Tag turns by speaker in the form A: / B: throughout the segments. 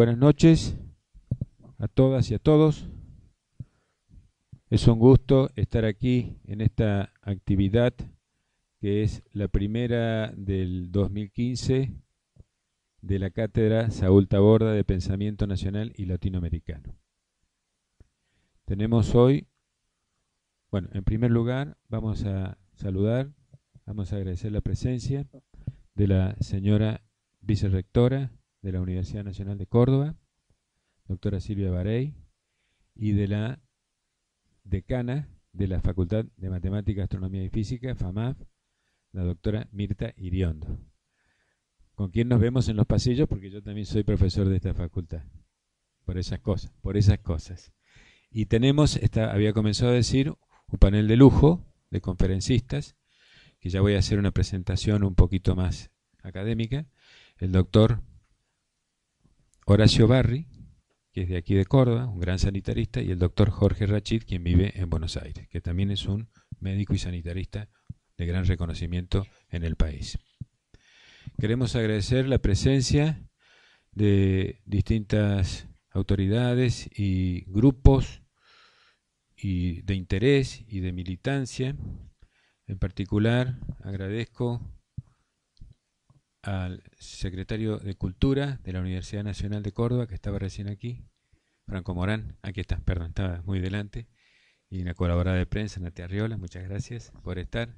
A: Buenas noches a todas y a todos. Es un gusto estar aquí en esta actividad que es la primera del 2015 de la Cátedra Saúl Taborda de Pensamiento Nacional y Latinoamericano. Tenemos hoy, bueno, en primer lugar vamos a saludar, vamos a agradecer la presencia de la señora vicerectora de la Universidad Nacional de Córdoba, doctora Silvia Barey, y de la decana de la Facultad de Matemática, Astronomía y Física, FAMAF, la doctora Mirta Iriondo, con quien nos vemos en los pasillos porque yo también soy profesor de esta facultad, por esas cosas, por esas cosas. Y tenemos, esta, había comenzado a decir, un panel de lujo de conferencistas, que ya voy a hacer una presentación un poquito más académica, el doctor Horacio Barri, que es de aquí de Córdoba, un gran sanitarista, y el doctor Jorge Rachid, quien vive en Buenos Aires, que también es un médico y sanitarista de gran reconocimiento en el país. Queremos agradecer la presencia de distintas autoridades y grupos y de interés y de militancia. En particular, agradezco al secretario de Cultura de la Universidad Nacional de Córdoba, que estaba recién aquí, Franco Morán, aquí está, perdón, estaba muy delante, y una colaboradora de prensa, Natia Arriola, muchas gracias por estar.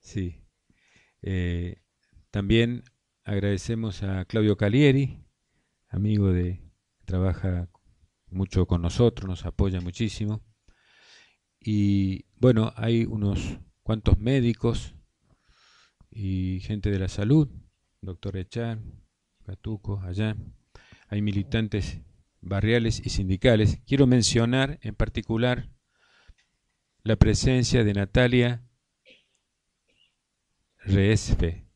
A: Sí. Eh, también agradecemos a Claudio Calieri, amigo de, trabaja mucho con nosotros, nos apoya muchísimo. Y bueno, hay unos cuantos médicos y gente de la salud Doctor Echar, Catuco, allá. Hay militantes barriales y sindicales. Quiero mencionar en particular la presencia de Natalia Reesfe,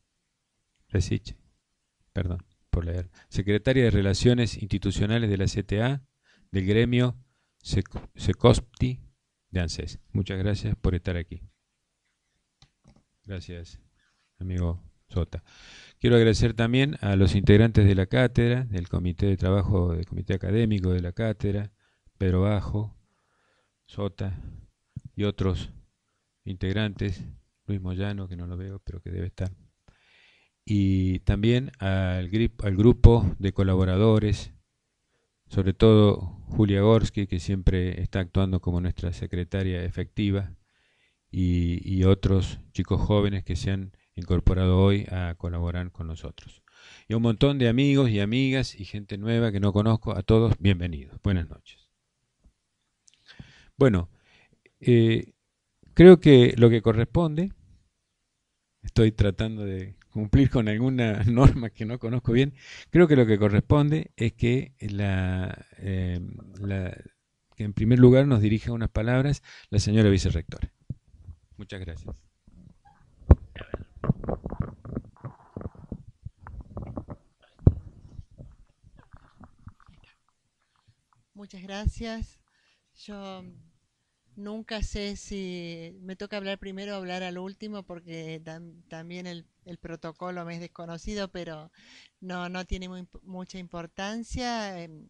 A: Resiche, perdón por leer, secretaria de Relaciones Institucionales de la CTA del gremio Secopti de ANSES. Muchas gracias por estar aquí. Gracias, amigo Sota. Quiero agradecer también a los integrantes de la cátedra, del comité de trabajo, del comité académico de la cátedra, Pedro Bajo, Sota y otros integrantes, Luis Moyano, que no lo veo, pero que debe estar, y también al, al grupo de colaboradores, sobre todo Julia Gorski, que siempre está actuando como nuestra secretaria efectiva, y, y otros chicos jóvenes que se han incorporado hoy a colaborar con nosotros. Y un montón de amigos y amigas y gente nueva que no conozco, a todos bienvenidos. Buenas noches. Bueno, eh, creo que lo que corresponde, estoy tratando de cumplir con alguna norma que no conozco bien, creo que lo que corresponde es que, eh, la, que en primer lugar nos dirija unas palabras la señora vicerrectora. Muchas gracias.
B: muchas gracias. Yo nunca sé si me toca hablar primero o hablar al último, porque también el, protocolo me es desconocido, pero no, tiene mucha importancia. Em,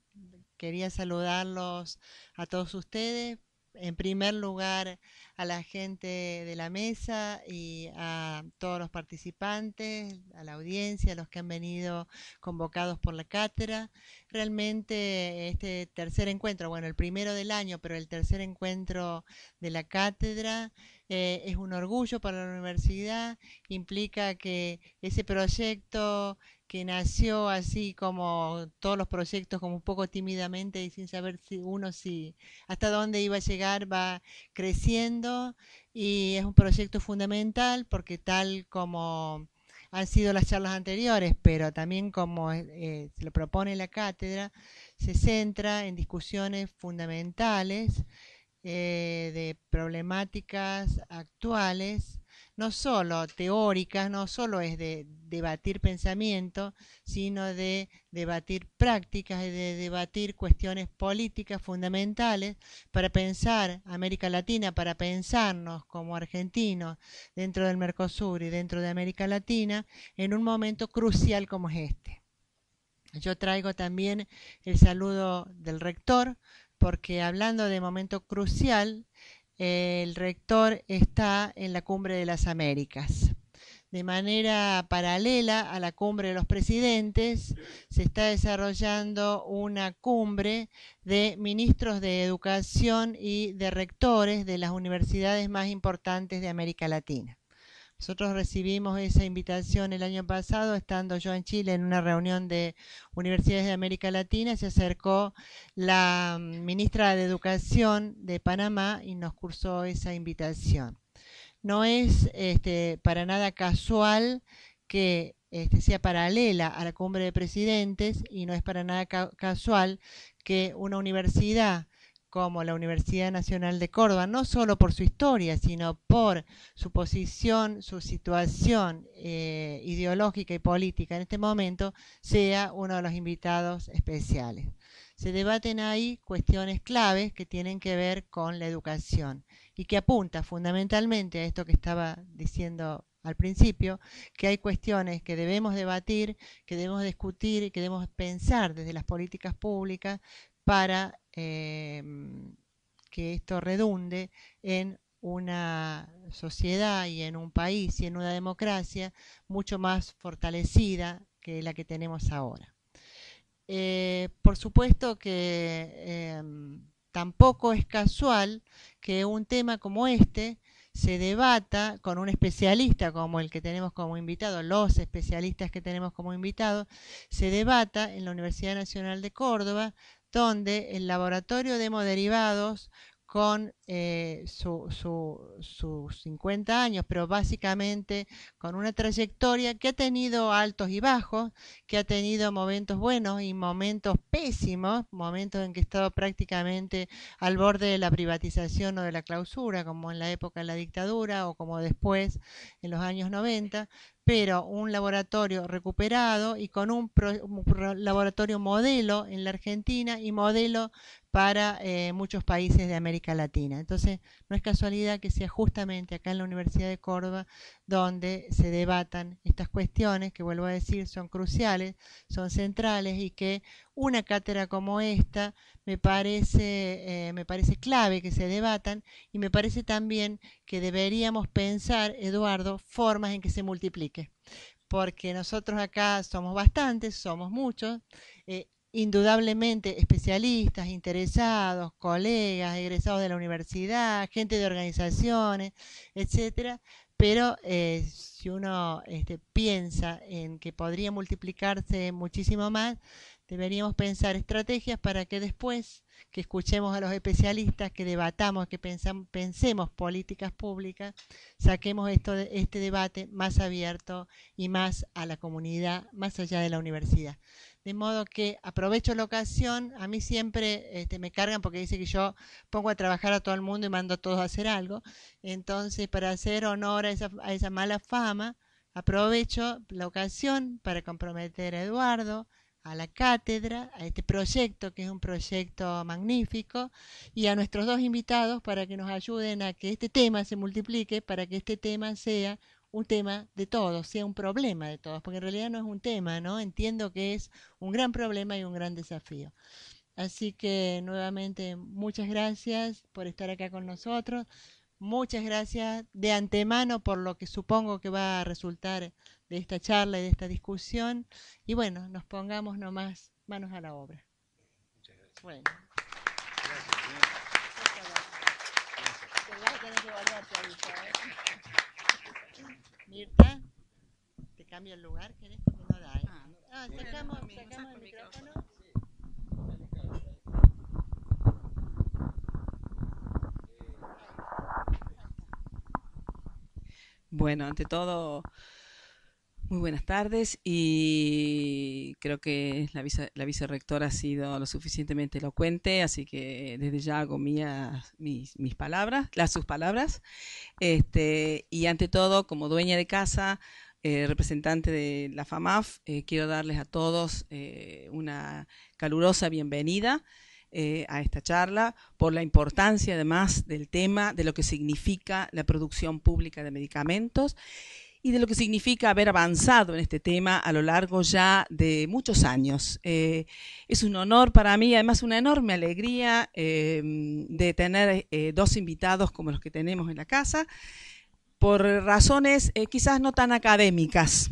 B: quería saludarlos a todos ustedes en primer lugar a la gente de la mesa y a todos los participantes, a la audiencia, a los que han venido convocados por la cátedra. Realmente este tercer encuentro, bueno, el primero del año, pero el tercer encuentro de la cátedra eh, es un orgullo para la universidad, implica que ese proyecto que nació así como todos los proyectos como un poco tímidamente y sin saber si uno si hasta dónde iba a llegar va creciendo y es un proyecto fundamental porque tal como han sido las charlas anteriores, pero también como eh, se lo propone la cátedra, se centra en discusiones fundamentales eh, de problemáticas actuales no solo teóricas, no solo es de debatir pensamiento, sino de debatir prácticas y de debatir cuestiones políticas fundamentales para pensar América Latina, para pensarnos como argentinos dentro del Mercosur y dentro de América Latina en un momento crucial como es este. Yo traigo también el saludo del rector, porque hablando de momento crucial, el rector está en la Cumbre de las Américas. De manera paralela a la Cumbre de los Presidentes, se está desarrollando una cumbre de ministros de educación y de rectores de las universidades más importantes de América Latina. Nosotros recibimos esa invitación el año pasado, estando yo en Chile en una reunión de universidades de América Latina, se acercó la mm, ministra de Educación de Panamá y nos cursó esa invitación. No es este, para nada casual que este, sea paralela a la cumbre de presidentes y no es para nada casual que una universidad como la Universidad Nacional de Córdoba, no solo por su historia, sino por su posición, su situación eh, ideológica y política en este momento, sea uno de los invitados especiales. Se debaten ahí cuestiones claves que tienen que ver con la educación y que apunta fundamentalmente a esto que estaba diciendo al principio, que hay cuestiones que debemos debatir, que debemos discutir y que debemos pensar desde las políticas públicas para Em, que esto redunde en una sociedad y en un país y en una democracia mucho más fortalecida que la que tenemos ahora. Eh, por supuesto que em, tampoco es casual que un tema como este se debata con un especialista como el que tenemos como invitado, los especialistas que tenemos como invitados, se debata en la Universidad Nacional de Córdoba donde el laboratorio de derivados con eh, sus su, 50 años, pero básicamente con una trayectoria que ha tenido altos y bajos, que ha tenido momentos buenos y momentos pésimos, momentos en que ha estado prácticamente al borde de la privatización o de la clausura, como en la época de la dictadura o como después, en los años 90, pero un laboratorio recuperado y con un, laboratorio modelo en la Argentina y modelo para eh, muchos países de América Latina. Entonces, no es casualidad que sea justamente acá en la Universidad de Córdoba donde se debatan estas cuestiones que, vuelvo a decir, son cruciales, son centrales y que una cátedra como esta me parece, eh, me parece clave que se debatan y me parece también que deberíamos pensar, Eduardo, formas en que se multiplique, porque nosotros acá somos bastantes, somos muchos. Eh, indudablemente especialistas, interesados, colegas, egresados de la universidad, gente de organizaciones, etcétera, pero eh, si uno este, piensa en que podría multiplicarse muchísimo más, Deberíamos pensar estrategias para que después que escuchemos a los especialistas, que debatamos, que pensemos políticas públicas, saquemos este debate más abierto y más a la comunidad, más allá de la universidad. De modo que aprovecho la ocasión, a mí siempre este, me cargan porque dice que yo pongo a trabajar a todo el mundo y mando a todos a hacer algo. Entonces, para hacer honor a esa mala fama, aprovecho la ocasión para comprometer a Eduardo, a la cátedra, a este proyecto, que es un proyecto magnífico, y a nuestros dos invitados para que nos ayuden a que este tema se multiplique, para que este tema sea un tema de todos, sea un problema de todos, porque en realidad no es un tema, ¿no? Entiendo que es un gran problema y un gran desafío. Así que nuevamente muchas gracias por estar acá con nosotros. Muchas gracias de antemano por lo que supongo que va a resultar de esta charla y de esta discusión. Y bueno, nos pongamos nomás manos a la obra. Muchas gracias. Bueno. ¿eh? Mirta, te cambio el lugar, ¿querés? Porque no da. ¿eh? Ah, ah, sacamos,
C: sacamos el micrófono. Bueno, ante todo, muy buenas tardes y creo que la, vice, la vicerectora ha sido lo suficientemente elocuente, así que desde ya hago mis, palabras, las sus palabras. Este, y ante todo, como dueña de casa, eh, representante de la FAMAF, eh, quiero darles a todos eh, una calurosa bienvenida. a esta charla, por la importancia además del tema, de lo que significa la producción pública de medicamentos y de lo que significa haber avanzado en este tema a lo largo ya de muchos años. Eh, es un honor para mí, además una enorme alegría em, de tener eh, dos invitados como los que tenemos en la casa, por razones eh, quizás no tan académicas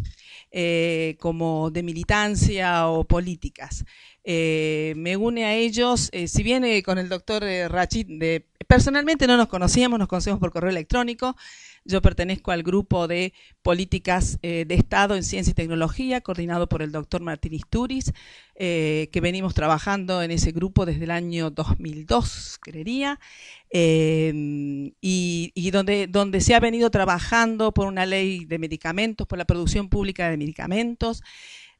C: como de militancia o políticas. Eh, me une a ellos, eh, si viene con el doctor eh, Rachid, personalmente no nos conocíamos, nos conocemos por correo electrónico, yo pertenezco al grupo de políticas de Estado en Ciencia y Tecnología, coordinado por el doctor Martín Isturiz, que venimos trabajando en ese grupo desde el año 2002, creería, em, y, y, donde, donde se ha venido trabajando por una ley de medicamentos, por la producción pública de medicamentos,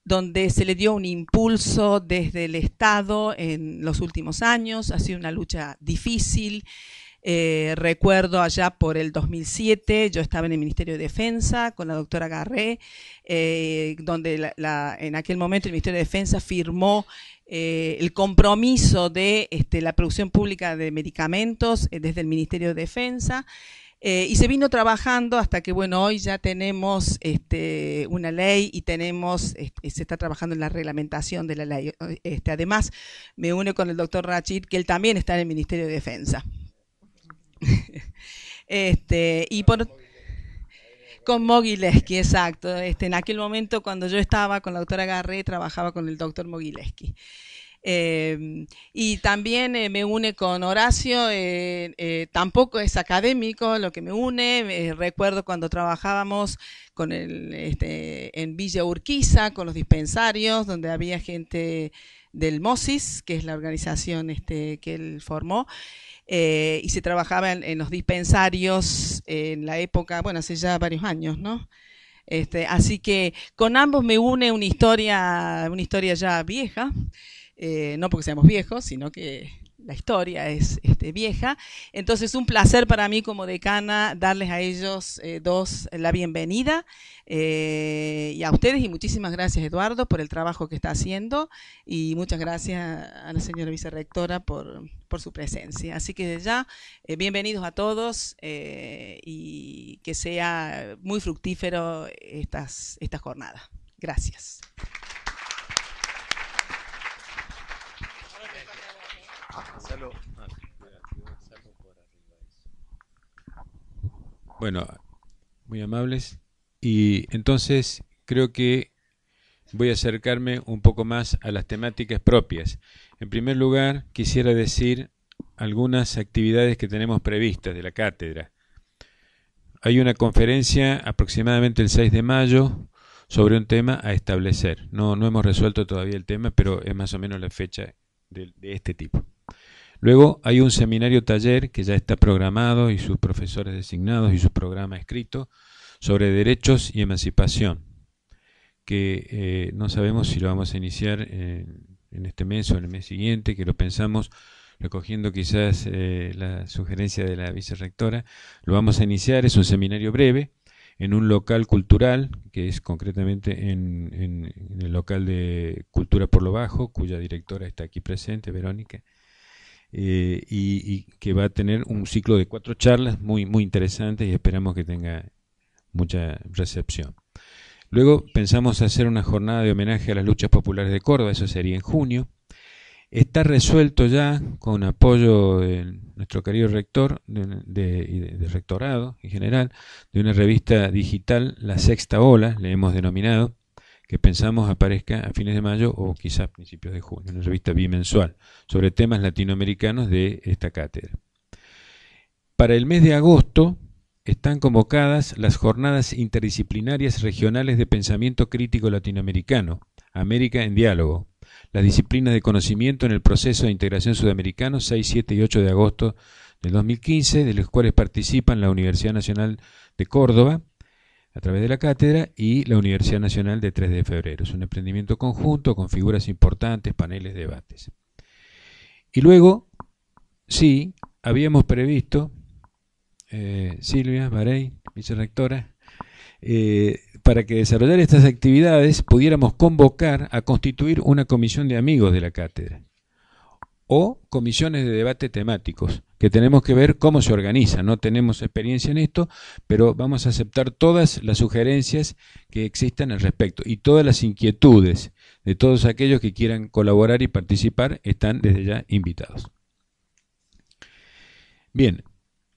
C: donde se le dio un impulso desde el Estado en los últimos años. Ha sido una lucha difícil. Eh, recuerdo allá por el 2007, yo estaba en el Ministerio de Defensa con la doctora Garré, eh, donde en aquel momento el Ministerio de Defensa firmó eh, el compromiso de este, la producción pública de medicamentos desde el Ministerio de Defensa. Eh, y se vino trabajando hasta que, bueno, hoy ya tenemos este, una ley y tenemos, se está trabajando en la reglamentación de la ley. Este, además, me une con el doctor Rachid, que él también está en el Ministerio de Defensa. este, y con Mogileski, exacto. Este, en aquel momento cuando yo estaba con la doctora Garré, trabajaba con el doctor Mogileski. Em, y también eh, me une con Horacio, eh, eh, tampoco es académico lo que me une. recuerdo cuando trabajábamos con el, este, en Villa Urquiza, con los dispensarios, donde había gente del MOSIS, que es la organización este, que él formó. y se trabajaba en, los dispensarios en la época, bueno, hace ya varios años, ¿no? Este, así que con ambos me une una historia, una historia ya vieja, eh, no porque seamos viejos, sino que la historia es este, vieja. Entonces, un placer para mí como decana darles a ellos eh, dos la bienvenida eh, y a ustedes y muchísimas gracias Eduardo por el trabajo que está haciendo y muchas gracias a la señora vicerrectora por, su presencia. Así que desde ya, bienvenidos a todos y que sea muy fructífero estas, jornada. jornadas. Gracias.
A: Bueno, muy amables. Y entonces creo que voy a acercarme un poco más a las temáticas propias. En primer lugar, quisiera decir algunas actividades que tenemos previstas de la cátedra. Hay una conferencia aproximadamente el 6 de mayo sobre un tema a establecer. No, no hemos resuelto todavía el tema, pero es más o menos la fecha de este tipo. Luego hay un seminario taller que ya está programado y sus profesores designados y su programa escrito sobre derechos y emancipación, que eh, no sabemos si lo vamos a iniciar en, este mes o en el mes siguiente, que lo pensamos recogiendo quizás eh, la sugerencia de la vicerrectora, lo vamos a iniciar, es un seminario breve, en un local cultural, que es concretamente en, el local de Cultura por lo Bajo, cuya directora está aquí presente, Verónica, eh, y, que va a tener un ciclo de cuatro charlas muy, muy interesantes y esperamos que tenga mucha recepción. Luego pensamos hacer una jornada de homenaje a las luchas populares de Córdoba, eso sería en junio. Está resuelto ya, con apoyo de nuestro querido rector, y de rectorado en general, de una revista digital, La Sexta Ola, le hemos denominado, que pensamos aparezca a fines de mayo o a principios de junio, en una revista bimensual sobre temas latinoamericanos de esta cátedra. Para el mes de agosto están convocadas las jornadas interdisciplinarias regionales de pensamiento crítico latinoamericano, América en diálogo, las disciplinas de conocimiento en el proceso de integración sudamericano 6, 7 y 8 de agosto del 2015, de los cuales participan la Universidad Nacional de Córdoba, a través de la cátedra y la Universidad Nacional de 3 de febrero. Es un emprendimiento conjunto con figuras importantes, paneles, debates. Y luego, sí, habíamos previsto, eh, Silvia Varey, vicerectora, rectora eh, para que desarrollar estas actividades pudiéramos convocar a constituir una comisión de amigos de la cátedra o comisiones de debate temáticos, que tenemos que ver cómo se organiza. No tenemos experiencia en esto, pero vamos a aceptar todas las sugerencias que existan al respecto y todas las inquietudes de todos aquellos que quieran colaborar y participar están desde ya invitados. Bien,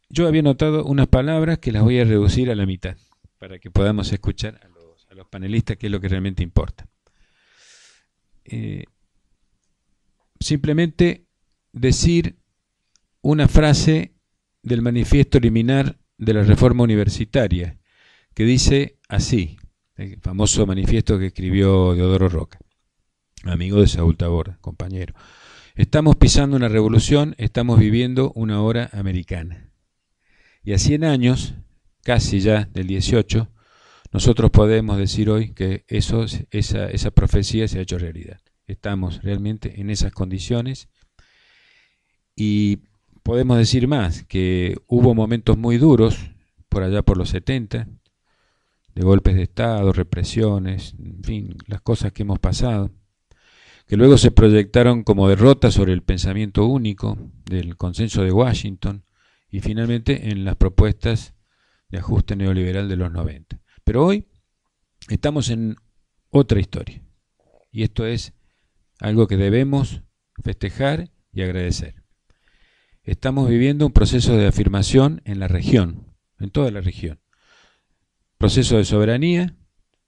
A: yo había notado unas palabras que las voy a reducir a la mitad para que podamos escuchar a los, panelistas, qué es lo que realmente importa. Eh, simplemente decir una frase del manifiesto liminar de la reforma universitaria, que dice así, el famoso manifiesto que escribió Deodoro Roca, amigo de Saúl Tabor, compañero. Estamos pisando una revolución, estamos viviendo una hora americana. Y a 100 años, casi ya del 18, nosotros podemos decir hoy que eso, esa, esa profecía se ha hecho realidad. Estamos realmente en esas condiciones y podemos decir más, que hubo momentos muy duros, por allá por los 70, de golpes de Estado, represiones, en fin, las cosas que hemos pasado, que luego se proyectaron como derrota sobre el pensamiento único del consenso de Washington y finalmente en las propuestas de ajuste neoliberal de los 90. Pero hoy estamos en otra historia y esto es algo que debemos festejar y agradecer estamos viviendo un proceso de afirmación en la región, en toda la región. Proceso de soberanía,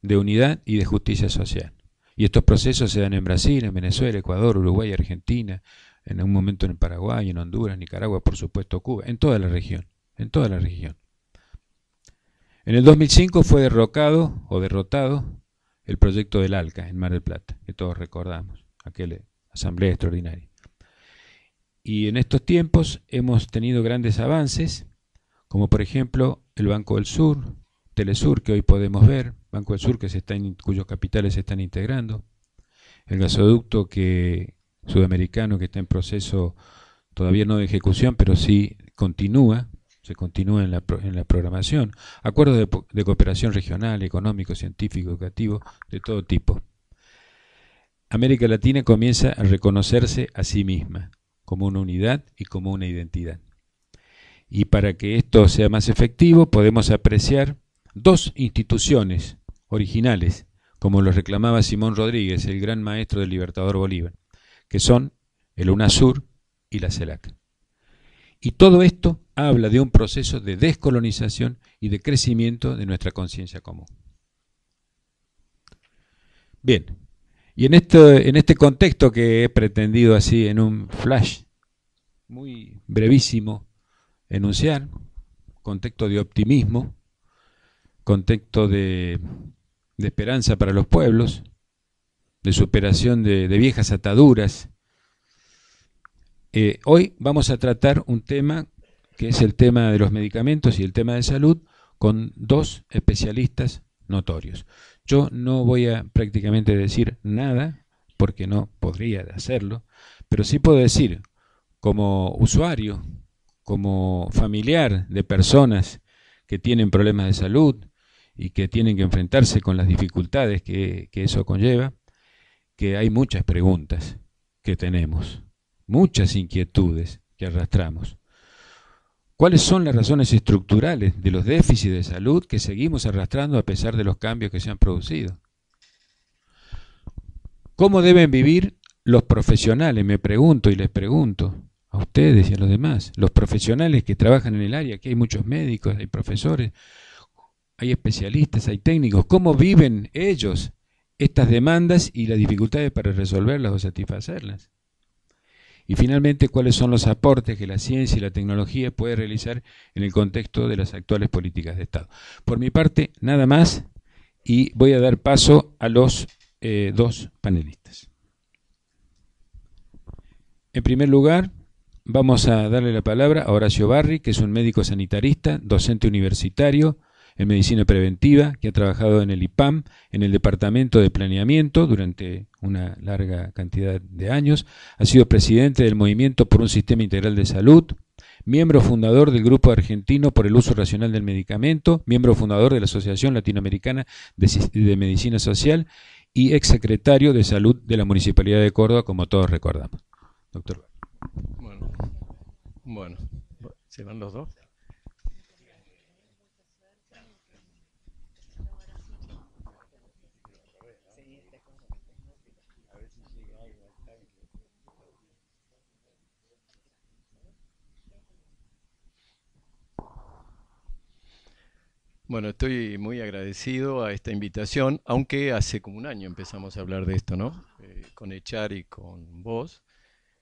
A: de unidad y de justicia social. Y estos procesos se dan en Brasil, en Venezuela, Ecuador, Uruguay, Argentina, en un momento en Paraguay, en Honduras, Nicaragua, por supuesto Cuba, en toda la región, en toda la región. En el 2005 fue derrocado o derrotado el proyecto del ALCA en Mar del Plata, que todos recordamos, aquella asamblea extraordinaria. Y en estos tiempos hemos tenido grandes avances, como por ejemplo el Banco del Sur, Telesur, que hoy podemos ver, Banco del Sur que se está cuyos capitales se están integrando, el gasoducto que, sudamericano que está en proceso todavía no de ejecución, pero sí continúa, se continúa en la, programación, acuerdos de cooperación regional, económico, científico, educativo, de todo tipo. América Latina comienza a reconocerse a sí misma como una unidad y como una identidad. Y para que esto sea más efectivo, podemos apreciar dos instituciones originales, como lo reclamaba Simón Rodríguez, el gran maestro del Libertador Bolívar, que son el UNASUR y la CELAC. Y todo esto habla de un proceso de descolonización y de crecimiento de nuestra conciencia común. Bien, y en este, en este contexto que he pretendido así en un flash muy brevísimo enunciar, contexto de optimismo, contexto de, esperanza para los pueblos, de superación de, viejas ataduras. Eh, hoy vamos a tratar un tema que es el tema de los medicamentos y el tema de salud con dos especialistas notorios. Yo no voy a prácticamente decir nada, porque no podría hacerlo, pero sí puedo decir, como usuario, como familiar de personas que tienen problemas de salud y que tienen que enfrentarse con las dificultades que, que eso conlleva, que hay muchas preguntas que tenemos, muchas inquietudes que arrastramos. ¿Cuáles son las razones estructurales de los déficits de salud que seguimos arrastrando a pesar de los cambios que se han producido? ¿Cómo deben vivir los profesionales? Me pregunto y les pregunto a ustedes y a los demás. Los profesionales que trabajan en el área, que hay muchos médicos, hay profesores, hay especialistas, hay técnicos. ¿Cómo viven ellos estas demandas y las dificultades para resolverlas o satisfacerlas? Y finalmente, cuáles son los aportes que la ciencia y la tecnología puede realizar en el contexto de las actuales políticas de Estado. Por mi parte, nada más y voy a dar paso a los eh, dos panelistas. En primer lugar, vamos a darle la palabra a Horacio Barri, que es un médico sanitarista, docente universitario, en medicina preventiva, que ha trabajado en el IPAM, en el Departamento de Planeamiento durante una larga cantidad de años, ha sido presidente del Movimiento por un Sistema Integral de Salud, miembro fundador del Grupo Argentino por el Uso Racional del Medicamento, miembro fundador de la Asociación Latinoamericana de, Medicina Social y exsecretario de Salud de la Municipalidad de Córdoba, como todos recordamos. Doctor. Bueno,
D: bueno. ¿se van los dos? Bueno, estoy muy agradecido a esta invitación, aunque hace como un año empezamos a hablar de esto, ¿no? Eh, con Echar y con vos.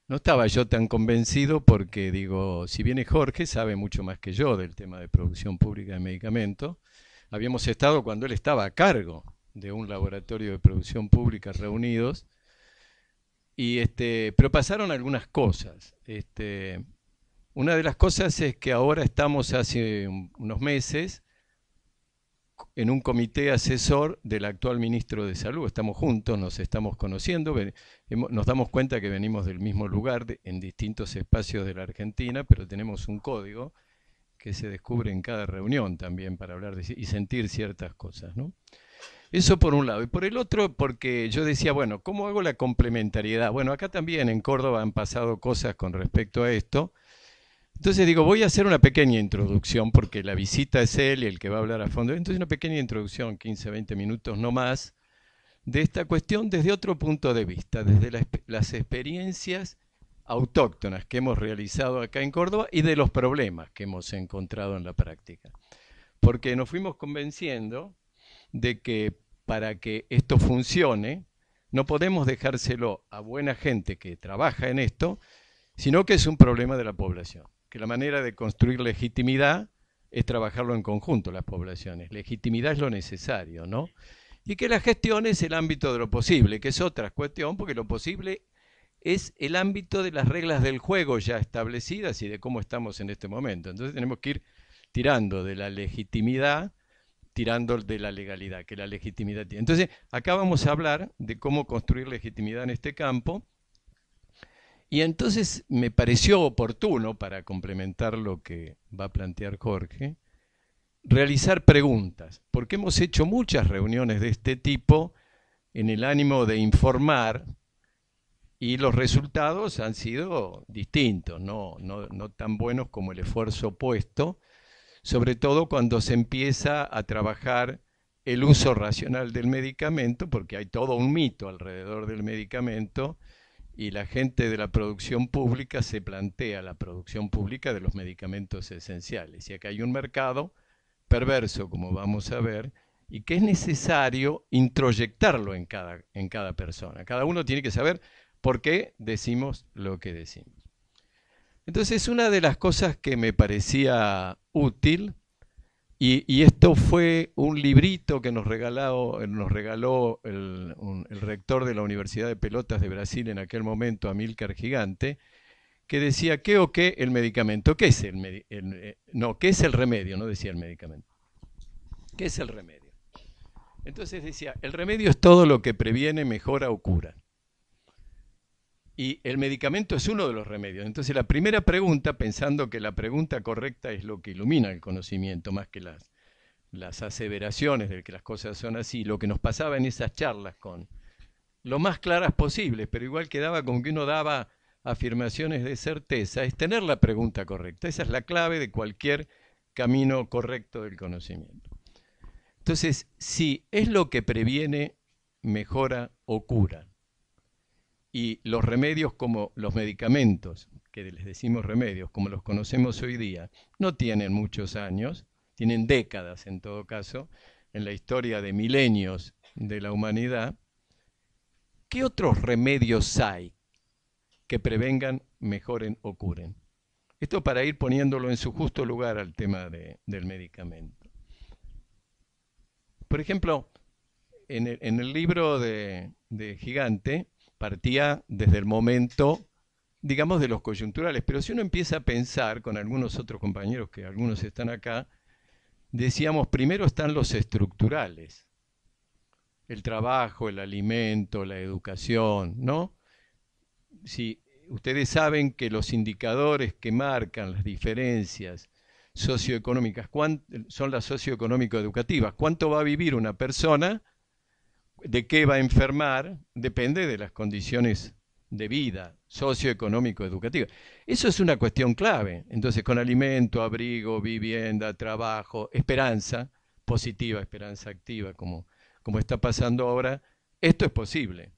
D: No estaba yo tan convencido porque digo, si viene Jorge, sabe mucho más que yo del tema de producción pública de medicamentos. Habíamos estado cuando él estaba a cargo de un laboratorio de producción pública reunidos. Y este, pero pasaron algunas cosas. Este, una de las cosas es que ahora estamos hace unos meses en un comité asesor del actual ministro de Salud. Estamos juntos, nos estamos conociendo, nos damos cuenta que venimos del mismo lugar, en distintos espacios de la Argentina, pero tenemos un código que se descubre en cada reunión también para hablar de, y sentir ciertas cosas. ¿no? Eso por un lado. Y por el otro, porque yo decía, bueno, ¿cómo hago la complementariedad? Bueno, acá también en Córdoba han pasado cosas con respecto a esto entonces digo, voy a hacer una pequeña introducción, porque la visita es él y el que va a hablar a fondo. Entonces una pequeña introducción, 15, 20 minutos no más, de esta cuestión desde otro punto de vista, desde las experiencias autóctonas que hemos realizado acá en Córdoba y de los problemas que hemos encontrado en la práctica. Porque nos fuimos convenciendo de que para que esto funcione, no podemos dejárselo a buena gente que trabaja en esto, sino que es un problema de la población que la manera de construir legitimidad es trabajarlo en conjunto las poblaciones. Legitimidad es lo necesario, ¿no? Y que la gestión es el ámbito de lo posible, que es otra cuestión, porque lo posible es el ámbito de las reglas del juego ya establecidas y de cómo estamos en este momento. Entonces tenemos que ir tirando de la legitimidad, tirando de la legalidad, que la legitimidad tiene. Entonces, acá vamos a hablar de cómo construir legitimidad en este campo y entonces me pareció oportuno, para complementar lo que va a plantear Jorge, realizar preguntas, porque hemos hecho muchas reuniones de este tipo en el ánimo de informar y los resultados han sido distintos, no, no, no tan buenos como el esfuerzo puesto, sobre todo cuando se empieza a trabajar el uso racional del medicamento, porque hay todo un mito alrededor del medicamento, y la gente de la producción pública se plantea la producción pública de los medicamentos esenciales. Y acá hay un mercado perverso, como vamos a ver, y que es necesario introyectarlo en cada, en cada persona. Cada uno tiene que saber por qué decimos lo que decimos. Entonces, una de las cosas que me parecía útil y, esto fue un librito que nos, eh, nos regaló el, rector de la Universidad de Pelotas de Brasil en aquel momento, Amílcar Gigante, que decía, ¿qué o qué el medicamento? ¿Qué es el, eh, no, ¿qué es el remedio? No decía el medicamento. ¿Qué es el remedio? Entonces decía, el remedio es todo lo que previene, mejora o cura. Y el medicamento es uno de los remedios. Entonces la primera pregunta, pensando que la pregunta correcta es lo que ilumina el conocimiento, más que las, las aseveraciones de que las cosas son así, lo que nos pasaba en esas charlas con lo más claras posibles, pero igual quedaba con que uno daba afirmaciones de certeza, es tener la pregunta correcta. Esa es la clave de cualquier camino correcto del conocimiento. Entonces, si es lo que previene, mejora o cura, y los remedios como los medicamentos, que les decimos remedios, como los conocemos hoy día, no tienen muchos años, tienen décadas en todo caso, en la historia de milenios de la humanidad, ¿qué otros remedios hay que prevengan, mejoren o curen? Esto para ir poniéndolo en su justo lugar al tema del medicamento. Por ejemplo, en el, libro de, de Gigante, partía desde el momento, digamos, de los coyunturales. Pero si uno empieza a pensar con algunos otros compañeros, que algunos están acá, decíamos, primero están los estructurales, el trabajo, el alimento, la educación, ¿no? Si ustedes saben que los indicadores que marcan las diferencias socioeconómicas son las socioeconómico-educativas, cuánto va a vivir una persona de qué va a enfermar depende de las condiciones de vida socioeconómico educativa. Eso es una cuestión clave. Entonces, con alimento, abrigo, vivienda, trabajo, esperanza positiva, esperanza activa, como, como está pasando ahora, esto es posible.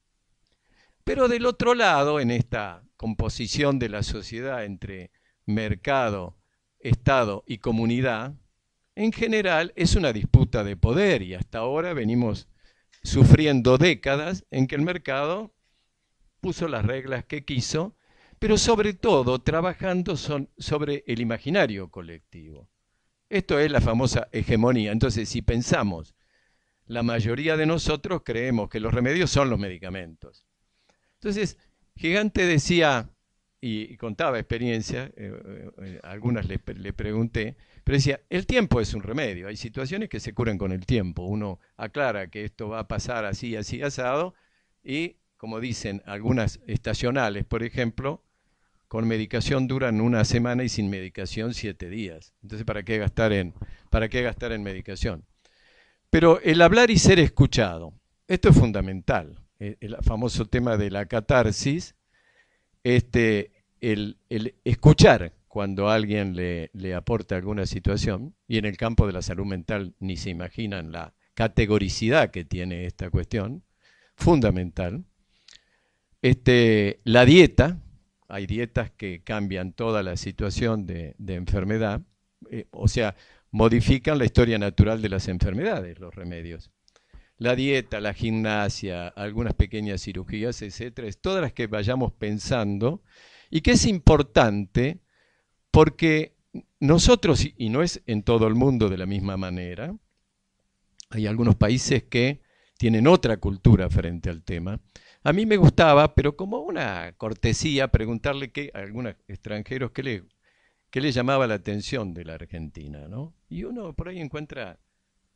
D: Pero del otro lado, en esta composición de la sociedad entre mercado, Estado y comunidad, en general es una disputa de poder y hasta ahora venimos sufriendo décadas en que el mercado puso las reglas que quiso, pero sobre todo trabajando sobre el imaginario colectivo. Esto es la famosa hegemonía. Entonces, si pensamos, la mayoría de nosotros creemos que los remedios son los medicamentos. Entonces, Gigante decía, y, contaba experiencias, eh, eh, eh, algunas le pregunté, pero decía, el tiempo es un remedio, hay situaciones que se curan con el tiempo, uno aclara que esto va a pasar así, así, asado, y como dicen algunas estacionales, por ejemplo, con medicación duran una semana y sin medicación siete días. Entonces, ¿para qué gastar en, para qué gastar en medicación? Pero el hablar y ser escuchado, esto es fundamental. E, el, famoso tema de la catarsis, este, el, el escuchar cuando alguien le, le aporta alguna situación, y en el campo de la salud mental ni se imaginan la categoricidad que tiene esta cuestión, fundamental. Este, la dieta, hay dietas que cambian toda la situación de, enfermedad, eh, o sea, modifican la historia natural de las enfermedades, los remedios. La dieta, la gimnasia, algunas pequeñas cirugías, etcétera, es todas las que vayamos pensando y que es importante porque nosotros, y no es en todo el mundo de la misma manera, hay algunos países que tienen otra cultura frente al tema. A mí me gustaba, pero como una cortesía, preguntarle que, a algunos extranjeros qué le, llamaba la atención de la Argentina, ¿no? Y uno por ahí encuentra,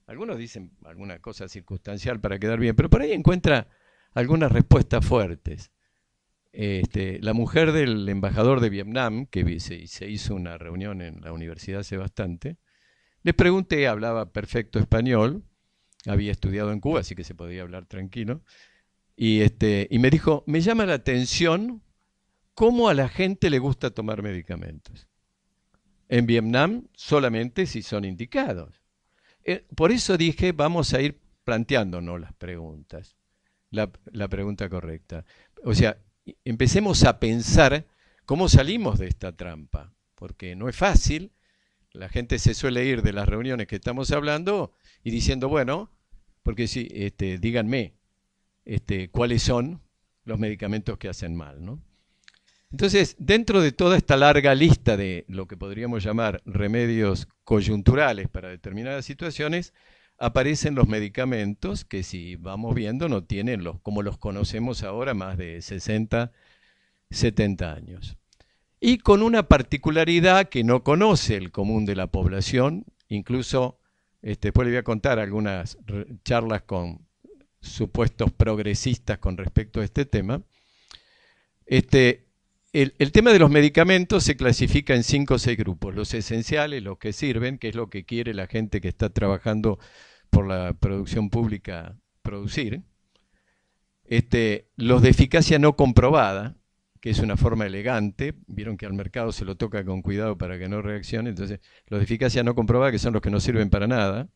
D: algunos dicen alguna cosa circunstancial para quedar bien, pero por ahí encuentra algunas respuestas fuertes. Este, la mujer del embajador de Vietnam, que se, hizo una reunión en la universidad hace bastante, le pregunté, hablaba perfecto español, había estudiado en Cuba, así que se podía hablar tranquilo, y, este, me dijo, me llama la atención cómo a la gente le gusta tomar medicamentos. En Vietnam solamente si son indicados. Eh, por eso dije, vamos a ir planteándonos las preguntas, la, la pregunta correcta. O sea, empecemos a pensar cómo salimos de esta trampa, porque no es fácil. La gente se suele ir de las reuniones que estamos hablando y diciendo, bueno, porque si, este, díganme este, cuáles son los medicamentos que hacen mal, ¿no? Entonces, dentro de toda esta larga lista de lo que podríamos llamar remedios coyunturales para determinadas situaciones, aparecen los medicamentos que si vamos viendo no tienen los, como los conocemos ahora, más de 60, 70 años. Y con una particularidad que no conoce el común de la población, incluso este, después le voy a contar algunas charlas con supuestos progresistas con respecto a este tema. Este, el, el, tema de los medicamentos se clasifica en cinco o seis grupos, los esenciales, los que sirven, que es lo que quiere la gente que está trabajando por la producción pública producir, este, los de eficacia no comprobada, que es una forma elegante, vieron que al mercado se lo toca con cuidado para que no reaccione, entonces los de eficacia no comprobada, que son los que no sirven para nada,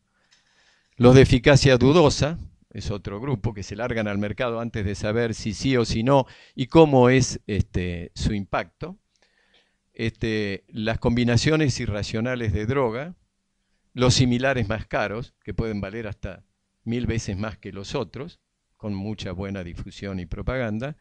D: los de eficacia dudosa, es otro grupo que se largan al mercado antes de saber si sí o si no y cómo es este, su impacto, este, las combinaciones irracionales de droga, los similares más caros, que pueden valer hasta mil veces más que los otros, con mucha buena difusión y propaganda,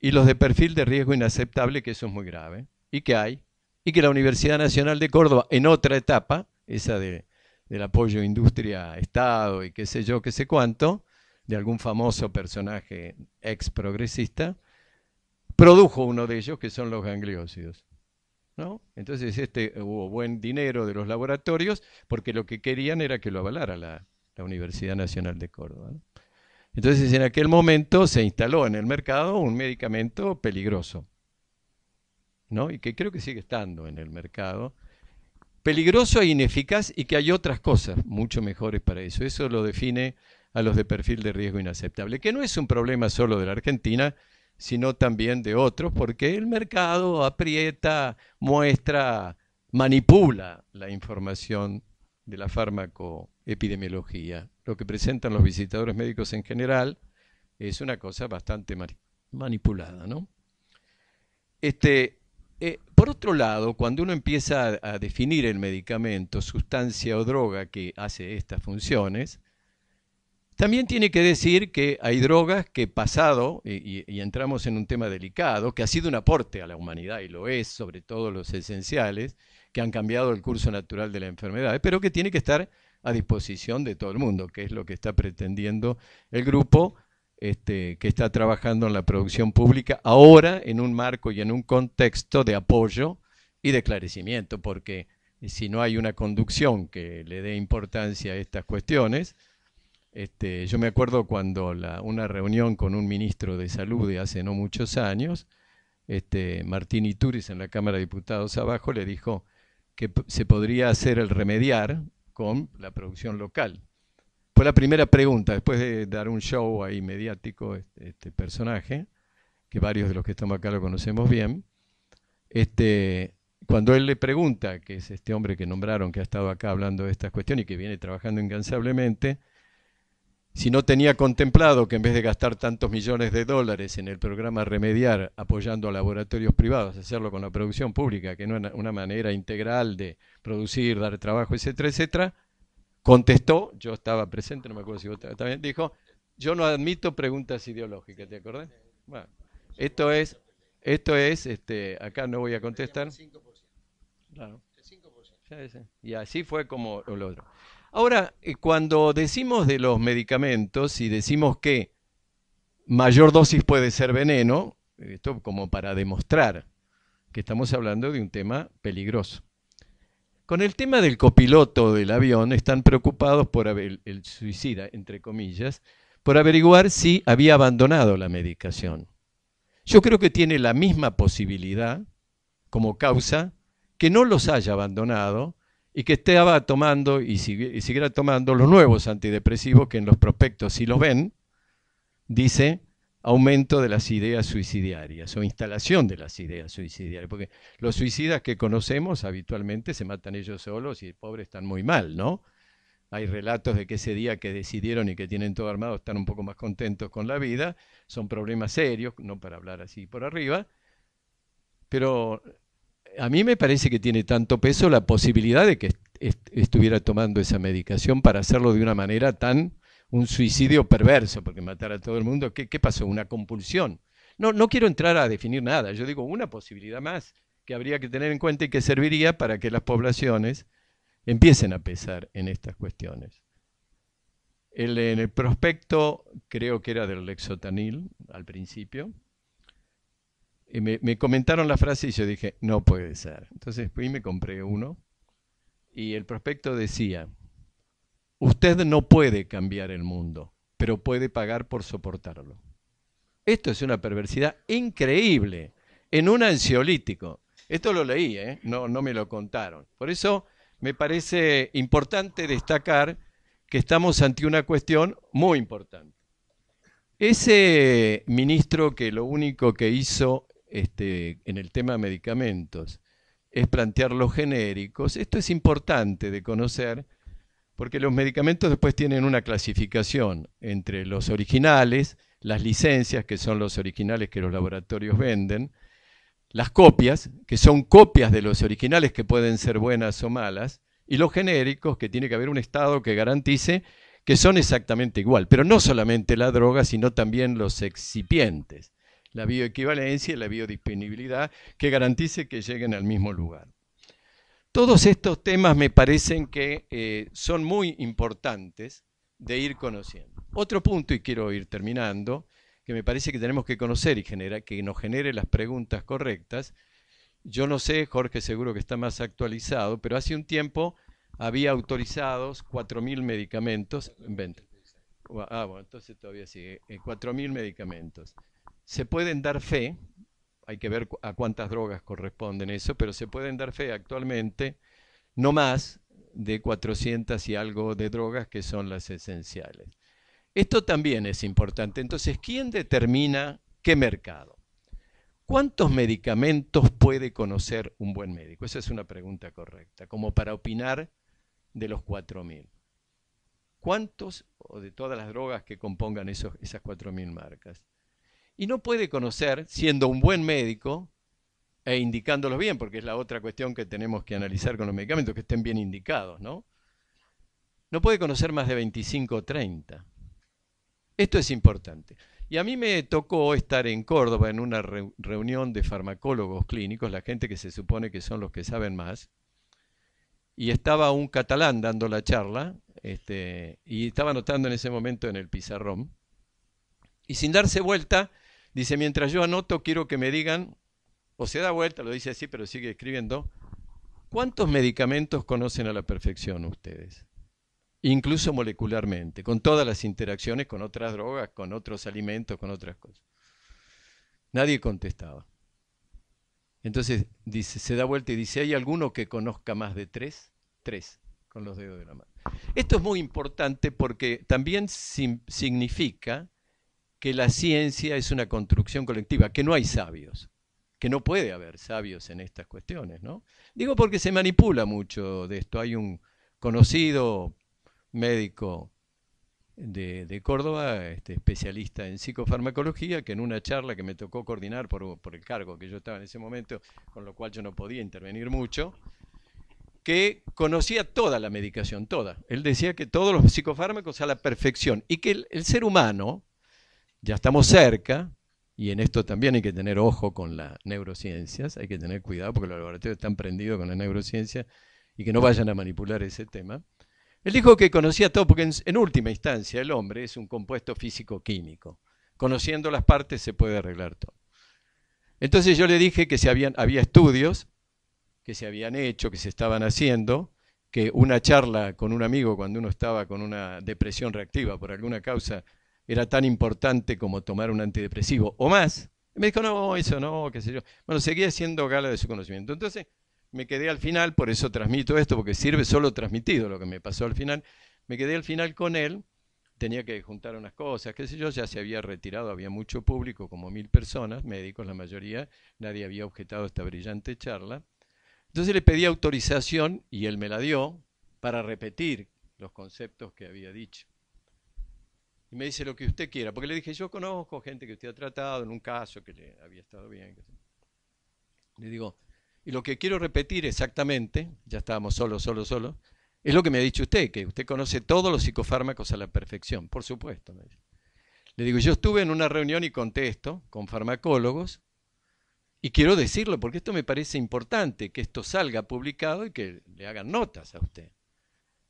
D: y los de perfil de riesgo inaceptable, que eso es muy grave, y que hay, y que la Universidad Nacional de Córdoba, en otra etapa, esa de, del apoyo a industria, Estado y qué sé yo, qué sé cuánto, de algún famoso personaje ex progresista, produjo uno de ellos, que son los gangliósidos. ¿no? Entonces este, hubo buen dinero de los laboratorios porque lo que querían era que lo avalara la, Universidad Nacional de Córdoba. Entonces en aquel momento se instaló en el mercado un medicamento peligroso, ¿no? Y que creo que sigue estando en el mercado. Peligroso e ineficaz y que hay otras cosas mucho mejores para eso. Eso lo define a los de perfil de riesgo inaceptable, que no es un problema solo de la Argentina, sino también de otros, porque el mercado aprieta, muestra, manipula la información de la farmacoepidemiología. Lo que presentan los visitadores médicos en general es una cosa bastante manipulada, ¿no? Este, eh, por otro lado, cuando uno empieza a definir el medicamento, sustancia o droga que hace estas funciones, también tiene que decir que hay drogas que pasado, y, entramos en un tema delicado, que ha sido un aporte a la humanidad, y lo es, sobre todo los esenciales, que han cambiado el curso natural de la enfermedad, pero que tiene que estar a disposición de todo el mundo, que es lo que está pretendiendo el grupo este, que está trabajando en la producción pública, ahora en un marco y en un contexto de apoyo y de esclarecimiento, porque si no hay una conducción que le dé importancia a estas cuestiones, este, yo me acuerdo cuando la, una reunión con un ministro de salud de hace no muchos años, este, Martín Ituris en la Cámara de Diputados abajo le dijo que se podría hacer el remediar con la producción local. Fue la primera pregunta, después de dar un show ahí mediático, este, este, personaje, que varios de los que estamos acá lo conocemos bien, este, cuando él le pregunta, que es este hombre que nombraron, que ha estado acá hablando de estas cuestiones y que viene trabajando incansablemente, si no tenía contemplado que en vez de gastar tantos millones de dólares en el programa Remediar apoyando a laboratorios privados, hacerlo con la producción pública, que no era una manera integral de producir, dar trabajo, etcétera, etcétera, contestó, yo estaba presente, no me acuerdo si vos también, dijo, yo no admito preguntas ideológicas, ¿te acordás? Bueno, esto es, esto es, este, acá no voy a contestar. Claro. Y así fue como lo otro. Ahora, eh, cuando decimos de los medicamentos y decimos que mayor dosis puede ser veneno, esto como para demostrar que estamos hablando de un tema peligroso. Con el tema del copiloto del avión, están preocupados por el, suicida, entre comillas, por averiguar si había abandonado la medicación. Yo creo que tiene la misma posibilidad como causa que no los haya abandonado, y que estaba tomando y, y tomando los nuevos antidepresivos que en los prospectos, si los ven, dice aumento de las ideas suicidarias o instalación de las ideas suicidiarias. porque los suicidas que conocemos habitualmente se matan ellos solos y pobres están muy mal, ¿no? Hay relatos de que ese día que decidieron y que tienen todo armado están un poco más contentos con la vida, son problemas serios, no para hablar así por arriba, pero a mí me parece que tiene tanto peso la posibilidad de que estuviera tomando esa medicación para hacerlo de una manera tan un suicidio perverso, porque matar a todo el mundo, ¿qué, pasó? Una compulsión. No, no quiero entrar a definir nada, yo digo una posibilidad más que habría que tener en cuenta y que serviría para que las poblaciones empiecen a pesar en estas cuestiones. El, en el prospecto creo que era del lexotanil al principio, me, comentaron la frase y yo dije, no puede ser. Entonces fui y me compré uno y el prospecto decía, usted no puede cambiar el mundo, pero puede pagar por soportarlo. Esto es una perversidad increíble en un ansiolítico. Esto lo leí, ¿eh? no, no me lo contaron. Por eso me parece importante destacar que estamos ante una cuestión muy importante. Ese ministro que lo único que hizo este, en el tema de medicamentos, es plantear los genéricos. Esto es importante de conocer porque los medicamentos después tienen una clasificación entre los originales, las licencias, que son los originales que los laboratorios venden, las copias, que son copias de los originales que pueden ser buenas o malas, y los genéricos, que tiene que haber un Estado que garantice que son exactamente igual, pero no solamente la droga, sino también los excipientes la bioequivalencia y la biodisponibilidad que garantice que lleguen al mismo lugar. Todos estos temas me parecen que eh, son muy importantes de ir conociendo. Otro punto, y quiero ir terminando, que me parece que tenemos que conocer y genera, que nos genere las preguntas correctas. Yo no sé, Jorge seguro que está más actualizado, pero hace un tiempo había autorizados 4.000 medicamentos en venta. Ah, bueno, entonces todavía sigue. 4.000 eh, medicamentos se pueden dar fe, hay que ver a cuántas drogas corresponden eso, pero se pueden dar fe actualmente no más de 400 y algo de drogas que son las esenciales. Esto también es importante. Entonces, ¿quién determina qué mercado? ¿Cuántos medicamentos puede conocer un buen médico? Esa es una pregunta correcta, como para opinar de los 4.000. ¿Cuántos o de todas las drogas que compongan esos, esas 4.000 marcas? Y no puede conocer, siendo un buen médico e indicándolos bien, porque es la otra cuestión que tenemos que analizar con los medicamentos, que estén bien indicados, ¿no? No puede conocer más de 25 o 30. Esto es importante. Y a mí me tocó estar en Córdoba en una reunión de farmacólogos clínicos, la gente que se supone que son los que saben más, y estaba un catalán dando la charla, este, y estaba anotando en ese momento en el pizarrón, y sin darse vuelta, Dice, mientras yo anoto, quiero que me digan, o se da vuelta, lo dice así, pero sigue escribiendo, ¿cuántos medicamentos conocen a la perfección ustedes? Incluso molecularmente, con todas las interacciones con otras drogas, con otros alimentos, con otras cosas. Nadie contestaba. Entonces dice, se da vuelta y dice, ¿hay alguno que conozca más de tres? Tres, con los dedos de la mano. Esto es muy importante porque también significa que la ciencia es una construcción colectiva, que no hay sabios, que no puede haber sabios en estas cuestiones, ¿no? Digo porque se manipula mucho de esto. Hay un conocido médico de, Córdoba, este, especialista en psicofarmacología, que en una charla que me tocó coordinar por, el cargo que yo estaba en ese momento, con lo cual yo no podía intervenir mucho, que conocía toda la medicación, toda. Él decía que todos los psicofármacos a la perfección y que el ser humano, ya estamos cerca, y en esto también hay que tener ojo con las neurociencias, hay que tener cuidado porque los laboratorios están prendidos con la neurociencia y que no vayan a manipular ese tema. Él dijo que conocía todo porque en, en última instancia el hombre es un compuesto físico-químico. Conociendo las partes se puede arreglar todo. Entonces yo le dije que se habían, había estudios que se habían hecho, que se estaban haciendo, que una charla con un amigo cuando uno estaba con una depresión reactiva por alguna causa era tan importante como tomar un antidepresivo o más. Y me dijo, no, eso no, qué sé yo. Bueno, seguía haciendo gala de su conocimiento. Entonces me quedé al final, por eso transmito esto, porque sirve solo transmitido lo que me pasó al final. Me quedé al final con él, tenía que juntar unas cosas, qué sé yo, ya se había retirado, había mucho público, como mil personas, médicos la mayoría, nadie había objetado esta brillante charla. Entonces le pedí autorización y él me la dio para repetir los conceptos que había dicho y me dice lo que usted quiera, porque le dije, yo conozco gente que usted ha tratado en un caso que le había estado bien. Le digo, y lo que quiero repetir exactamente, ya estábamos solo, solo, solo, es lo que me ha dicho usted, que usted conoce todos los psicofármacos a la perfección, por supuesto. Le digo, yo estuve en una reunión y contesto con farmacólogos y quiero decirlo porque esto me parece importante, que esto salga publicado y que le hagan notas a usted.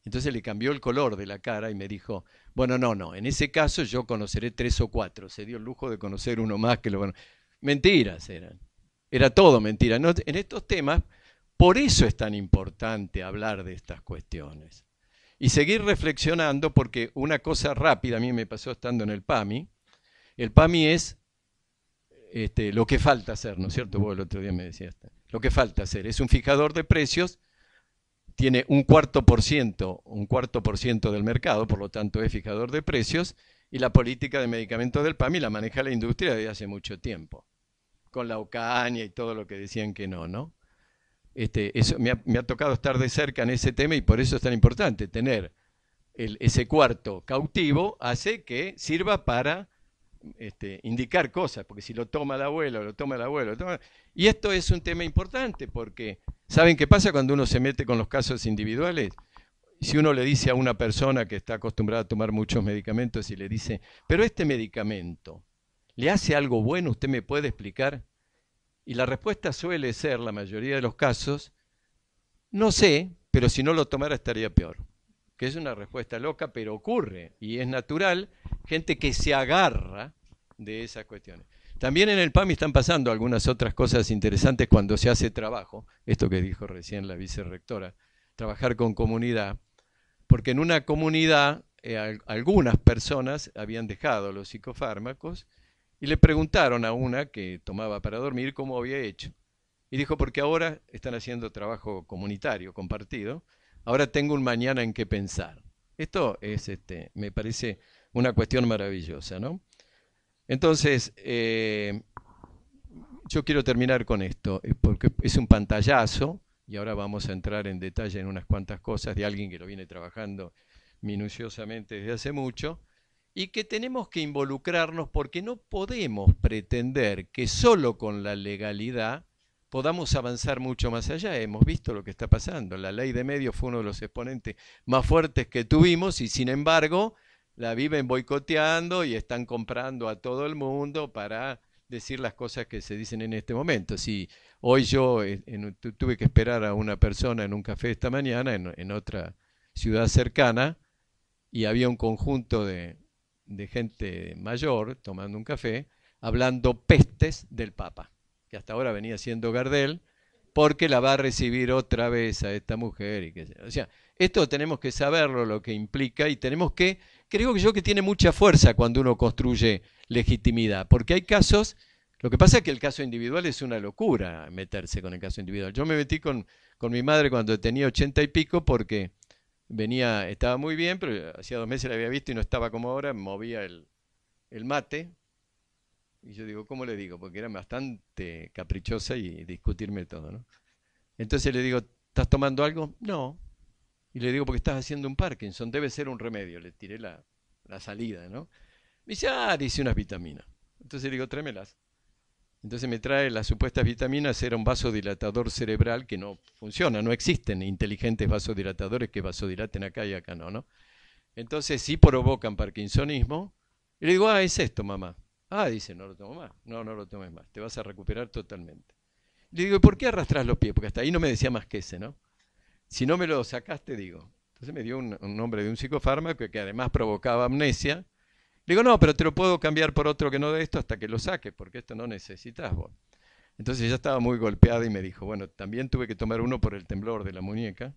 D: Entonces le cambió el color de la cara y me dijo, bueno, no, no, en ese caso yo conoceré tres o cuatro. Se dio el lujo de conocer uno más que lo bueno. Mentiras eran. Era todo mentira. en estos temas, por eso es tan importante hablar de estas cuestiones. Y seguir reflexionando, porque una cosa rápida a mí me pasó estando en el PAMI. El PAMI es este, lo que falta hacer, ¿no es cierto? Vos el otro día me decías, lo que falta hacer es un fijador de precios tiene un cuarto por ciento, un cuarto por ciento del mercado, por lo tanto es fijador de precios, y la política de medicamentos del PAMI la maneja la industria desde hace mucho tiempo, con la Ocaña y todo lo que decían que no, ¿no? Este, eso me ha, tocado estar de cerca en ese tema y por eso es tan importante tener ese cuarto cautivo, hace que sirva para este, indicar cosas, porque si lo toma el abuelo, lo toma el abuelo. Y esto es un tema importante porque, ¿saben qué pasa cuando uno se mete con los casos individuales? Si uno le dice a una persona que está acostumbrada a tomar muchos medicamentos y le dice, pero este medicamento, ¿le hace algo bueno? ¿Usted me puede explicar? Y la respuesta suele ser, la mayoría de los casos, no sé, pero si no lo tomara estaría peor es una respuesta loca, pero ocurre y es natural, gente que se agarra de esas cuestiones. También en el PAMI están pasando algunas otras cosas interesantes cuando se hace trabajo, esto que dijo recién la vicerrectora, trabajar con comunidad, porque en una comunidad eh, algunas personas habían dejado los psicofármacos y le preguntaron a una que tomaba para dormir cómo había hecho. Y dijo, porque ahora están haciendo trabajo comunitario, compartido, ahora tengo un mañana en qué pensar. Esto es, este, me parece una cuestión maravillosa, ¿no? Entonces, eh, yo quiero terminar con esto, eh, porque es un pantallazo, y ahora vamos a entrar en detalle en unas cuantas cosas de alguien que lo viene trabajando minuciosamente desde hace mucho, y que tenemos que involucrarnos porque no podemos pretender que solo con la legalidad podamos avanzar mucho más allá. Hemos visto lo que está pasando. La ley de medios fue uno de los exponentes más fuertes que tuvimos y sin embargo la viven boicoteando y están comprando a todo el mundo para decir las cosas que se dicen en este momento. Si hoy yo tuve que esperar a una persona en un café esta mañana, en, otra ciudad cercana, y había un conjunto de gente mayor tomando un café, hablando pestes del Papa y hasta ahora venía siendo Gardel, porque la va a recibir otra vez a esta mujer. Y que, o sea, esto tenemos que saberlo, lo que implica, y tenemos que, creo que yo que tiene mucha fuerza cuando uno construye legitimidad, porque hay casos, lo que pasa es que el caso individual es una locura meterse con el caso individual. Yo me metí con, con mi madre cuando tenía ochenta y pico porque venía, estaba muy bien, pero hacía dos meses la había visto y no estaba como ahora, movía el, el mate, y yo digo, ¿cómo le digo? Porque era bastante caprichosa y discutirme todo, ¿no? Entonces le digo, ¿estás tomando algo? No. Y le digo, porque estás haciendo un Parkinson, debe ser un remedio. Le tiré la, la salida, ¿no? Me dice, ah, dice unas vitaminas. Entonces le digo, tráemelas. Entonces me trae las supuestas vitaminas, era un vasodilatador cerebral que no funciona, no existen inteligentes vasodilatadores que vasodilaten acá y acá no, ¿no? Entonces sí provocan parkinsonismo. Y le digo, ah, es esto, mamá. Ah, dice, no lo tomo más. No, no lo tomes más. Te vas a recuperar totalmente. Le digo, ¿por qué arrastras los pies? Porque hasta ahí no me decía más que ese, ¿no? Si no me lo sacaste, digo. Entonces me dio un, nombre de un psicofármaco que, además provocaba amnesia. Le digo, no, pero te lo puedo cambiar por otro que no de esto hasta que lo saques, porque esto no necesitas vos. Entonces ya estaba muy golpeada y me dijo, bueno, también tuve que tomar uno por el temblor de la muñeca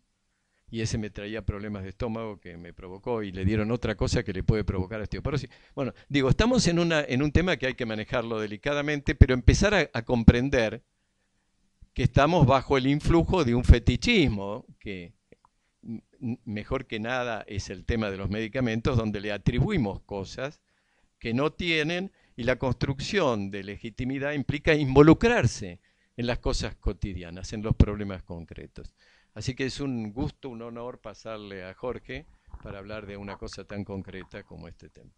D: y ese me traía problemas de estómago que me provocó y le dieron otra cosa que le puede provocar osteoporosis. Bueno, digo, estamos en, una, en un tema que hay que manejarlo delicadamente, pero empezar a comprender que estamos bajo el influjo de un fetichismo que mejor que nada es el tema de los medicamentos, donde le atribuimos cosas que no tienen y la construcción de legitimidad implica involucrarse en las cosas cotidianas, en los problemas concretos. Así que es un gusto, un honor pasarle a Jorge para hablar de una cosa tan concreta como este tema.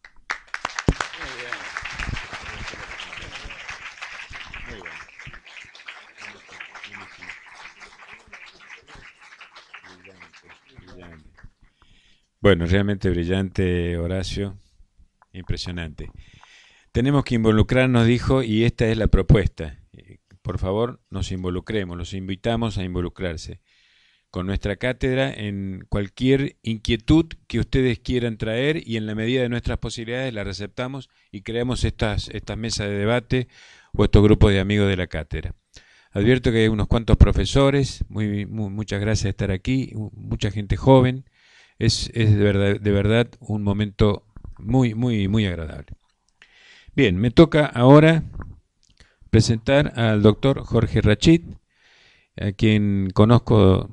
D: Muy
A: bien. Bueno, realmente brillante, Horacio. Impresionante. Tenemos que involucrarnos, dijo, y esta es la propuesta. Eh, por favor, nos involucremos, los invitamos a involucrarse con nuestra cátedra en cualquier inquietud que ustedes quieran traer y en la medida de nuestras posibilidades la receptamos y creamos estas, estas mesas de debate o estos grupos de amigos de la cátedra. Advierto que hay unos cuantos profesores, muy, muchas gracias de estar aquí, mucha gente joven, es, de, verdad, de verdad un momento muy, muy, muy agradable. Bien, me toca ahora presentar al doctor Jorge Rachid, a quien conozco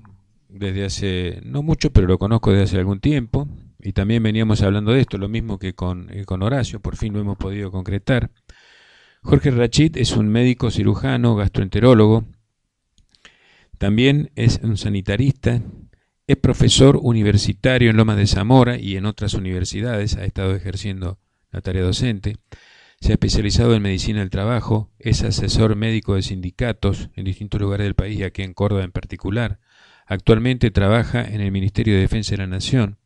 A: desde hace, no mucho, pero lo conozco desde hace algún tiempo, y también veníamos hablando de esto, lo mismo que con, eh, con Horacio, por fin lo hemos podido concretar. Jorge Rachid es un médico cirujano, gastroenterólogo, también es un sanitarista, es profesor universitario en Loma de Zamora y en otras universidades, ha estado ejerciendo la tarea docente, se ha especializado en medicina del trabajo, es asesor médico de sindicatos en distintos lugares del país y aquí en Córdoba en particular, Actualmente trabaja en el Ministerio de Defensa de la Nación.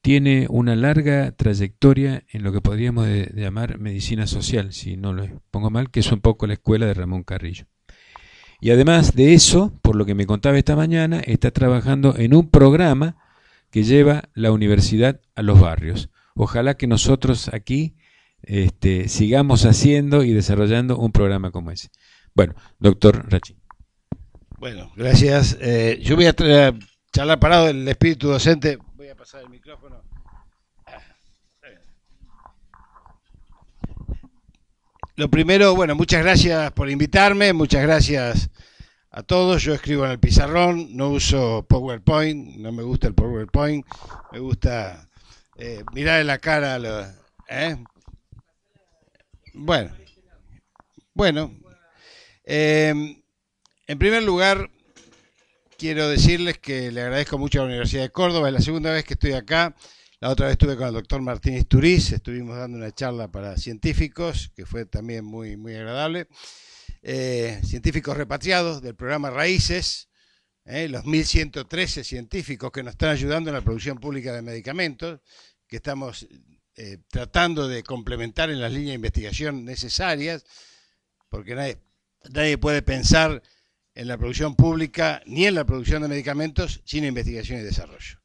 A: Tiene una larga trayectoria en lo que podríamos llamar medicina social, si no lo pongo mal, que es un poco la escuela de Ramón Carrillo. Y además de eso, por lo que me contaba esta mañana, está trabajando en un programa que lleva la universidad a los barrios. Ojalá que nosotros aquí este, sigamos haciendo y desarrollando un programa como ese. Bueno, doctor Rachi.
E: Bueno, gracias. Eh, yo voy a charlar parado el espíritu docente. Voy a pasar el micrófono. Lo primero, bueno, muchas gracias por invitarme, muchas gracias a todos. Yo escribo en el pizarrón, no uso PowerPoint, no me gusta el PowerPoint, me gusta eh, mirar en la cara. ¿eh? Bueno, Bueno, bueno. Eh, en primer lugar, quiero decirles que le agradezco mucho a la Universidad de Córdoba. Es la segunda vez que estoy acá. La otra vez estuve con el doctor Martínez Turís, estuvimos dando una charla para científicos, que fue también muy, muy agradable. Eh, científicos repatriados del programa Raíces, eh, los 1.113 científicos que nos están ayudando en la producción pública de medicamentos, que estamos eh, tratando de complementar en las líneas de investigación necesarias, porque nadie puede pensar en la producción pública ni en la producción de medicamentos sin investigación y desarrollo.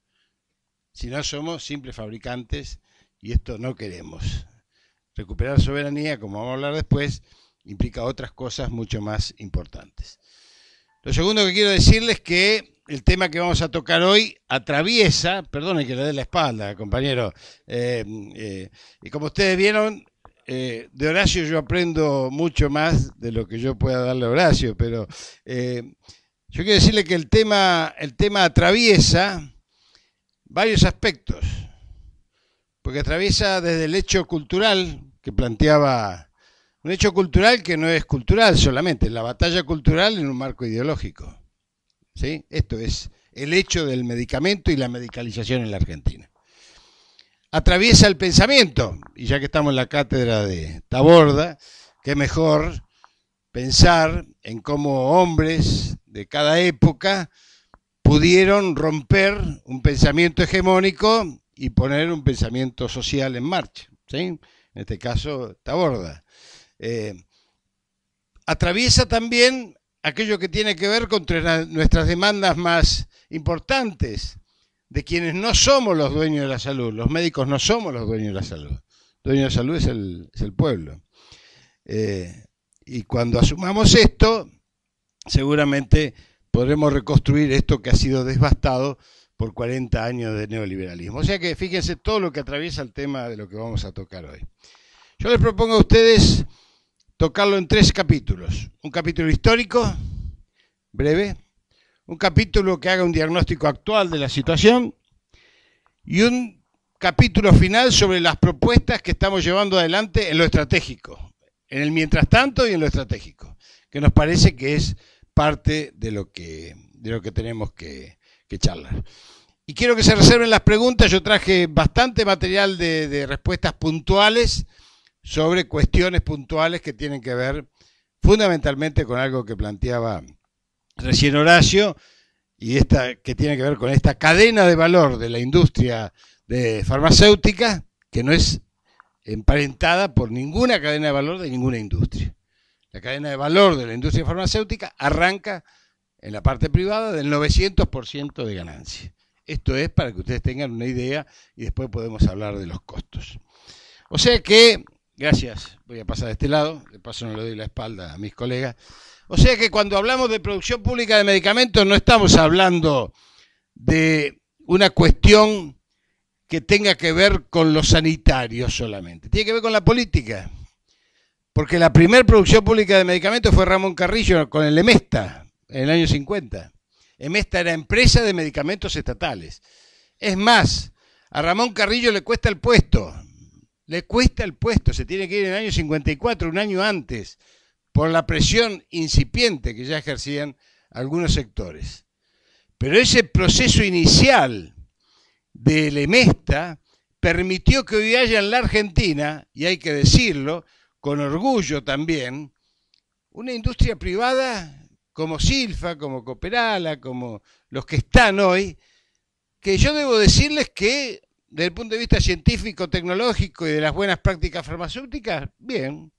E: Si no somos simples fabricantes y esto no queremos. Recuperar soberanía, como vamos a hablar después, implica otras cosas mucho más importantes. Lo segundo que quiero decirles es que el tema que vamos a tocar hoy atraviesa, perdone que le dé la espalda, compañero, eh, eh, y como ustedes vieron, eh, de Horacio yo aprendo mucho más de lo que yo pueda darle a Horacio, pero eh, yo quiero decirle que el tema, el tema atraviesa varios aspectos, porque atraviesa desde el hecho cultural que planteaba, un hecho cultural que no es cultural solamente, la batalla cultural en un marco ideológico. ¿sí? Esto es el hecho del medicamento y la medicalización en la Argentina atraviesa el pensamiento. Y ya que estamos en la cátedra de Taborda, qué mejor pensar en cómo hombres de cada época pudieron romper un pensamiento hegemónico y poner un pensamiento social en marcha. ¿sí? En este caso, Taborda. Eh, atraviesa también aquello que tiene que ver con nuestras demandas más importantes, de quienes no somos los dueños de la salud. Los médicos no somos los dueños de la salud. Dueño de la salud es el, pueblo. Eh, y cuando asumamos esto, seguramente podremos reconstruir esto que ha sido devastado por 40 años de neoliberalismo. O sea que fíjense todo lo que atraviesa el tema de lo que vamos a tocar hoy. Yo les propongo a ustedes tocarlo en tres capítulos. Un capítulo histórico, breve, un capítulo que haga un diagnóstico actual de la situación y un capítulo final sobre las propuestas que estamos llevando adelante en lo estratégico, en el mientras tanto y en lo estratégico, que nos parece que es parte de lo que, lo que tenemos que, charlar. Y quiero que se reserven las preguntas, yo traje bastante material de, de respuestas puntuales sobre cuestiones puntuales que tienen que ver fundamentalmente con algo que planteaba recién Horacio, y esta que tiene que ver con esta cadena de valor de la industria de farmacéutica, que no es emparentada por ninguna cadena de valor de ninguna industria. La cadena de valor de la industria farmacéutica arranca en la parte privada del 900% de ganancia. Esto es para que ustedes tengan una idea y después podemos hablar de los costos. O sea que, gracias, voy a pasar de este lado, de paso no le doy la espalda a mis colegas. O sea que cuando hablamos de producción pública de medicamentos no estamos hablando de una cuestión que tenga que ver con lo sanitario solamente, tiene que ver con la política. Porque la primera producción pública de medicamentos fue Ramón Carrillo con el EMESTA en el año 50. EMESTA era empresa de medicamentos estatales. Es más, a Ramón Carrillo le cuesta el puesto. Le cuesta el puesto, se tiene que ir en el año 54, un año antes por la presión incipiente que ya ejercían algunos sectores. Pero ese proceso inicial de Lemesta permitió que hoy haya en la Argentina, y hay que decirlo con orgullo también, una industria privada como Silfa, como Cooperala, como los que están hoy, que yo debo decirles que desde el punto de vista científico, tecnológico y de las buenas prácticas farmacéuticas, bien,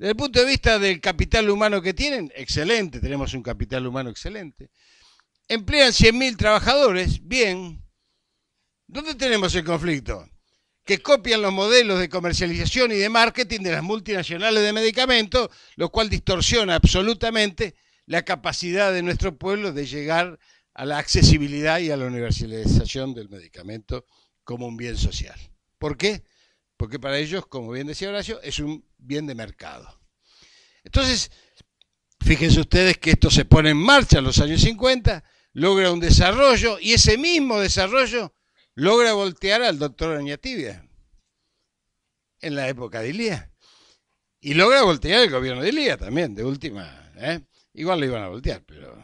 E: desde el punto de vista del capital humano que tienen, excelente, tenemos un capital humano excelente. Emplean 100.000 trabajadores, bien. ¿Dónde tenemos el conflicto? Que copian los modelos de comercialización y de marketing de las multinacionales de medicamentos, lo cual distorsiona absolutamente la capacidad de nuestro pueblo de llegar a la accesibilidad y a la universalización del medicamento como un bien social. ¿Por qué? Porque para ellos, como bien decía Horacio, es un bien de mercado. Entonces, fíjense ustedes que esto se pone en marcha en los años 50, logra un desarrollo y ese mismo desarrollo logra voltear al doctor Tibia en la época de Ilía. Y logra voltear el gobierno de Ilía también, de última. ¿eh? Igual lo iban a voltear, pero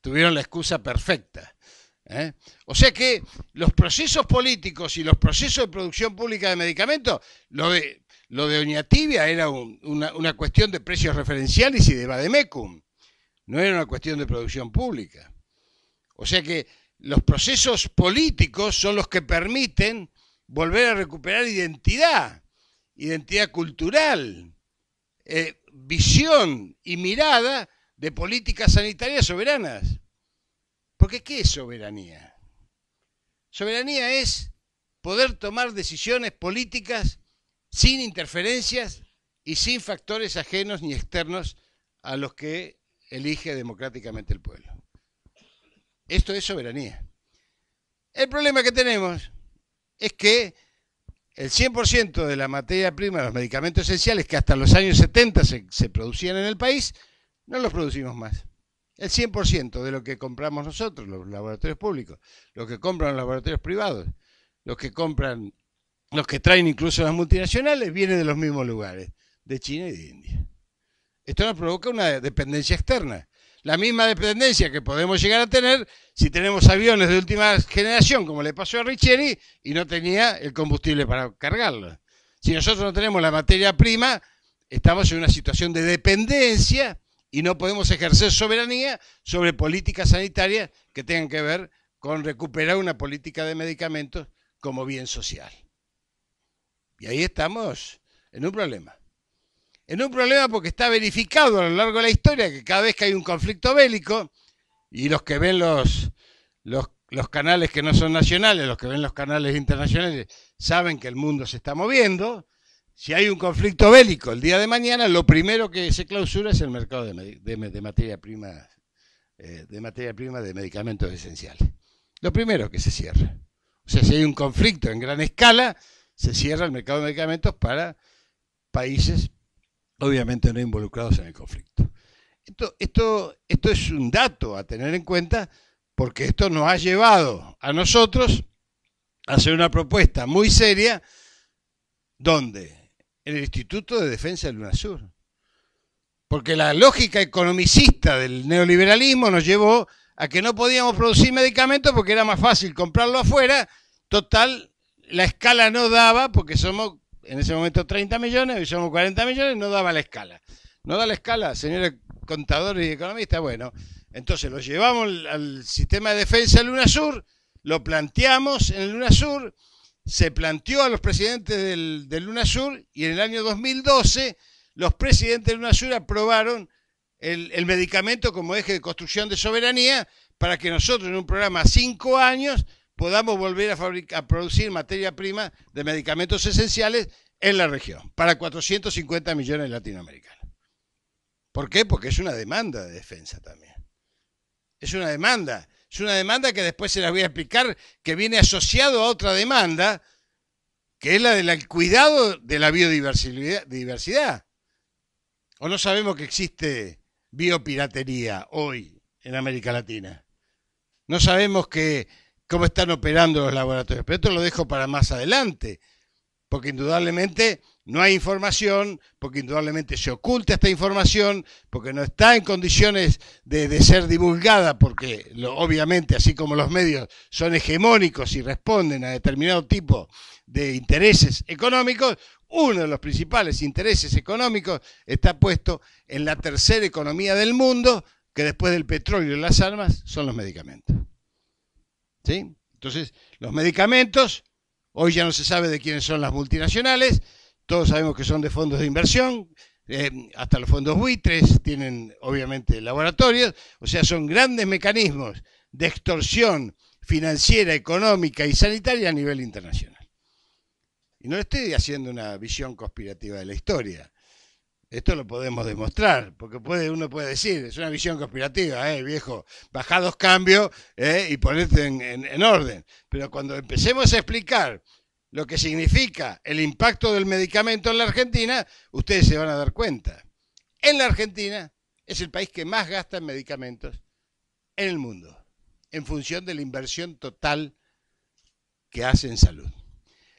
E: tuvieron la excusa perfecta. ¿eh? O sea que los procesos políticos y los procesos de producción pública de medicamentos, lo de lo de Oñatibia era una, cuestión de precios referenciales y de Bademecum, no era una cuestión de producción pública. O sea que los procesos políticos son los que permiten volver a recuperar identidad, identidad cultural, eh, visión y mirada de políticas sanitarias soberanas. Porque ¿qué es soberanía? Soberanía es poder tomar decisiones políticas sin interferencias y sin factores ajenos ni externos a los que elige democráticamente el pueblo. Esto es soberanía. El problema que tenemos es que el 100% de la materia prima, los medicamentos esenciales que hasta los años 70 se, producían en el país, no los producimos más. El 100% de lo que compramos nosotros, los laboratorios públicos, lo que compran los laboratorios privados, los que compran los que traen incluso las multinacionales, vienen de los mismos lugares, de China y de India. Esto nos provoca una dependencia externa. La misma dependencia que podemos llegar a tener si tenemos aviones de última generación, como le pasó a Richeri, y no tenía el combustible para cargarlo. Si nosotros no tenemos la materia prima, estamos en una situación de dependencia y no podemos ejercer soberanía sobre políticas sanitarias que tengan que ver con recuperar una política de medicamentos como bien social. Y ahí estamos en un problema. En un problema porque está verificado a lo largo de la historia que cada vez que hay un conflicto bélico, y los que ven los, los, canales que no son nacionales, los que ven los canales internacionales, saben que el mundo se está moviendo, si hay un conflicto bélico el día de mañana, lo primero que se clausura es el mercado de, materia prima eh, de materia prima de medicamentos esenciales. Lo primero que se cierra. O sea, si hay un conflicto en gran escala, se cierra el mercado de medicamentos para países obviamente no involucrados en el conflicto. Esto, esto, esto es un dato a tener en cuenta porque esto nos ha llevado a nosotros a hacer una propuesta muy seria donde en el Instituto de Defensa del UNASUR. Porque la lógica economicista del neoliberalismo nos llevó a que no podíamos producir medicamentos porque era más fácil comprarlo afuera. Total, la escala no daba, porque somos en ese momento 30 millones, y somos 40 millones, no daba la escala. No da la escala, señores contadores y economistas. Bueno, entonces lo llevamos al sistema de defensa Luna Sur lo planteamos en el Sur se planteó a los presidentes del, del Sur y en el año 2012 los presidentes del Sur aprobaron el, medicamento como eje de construcción de soberanía para que nosotros en un programa de cinco años podamos volver a, producir materia prima de medicamentos esenciales en la región, para 450 millones latinoamericanos. ¿Por qué? Porque es una demanda de defensa también. Es una demanda. Es una demanda que después se las voy a explicar, que viene asociado a otra demanda, que es la del cuidado de la biodiversidad. ¿O no sabemos que existe biopiratería hoy en América Latina? ¿No sabemos que cómo están operando los laboratorios. Pero esto lo dejo para más adelante, porque indudablemente no hay información, porque indudablemente se oculta esta información, porque no está en condiciones de, ser divulgada, porque obviamente, así como los medios son hegemónicos y responden a determinado tipo de intereses económicos, uno de los principales intereses económicos está puesto en la tercera economía del mundo, que después del petróleo y las armas son los medicamentos. Entonces, los medicamentos, hoy ya no se sabe de quiénes son las multinacionales, todos sabemos que son de fondos de inversión, eh, hasta los fondos buitres tienen obviamente laboratorios, o sea, son grandes mecanismos de extorsión financiera, económica y sanitaria a nivel internacional. Y no estoy haciendo una visión conspirativa de la historia, esto lo podemos demostrar, porque uno puede decir, es una visión conspirativa, eh, viejo, bajados dos cambios eh, y ponete en orden. Pero cuando empecemos a explicar lo que significa el impacto del medicamento en la Argentina, ustedes se van a dar cuenta. En la Argentina es el país que más gasta en medicamentos en el mundo, en función de la inversión total que hace en salud.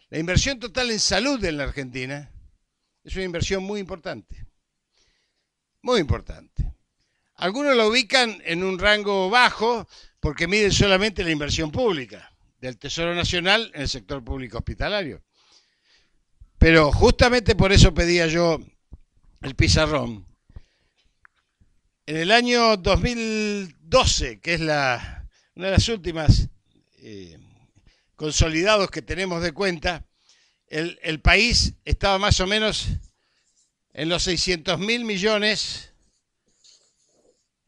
E: La inversión total en salud en la Argentina es una inversión muy importante muy importante. Algunos lo ubican en un rango bajo porque miden solamente la inversión pública del Tesoro Nacional en el sector público hospitalario. Pero justamente por eso pedía yo el pizarrón. En el año 2012, que es la, una de las últimas eh, consolidados que tenemos de cuenta, el, el país estaba más o menos en los 600 mil millones,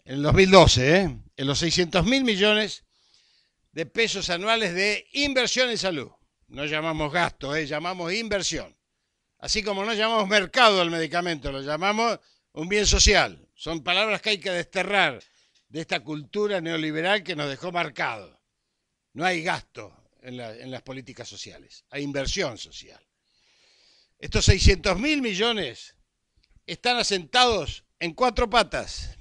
E: en 2012, ¿eh? en los 600 mil millones de pesos anuales de inversión en salud. No llamamos gasto, ¿eh? llamamos inversión. Así como no llamamos mercado al medicamento, lo llamamos un bien social. Son palabras que hay que desterrar de esta cultura neoliberal que nos dejó marcado. No hay gasto en, en las políticas sociales, hay inversión social. Estos 600 mil millones están asentados en cuatro patas,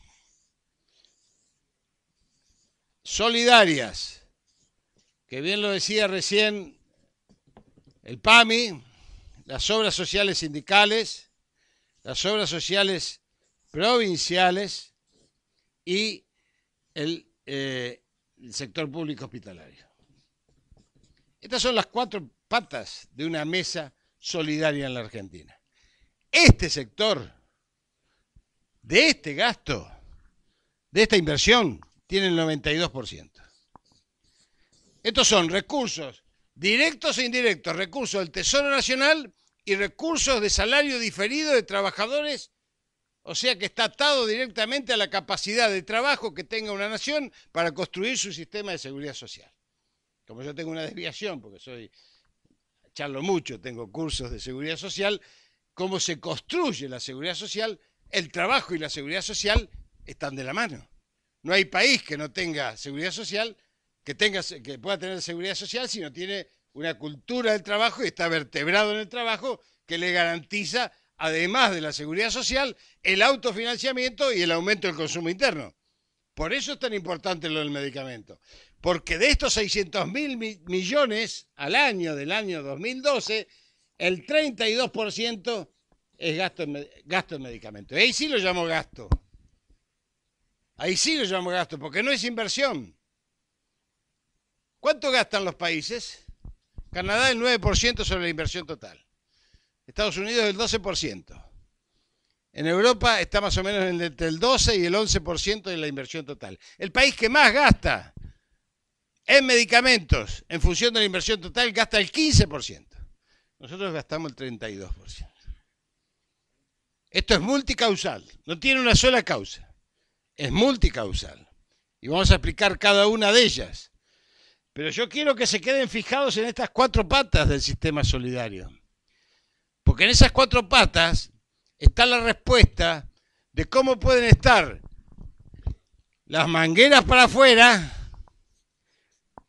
E: solidarias, que bien lo decía recién el PAMI, las obras sociales sindicales, las obras sociales provinciales y eh, el, sector público hospitalario. Estas son las cuatro patas de una mesa solidaria en la Argentina. Este sector de este gasto, de esta inversión, tiene el 92%. Estos son recursos directos e indirectos, recursos del Tesoro Nacional y recursos de salario diferido de trabajadores, o sea que está atado directamente a la capacidad de trabajo que tenga una nación para construir su sistema de seguridad social. Como yo tengo una desviación, porque soy, charlo mucho, tengo cursos de seguridad social, cómo se construye la seguridad social, el trabajo y la seguridad social están de la mano. No hay país que no tenga seguridad social, que, pueda tener seguridad social si no tiene una cultura del trabajo y está vertebrado en el trabajo que le garantiza, además de la seguridad social, el autofinanciamiento y el aumento del consumo interno. Por eso es tan importante lo del medicamento. Porque de estos 600 mil millones al año del año 2012, el 32% es gasto en, medicamentos. Ahí sí lo llamo gasto. Ahí sí lo llamo gasto, porque no es inversión. ¿Cuánto gastan los países? Canadá el 9% sobre la inversión total. Estados Unidos el 12%. En Europa está más o menos entre el 12 y el 11% de la inversión total. El país que más gasta en medicamentos en función de la inversión total gasta el 15%. Nosotros gastamos el 32%. Esto es multicausal, no tiene una sola causa, es multicausal. Y vamos a explicar cada una de ellas. Pero yo quiero que se queden fijados en estas cuatro patas del sistema solidario. Porque en esas cuatro patas está la respuesta de cómo pueden estar las mangueras para afuera.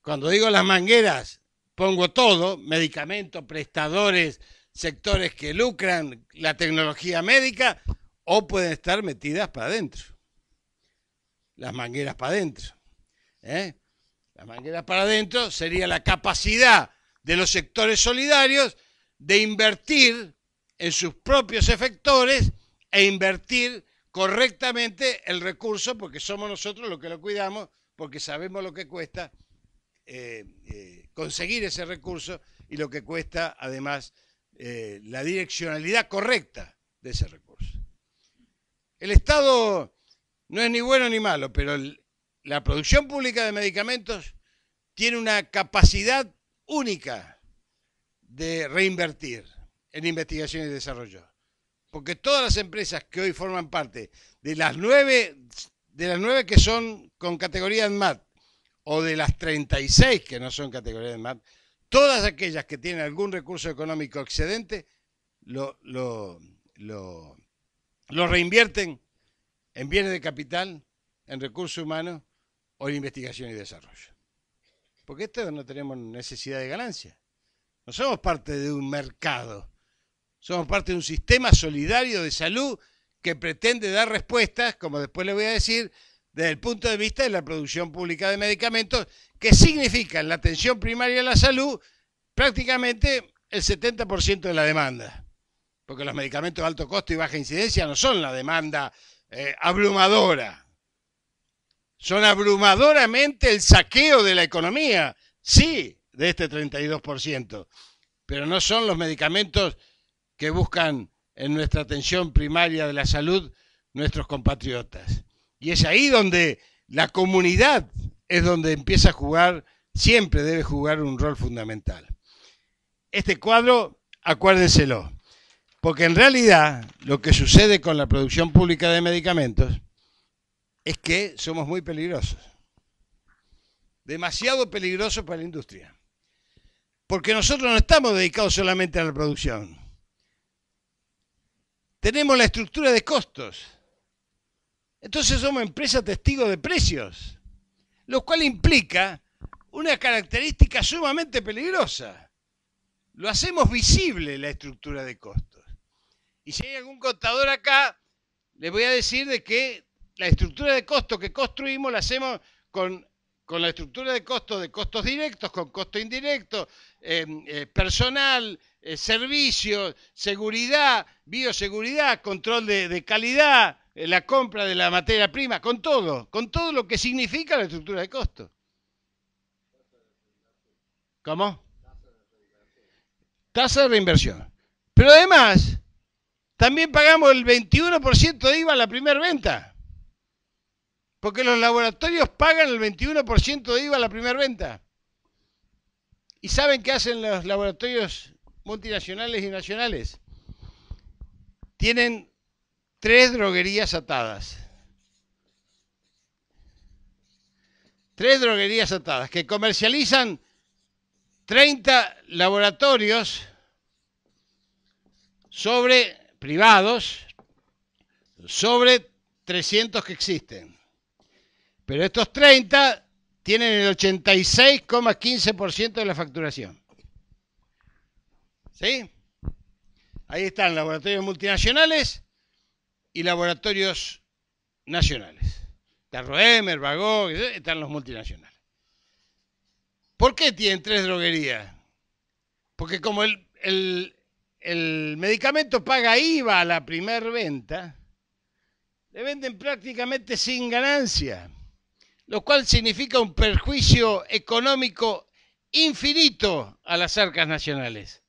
E: Cuando digo las mangueras, pongo todo, medicamentos, prestadores, sectores que lucran la tecnología médica o pueden estar metidas para adentro. Las mangueras para adentro. ¿eh? Las mangueras para adentro sería la capacidad de los sectores solidarios de invertir en sus propios efectores e invertir correctamente el recurso, porque somos nosotros los que lo cuidamos, porque sabemos lo que cuesta eh, eh, conseguir ese recurso y lo que cuesta además eh, la direccionalidad correcta de ese recurso. El Estado no es ni bueno ni malo, pero la producción pública de medicamentos tiene una capacidad única de reinvertir en investigación y desarrollo. Porque todas las empresas que hoy forman parte de las nueve, de las que son con categoría en MAT, o de las 36 que no son categoría de MAT, todas aquellas que tienen algún recurso económico excedente, lo, lo, reinvierten en bienes de capital, en recursos humanos o en investigación y desarrollo. Porque esto no tenemos necesidad de ganancia. No somos parte de un mercado. Somos parte de un sistema solidario de salud que pretende dar respuestas, como después le voy a decir, desde el punto de vista de la producción pública de medicamentos, que significan la atención primaria de la salud prácticamente el 70% de la demanda. Porque los medicamentos de alto costo y baja incidencia no son la demanda eh, abrumadora. Son abrumadoramente el saqueo de la economía, sí, de este 32%, pero no son los medicamentos que buscan en nuestra atención primaria de la salud nuestros compatriotas. Y es ahí donde la comunidad es donde empieza a jugar, siempre debe jugar un rol fundamental. Este cuadro, acuérdenselo, porque en realidad lo que sucede con la producción pública de medicamentos es que somos muy peligrosos. Demasiado peligrosos para la industria. Porque nosotros no estamos dedicados solamente a la producción. Tenemos la estructura de costos entonces somos empresa testigos de precios, lo cual implica una característica sumamente peligrosa. Lo hacemos visible la estructura de costos. Y si hay algún contador acá, le voy a decir de que la estructura de costos que construimos la hacemos con, la estructura de costos de costos directos, con costos indirectos, eh, eh, personal, eh, servicios, seguridad, bioseguridad, control de calidad, eh, la compra de la materia prima, con todo, con todo lo que significa la estructura de costo. ¿Cómo? Tasa de reinversión. Pero además, también pagamos el 21% de IVA a la primera venta. Porque los laboratorios pagan el 21% de IVA a la primera venta. ¿Y saben qué hacen los laboratorios multinacionales y nacionales? Tienen tres droguerías atadas. Tres droguerías atadas que comercializan 30 laboratorios sobre privados, sobre 300 que existen. Pero estos 30 tienen el 86,15% de la facturación. ¿Sí? Ahí están laboratorios multinacionales y laboratorios nacionales. La Roemer, Vagó, están los multinacionales. ¿Por qué tienen tres droguerías? Porque como el, el, medicamento paga IVA a la primer venta, le venden prácticamente sin ganancia, lo cual significa un perjuicio económico infinito a las arcas nacionales.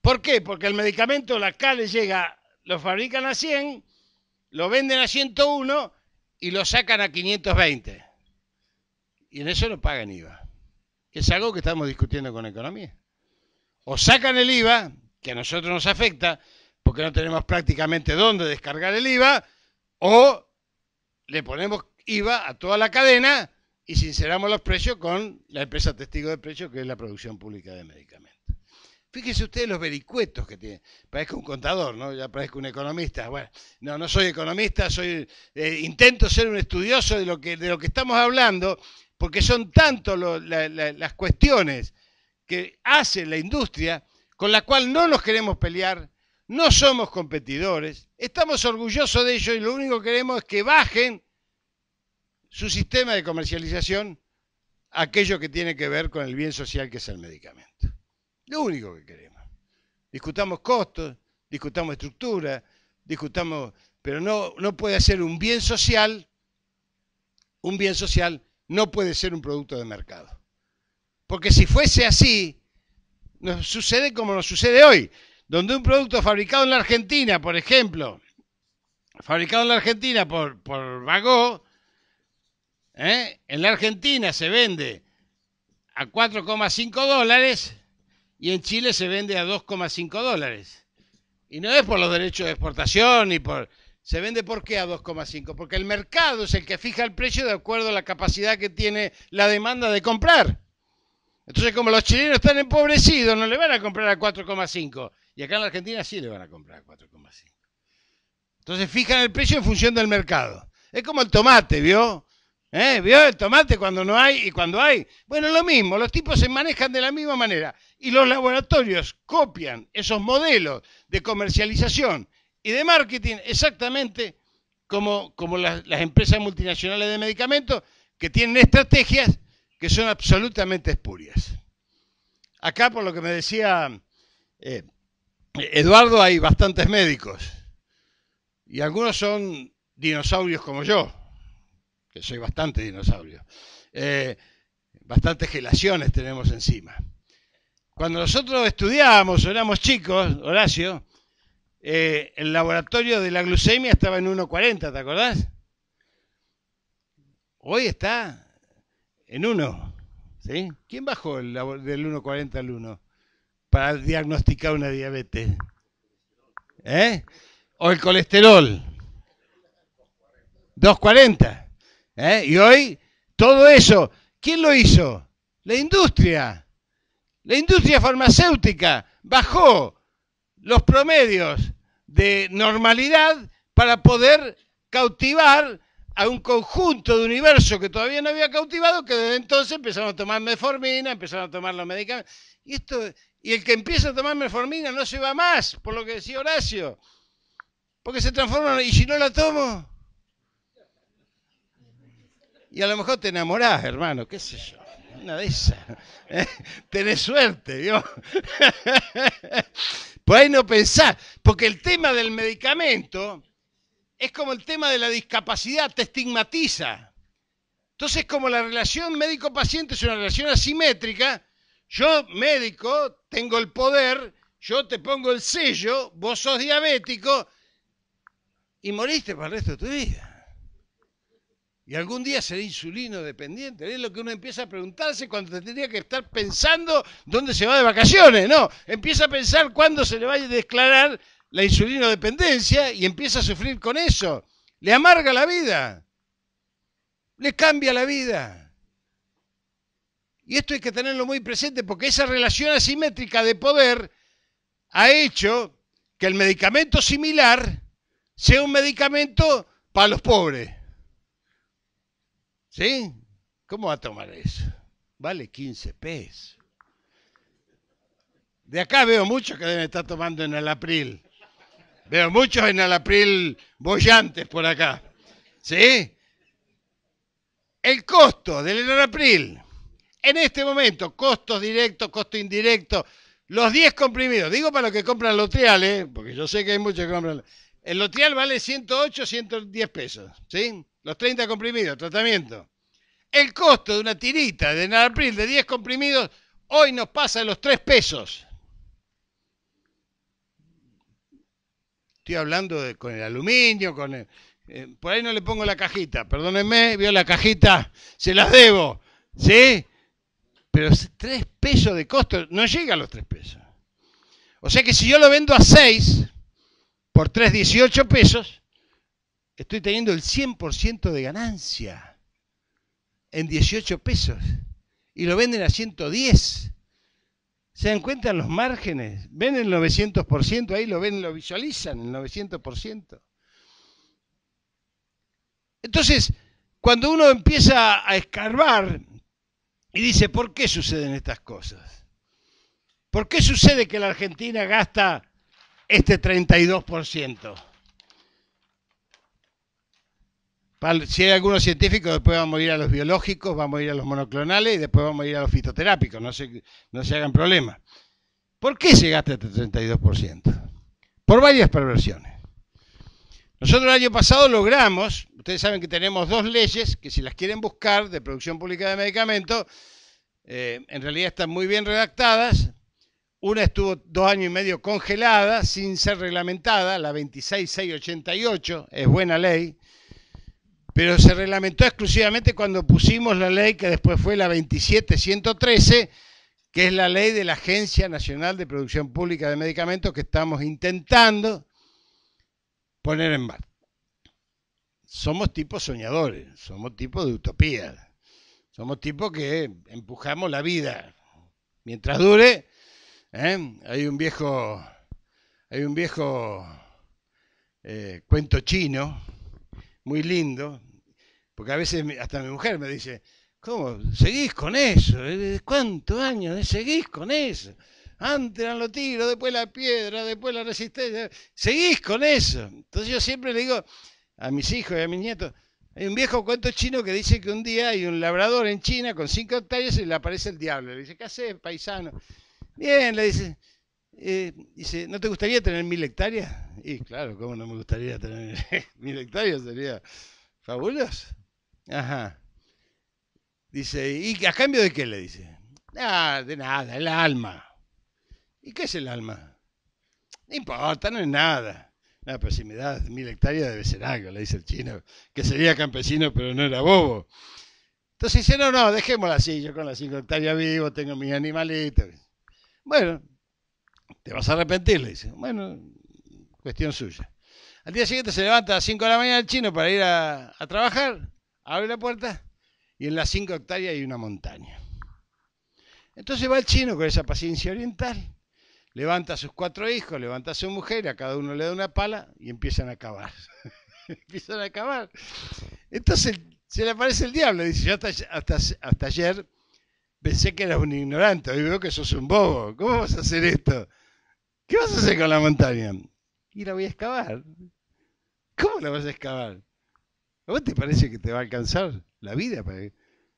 E: ¿Por qué? Porque el medicamento, la CA, le llega lo fabrican a 100, lo venden a 101 y lo sacan a 520. Y en eso no pagan IVA. Que es algo que estamos discutiendo con economía. O sacan el IVA, que a nosotros nos afecta, porque no tenemos prácticamente dónde descargar el IVA, o le ponemos IVA a toda la cadena y sinceramos los precios con la empresa testigo de precios, que es la producción pública de medicamentos. Fíjense ustedes los vericuetos que tiene. Parezco un contador, ¿no? Ya parezco un economista. Bueno, no, no soy economista, soy eh, intento ser un estudioso de lo que de lo que estamos hablando, porque son tanto las cuestiones que hace la industria con la cual no nos queremos pelear, no somos competidores, estamos orgullosos de ello y lo único que queremos es que bajen su sistema de comercialización aquello que tiene que ver con el bien social que es el medicamento. Lo único que queremos. Discutamos costos, discutamos estructura, discutamos, pero no, no puede ser un bien social, un bien social no puede ser un producto de mercado. Porque si fuese así, nos sucede como nos sucede hoy, donde un producto fabricado en la Argentina, por ejemplo, fabricado en la Argentina por, por Vago, ¿eh? en la Argentina se vende a 4,5 dólares y en Chile se vende a 2,5 dólares. Y no es por los derechos de exportación ni por... Se vende por qué a 2,5? Porque el mercado es el que fija el precio de acuerdo a la capacidad que tiene la demanda de comprar. Entonces, como los chilenos están empobrecidos, no le van a comprar a 4,5. Y acá en la Argentina sí le van a comprar a 4,5. Entonces, fijan el precio en función del mercado. Es como el tomate, ¿vio? ¿Eh? ¿Vio el tomate cuando no hay y cuando hay? Bueno, lo mismo, los tipos se manejan de la misma manera y los laboratorios copian esos modelos de comercialización y de marketing exactamente como, las, empresas multinacionales de medicamentos que tienen estrategias que son absolutamente espurias. Acá, por lo que me decía eh, Eduardo, hay bastantes médicos y algunos son dinosaurios como yo que soy bastante dinosaurio, eh, bastantes gelaciones tenemos encima. Cuando nosotros estudiábamos, éramos chicos, Horacio, eh, el laboratorio de la glucemia estaba en 1,40, ¿te acordás? Hoy está en 1. ¿sí? ¿Quién bajó del 1,40 al 1 para diagnosticar una diabetes? ¿Eh? ¿O el colesterol? 2,40. ¿Eh? Y hoy, todo eso, ¿quién lo hizo? La industria. La industria farmacéutica bajó los promedios de normalidad para poder cautivar a un conjunto de universo que todavía no había cautivado, que desde entonces empezaron a tomar metformina, empezaron a tomar los medicamentos. Y, esto, y el que empieza a tomar metformina no se va más, por lo que decía Horacio, porque se transforma, y si no la tomo, y a lo mejor te enamorás, hermano, qué sé yo. Una de esas. ¿eh? Tenés suerte, yo. Por ahí no pensás, porque el tema del medicamento es como el tema de la discapacidad, te estigmatiza. Entonces, como la relación médico-paciente es una relación asimétrica, yo, médico, tengo el poder, yo te pongo el sello, vos sos diabético y moriste para el resto de tu vida. Y algún día seré insulino dependiente. Es lo que uno empieza a preguntarse cuando tendría que estar pensando dónde se va de vacaciones. No, empieza a pensar cuándo se le va a declarar la insulino dependencia y empieza a sufrir con eso. Le amarga la vida. Le cambia la vida. Y esto hay que tenerlo muy presente porque esa relación asimétrica de poder ha hecho que el medicamento similar sea un medicamento para los pobres ¿Sí? ¿Cómo va a tomar eso? Vale 15 pesos. De acá veo muchos que deben estar tomando en el april. Veo muchos en el april bollantes por acá. ¿Sí? El costo del april, En este momento, costos directos, costo indirecto, los 10 comprimidos. Digo para los que compran lotrial, ¿eh? porque yo sé que hay muchos que compran. El lotrial vale 108, 110 pesos. ¿Sí? Los 30 comprimidos, tratamiento. El costo de una tirita de Narpril de 10 comprimidos hoy nos pasa los 3 pesos. Estoy hablando con el aluminio, con el, eh, por ahí no le pongo la cajita, perdónenme, vio la cajita, se las debo, ¿sí? Pero 3 pesos de costo, no llega a los 3 pesos. O sea que si yo lo vendo a 6 por 3,18 pesos, estoy teniendo el 100% de ganancia en 18 pesos y lo venden a 110. ¿Se dan cuenta los márgenes? Ven el 900%, ahí lo ven, lo visualizan, el 900%. Entonces, cuando uno empieza a escarbar y dice, ¿por qué suceden estas cosas? ¿Por qué sucede que la Argentina gasta este 32%? si hay algunos científicos, después vamos a ir a los biológicos, vamos a ir a los monoclonales y después vamos a ir a los fitoterápicos, no se, no se hagan problemas. ¿Por qué llegaste a este 32%? Por varias perversiones. Nosotros el año pasado logramos, ustedes saben que tenemos dos leyes que si las quieren buscar de producción pública de medicamentos, eh, en realidad están muy bien redactadas. Una estuvo dos años y medio congelada, sin ser reglamentada, la 26688, es buena ley, pero se reglamentó exclusivamente cuando pusimos la ley que después fue la 27113, que es la ley de la Agencia Nacional de Producción Pública de Medicamentos que estamos intentando poner en marcha. Somos tipos soñadores, somos tipos de utopía, somos tipos que empujamos la vida. Mientras dure, ¿eh? hay un viejo, hay un viejo eh, cuento chino muy lindo, porque a veces hasta mi mujer me dice, ¿cómo? ¿Seguís con eso? ¿Cuántos años? ¿Seguís con eso? Antes eran los tiros, después la piedra, después la resistencia. ¿Seguís con eso? Entonces yo siempre le digo a mis hijos y a mis nietos, hay un viejo cuento chino que dice que un día hay un labrador en China con cinco hectáreas y le aparece el diablo. Le dice, ¿qué haces, paisano? Bien, le dice, eh, dice, ¿no te gustaría tener mil hectáreas? Y claro, ¿cómo no me gustaría tener mil hectáreas? Sería fabuloso. Ajá. Dice, ¿y a cambio de qué le dice? Ah, de nada, el alma. ¿Y qué es el alma? No importa, no es nada. la pero si me mil hectáreas debe ser algo, le dice el chino, que sería campesino pero no era bobo. Entonces dice, no, no, dejémosla así, yo con las cinco hectáreas vivo, tengo mis animalitos. Bueno, ¿Te vas a arrepentir? Le dice. Bueno, cuestión suya. Al día siguiente se levanta a las 5 de la mañana el chino para ir a, trabajar, abre la puerta y en las 5 hectáreas hay una montaña. Entonces va el chino con esa paciencia oriental, levanta a sus cuatro hijos, levanta a su mujer, a cada uno le da una pala y empiezan a acabar empiezan a cavar. Entonces se le aparece el diablo, dice, yo hasta, hasta, hasta ayer pensé que eras un ignorante, hoy veo que sos un bobo, ¿cómo vas a hacer esto? ¿Qué vas a hacer con la montaña? Y la voy a excavar. ¿Cómo la vas a excavar? ¿A vos te parece que te va a alcanzar la vida? Para...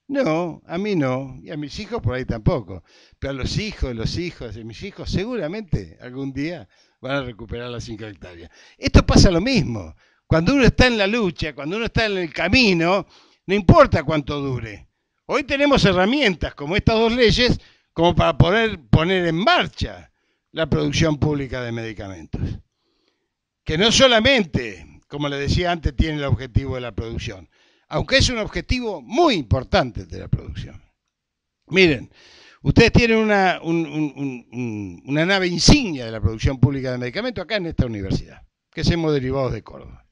E: No, a mí no, y a mis hijos por ahí tampoco. Pero a los hijos de los hijos de mis hijos seguramente algún día van a recuperar las 5 hectáreas. Esto pasa lo mismo. Cuando uno está en la lucha, cuando uno está en el camino, no importa cuánto dure. Hoy tenemos herramientas como estas dos leyes como para poder poner en marcha la producción pública de medicamentos. Que no solamente, como le decía antes, tiene el objetivo de la producción, aunque es un objetivo muy importante de la producción. Miren, ustedes tienen una, una nave insignia de la producción pública de medicamentos acá en esta universidad, que es Hemos Derivados de Córdoba.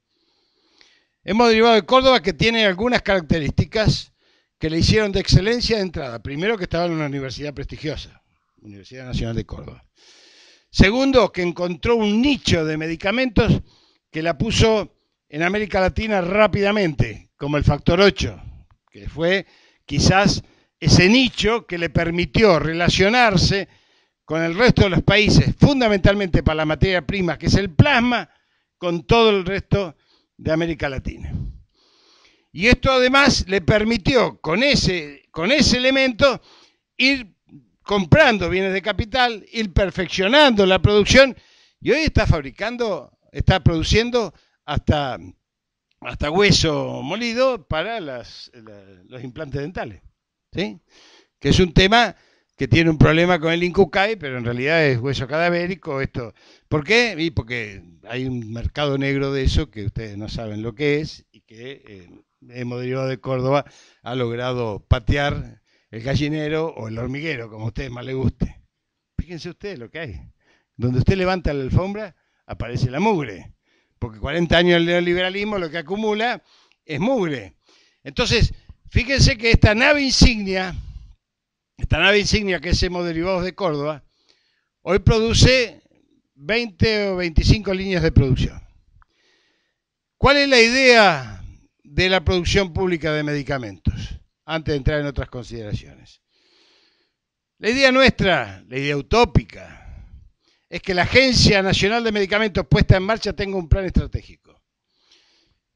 E: Hemos Derivado de Córdoba que tiene algunas características que le hicieron de excelencia de entrada. Primero que estaba en una universidad prestigiosa, Universidad Nacional de Córdoba. Segundo, que encontró un nicho de medicamentos que la puso en América Latina rápidamente, como el factor 8, que fue quizás ese nicho que le permitió relacionarse con el resto de los países, fundamentalmente para la materia prima, que es el plasma, con todo el resto de América Latina. Y esto además le permitió, con ese, con ese elemento, ir comprando bienes de capital, ir perfeccionando la producción y hoy está fabricando, está produciendo hasta, hasta hueso molido para los implantes dentales. ¿sí? Que es un tema que tiene un problema con el INCUCAI, pero en realidad es hueso cadavérico. Esto. ¿Por qué? porque hay un mercado negro de eso que ustedes no saben lo que es y que eh, Hemos de Córdoba ha logrado patear el gallinero o el hormiguero, como a ustedes más le guste. Fíjense ustedes lo que hay. Donde usted levanta la alfombra, aparece la mugre. Porque 40 años del neoliberalismo lo que acumula es mugre. Entonces, fíjense que esta nave insignia, esta nave insignia que es Hemos derivado de Córdoba, hoy produce 20 o 25 líneas de producción. ¿Cuál es la idea de la producción pública de medicamentos? antes de entrar en otras consideraciones. La idea nuestra, la idea utópica, es que la Agencia Nacional de Medicamentos puesta en marcha tenga un plan estratégico.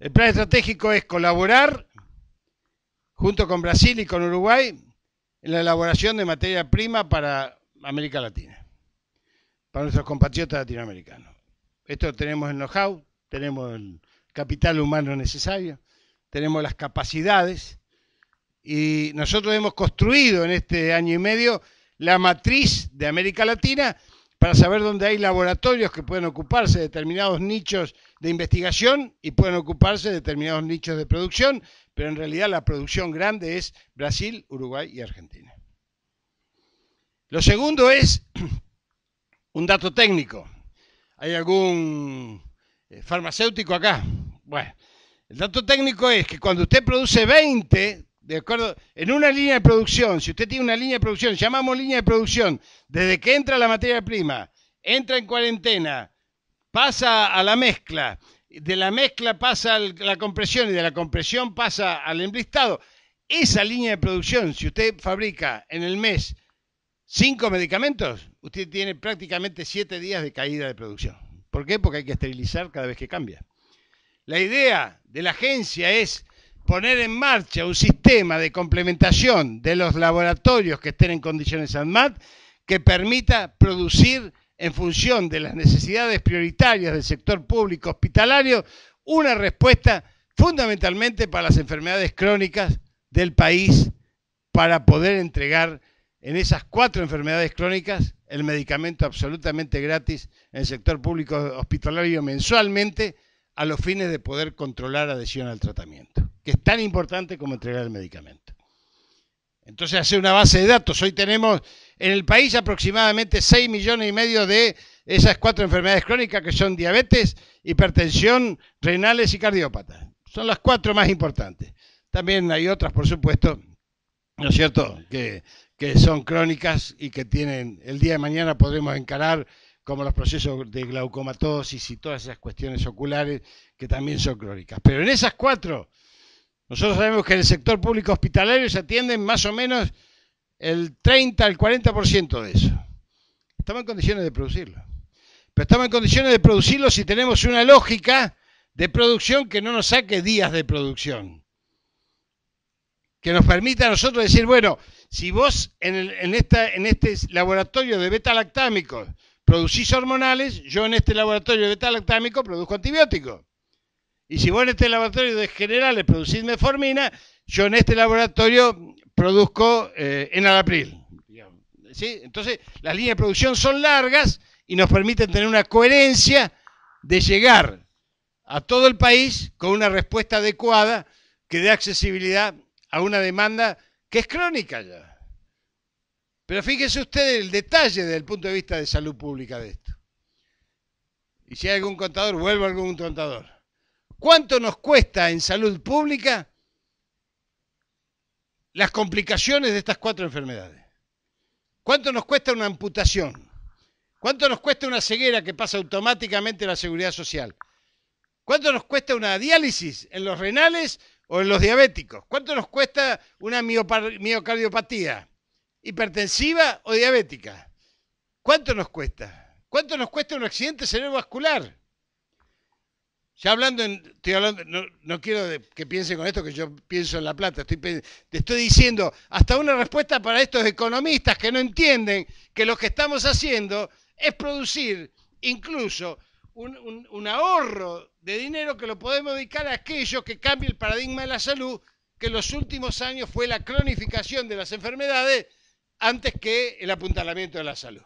E: El plan estratégico es colaborar junto con Brasil y con Uruguay en la elaboración de materia prima para América Latina, para nuestros compatriotas latinoamericanos. Esto tenemos el know-how, tenemos el capital humano necesario, tenemos las capacidades y nosotros hemos construido en este año y medio la matriz de América Latina para saber dónde hay laboratorios que pueden ocuparse de determinados nichos de investigación y pueden ocuparse de determinados nichos de producción, pero en realidad la producción grande es Brasil, Uruguay y Argentina. Lo segundo es un dato técnico. ¿Hay algún eh, farmacéutico acá? Bueno, el dato técnico es que cuando usted produce 20 de acuerdo, en una línea de producción, si usted tiene una línea de producción, llamamos línea de producción, desde que entra la materia prima, entra en cuarentena, pasa a la mezcla, de la mezcla pasa a la compresión y de la compresión pasa al emblistado. Esa línea de producción, si usted fabrica en el mes cinco medicamentos, usted tiene prácticamente siete días de caída de producción. ¿Por qué? Porque hay que esterilizar cada vez que cambia. La idea de la agencia es poner en marcha un sistema de complementación de los laboratorios que estén en condiciones ANMAT que permita producir en función de las necesidades prioritarias del sector público hospitalario una respuesta fundamentalmente para las enfermedades crónicas del país para poder entregar en esas cuatro enfermedades crónicas el medicamento absolutamente gratis en el sector público hospitalario mensualmente a los fines de poder controlar adhesión al tratamiento, que es tan importante como entregar el medicamento. Entonces hace una base de datos. Hoy tenemos en el país aproximadamente 6 millones y medio de esas cuatro enfermedades crónicas que son diabetes, hipertensión, renales y cardiópatas. Son las cuatro más importantes. También hay otras, por supuesto, ¿no es cierto?, que, que son crónicas y que tienen, el día de mañana podremos encarar como los procesos de glaucomatosis y todas esas cuestiones oculares que también son crónicas. Pero en esas cuatro, nosotros sabemos que en el sector público hospitalario se atienden más o menos el 30 al 40% de eso. Estamos en condiciones de producirlo. Pero estamos en condiciones de producirlo si tenemos una lógica de producción que no nos saque días de producción. Que nos permita a nosotros decir, bueno, si vos en, esta, en este laboratorio de beta-lactámicos producís hormonales, yo en este laboratorio de talactámico produzco antibióticos. Y si vos en este laboratorio de generales producís meformina, yo en este laboratorio produzco eh, enalapril. Entonces, las líneas de producción son largas y nos permiten tener una coherencia de llegar a todo el país con una respuesta adecuada que dé accesibilidad a una demanda que es crónica ya. Pero fíjese usted el detalle desde el punto de vista de salud pública de esto. Y si hay algún contador, vuelvo a algún contador. ¿Cuánto nos cuesta en salud pública las complicaciones de estas cuatro enfermedades? ¿Cuánto nos cuesta una amputación? ¿Cuánto nos cuesta una ceguera que pasa automáticamente a la seguridad social? ¿Cuánto nos cuesta una diálisis en los renales o en los diabéticos? ¿Cuánto nos cuesta una miocardiopatía? hipertensiva o diabética. ¿Cuánto nos cuesta? ¿Cuánto nos cuesta un accidente cerebrovascular? Ya hablando, en, estoy hablando, no, quiero que piensen con esto que yo pienso en la plata. Estoy, te estoy diciendo hasta una respuesta para estos economistas que no entienden que lo que estamos haciendo es producir incluso un, ahorro de dinero que lo podemos dedicar a aquello que cambie el paradigma de la salud, que en los últimos años fue la cronificación de las enfermedades antes que el apuntalamiento de la salud.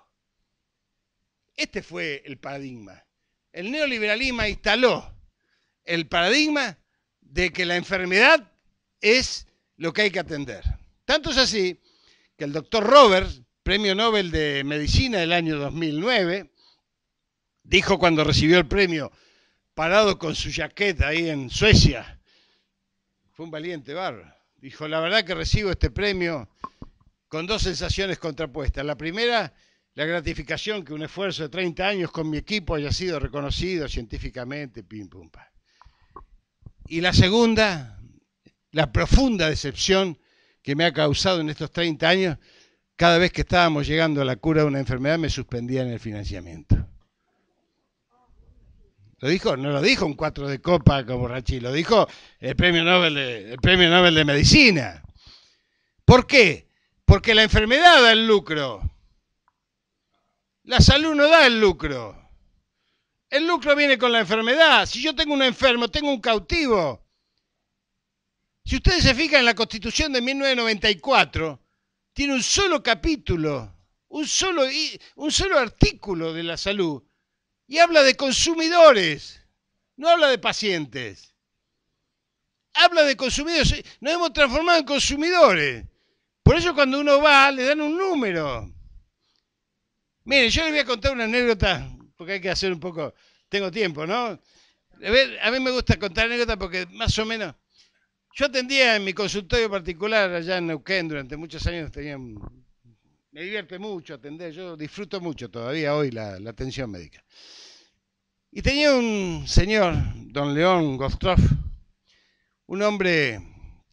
E: Este fue el paradigma. El neoliberalismo instaló el paradigma de que la enfermedad es lo que hay que atender. Tanto es así que el doctor Roberts, premio Nobel de Medicina del año 2009, dijo cuando recibió el premio, parado con su chaqueta ahí en Suecia, fue un valiente barro, dijo, la verdad que recibo este premio con dos sensaciones contrapuestas. La primera, la gratificación que un esfuerzo de 30 años con mi equipo haya sido reconocido científicamente, pim, pum, pa. Y la segunda, la profunda decepción que me ha causado en estos 30 años, cada vez que estábamos llegando a la cura de una enfermedad me suspendían el financiamiento. Lo dijo, no lo dijo un cuatro de copa como Rachi, lo dijo el premio Nobel el premio Nobel de Medicina. ¿Por qué? Porque la enfermedad da el lucro. La salud no da el lucro. El lucro viene con la enfermedad. Si yo tengo un enfermo, tengo un cautivo. Si ustedes se fijan en la Constitución de 1994, tiene un solo capítulo, un solo, un solo artículo de la salud. Y habla de consumidores, no habla de pacientes. Habla de consumidores. Nos hemos transformado en consumidores. Por eso cuando uno va, le dan un número. Mire, yo le voy a contar una anécdota, porque hay que hacer un poco, tengo tiempo, ¿no? A, mí me gusta contar anécdotas porque más o menos... Yo atendía en mi consultorio particular allá en Neuquén durante muchos años, tenía, me divierte mucho atender, yo disfruto mucho todavía hoy la, atención médica. Y tenía un señor, don León Gostroff, un hombre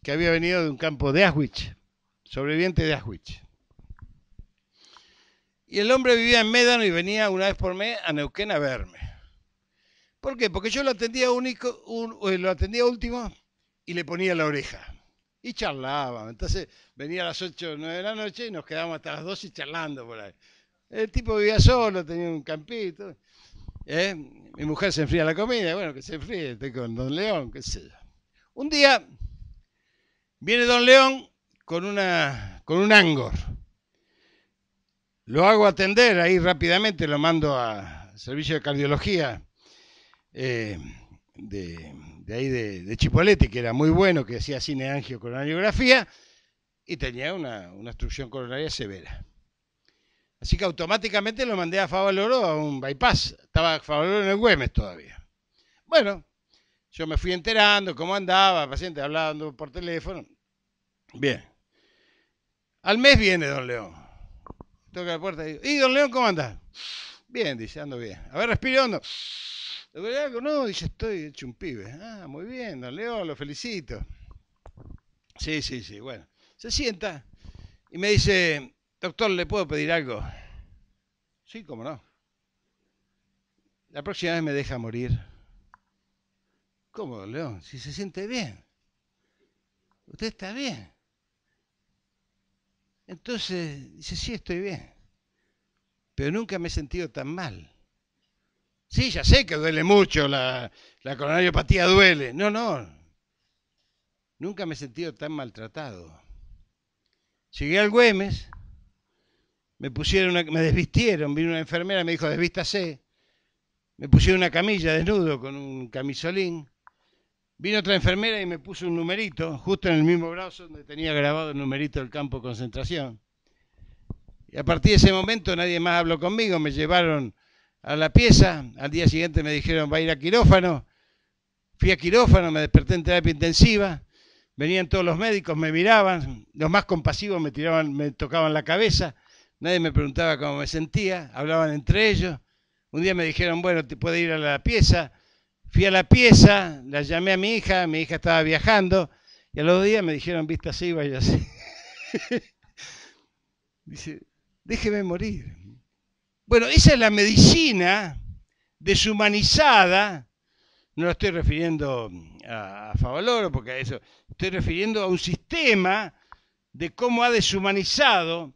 E: que había venido de un campo de Auschwitz, sobreviviente de Auschwitz. Y el hombre vivía en Médano y venía una vez por mes a Neuquén a verme. ¿Por qué? Porque yo lo atendía, único, eh, lo atendía último y le ponía la oreja. Y charlaba. Entonces venía a las 8 o 9 de la noche y nos quedábamos hasta las 12 charlando por ahí. El tipo vivía solo, tenía un campito. ¿eh? Mi mujer se enfría la comida, bueno, que se enfríe, estoy con Don León, qué sé yo. Un día viene Don León con, una, con un ángor, Lo hago atender ahí rápidamente, lo mando a servicio de cardiología eh, de, de, ahí de, Chipolete, que era muy bueno, que hacía cine angio coronariografía y tenía una, una obstrucción coronaria severa. Así que automáticamente lo mandé a Favaloro a un bypass. Estaba Favaloro en el Güemes todavía. Bueno, yo me fui enterando cómo andaba, el paciente hablando por teléfono. Bien. Al mes viene don León. Toca la puerta y digo, ¿y don León cómo anda? Bien, dice, ando bien. A ver, respire hondo. No, dice, estoy hecho un pibe. Ah, muy bien, don León, lo felicito. Sí, sí, sí, bueno. Se sienta y me dice, doctor, ¿le puedo pedir algo? Sí, cómo no. La próxima vez me deja morir. ¿Cómo, don León? Si se siente bien. Usted está bien. Entonces dice, sí, estoy bien, pero nunca me he sentido tan mal. Sí, ya sé que duele mucho, la, la coronariopatía duele. No, no, nunca me he sentido tan maltratado. Llegué al Güemes, me pusieron, una, me desvistieron, vino una enfermera, me dijo, desvístase. Me pusieron una camilla desnudo con un camisolín. Vino otra enfermera y me puso un numerito, justo en el mismo brazo donde tenía grabado el numerito del campo de concentración. Y a partir de ese momento nadie más habló conmigo, me llevaron a la pieza, al día siguiente me dijeron va a ir a quirófano, fui a quirófano, me desperté en terapia intensiva, venían todos los médicos, me miraban, los más compasivos me tiraban, me tocaban la cabeza, nadie me preguntaba cómo me sentía, hablaban entre ellos, un día me dijeron, bueno, te puede ir a la pieza, Fui a la pieza, la llamé a mi hija, mi hija estaba viajando, y a los días me dijeron, viste así, vaya así. Dice, déjeme morir. Bueno, esa es la medicina deshumanizada, no lo estoy refiriendo a, a Favaloro, porque a eso, estoy refiriendo a un sistema de cómo ha deshumanizado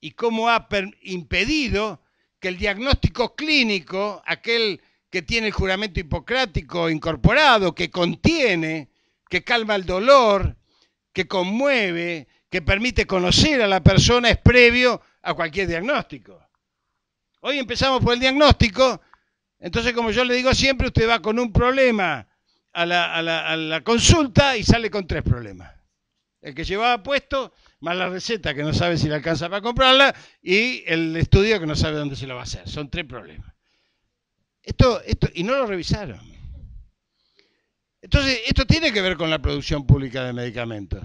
E: y cómo ha impedido que el diagnóstico clínico, aquel que tiene el juramento hipocrático incorporado, que contiene, que calma el dolor, que conmueve, que permite conocer a la persona, es previo a cualquier diagnóstico. Hoy empezamos por el diagnóstico, entonces como yo le digo siempre, usted va con un problema a la, consulta y sale con tres problemas. El que llevaba puesto, más la receta que no sabe si la alcanza para comprarla y el estudio que no sabe dónde se lo va a hacer. Son tres problemas. Esto, esto, y no lo revisaron. Entonces, esto tiene que ver con la producción pública de medicamentos.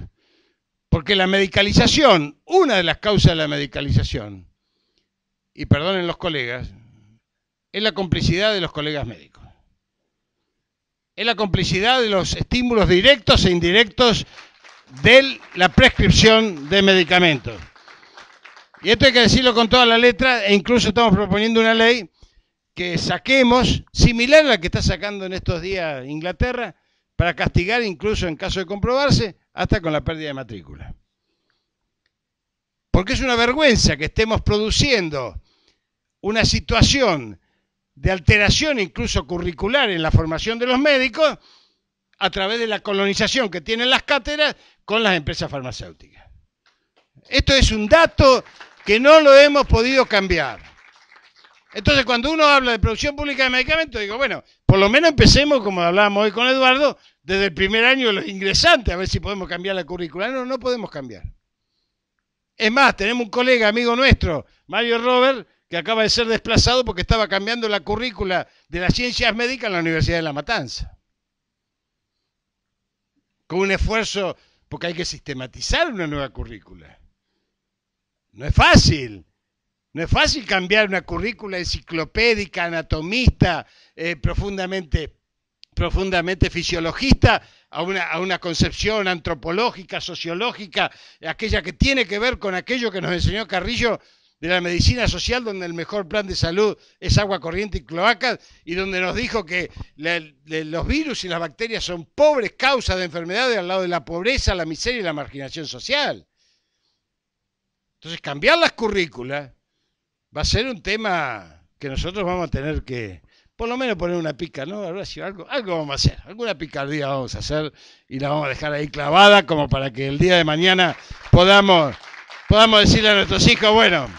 E: Porque la medicalización, una de las causas de la medicalización, y perdonen los colegas, es la complicidad de los colegas médicos. Es la complicidad de los estímulos directos e indirectos de la prescripción de medicamentos. Y esto hay que decirlo con toda la letra, e incluso estamos proponiendo una ley que saquemos, similar a la que está sacando en estos días Inglaterra, para castigar incluso en caso de comprobarse, hasta con la pérdida de matrícula. Porque es una vergüenza que estemos produciendo una situación de alteración incluso curricular en la formación de los médicos a través de la colonización que tienen las cátedras con las empresas farmacéuticas. Esto es un dato que no lo hemos podido cambiar. Entonces, cuando uno habla de producción pública de medicamentos, digo, bueno, por lo menos empecemos, como hablábamos hoy con Eduardo, desde el primer año de los ingresantes, a ver si podemos cambiar la currícula. No, no podemos cambiar. Es más, tenemos un colega, amigo nuestro, Mario Robert, que acaba de ser desplazado porque estaba cambiando la currícula de las ciencias médicas en la Universidad de La Matanza. Con un esfuerzo, porque hay que sistematizar una nueva currícula. No es fácil. No es fácil cambiar una currícula enciclopédica, anatomista, eh, profundamente, profundamente fisiologista a una, a una, concepción antropológica, sociológica, aquella que tiene que ver con aquello que nos enseñó Carrillo de la medicina social, donde el mejor plan de salud es agua corriente y cloacas, y donde nos dijo que los virus y las bacterias son pobres causas de enfermedades al lado de la pobreza, la miseria y la marginación social. Entonces, cambiar las currículas va a ser un tema que nosotros vamos a tener que, por lo menos poner una pica, ¿no? algo, algo vamos a hacer, alguna picardía vamos a hacer y la vamos a dejar ahí clavada como para que el día de mañana podamos, podamos decirle a nuestros hijos, bueno,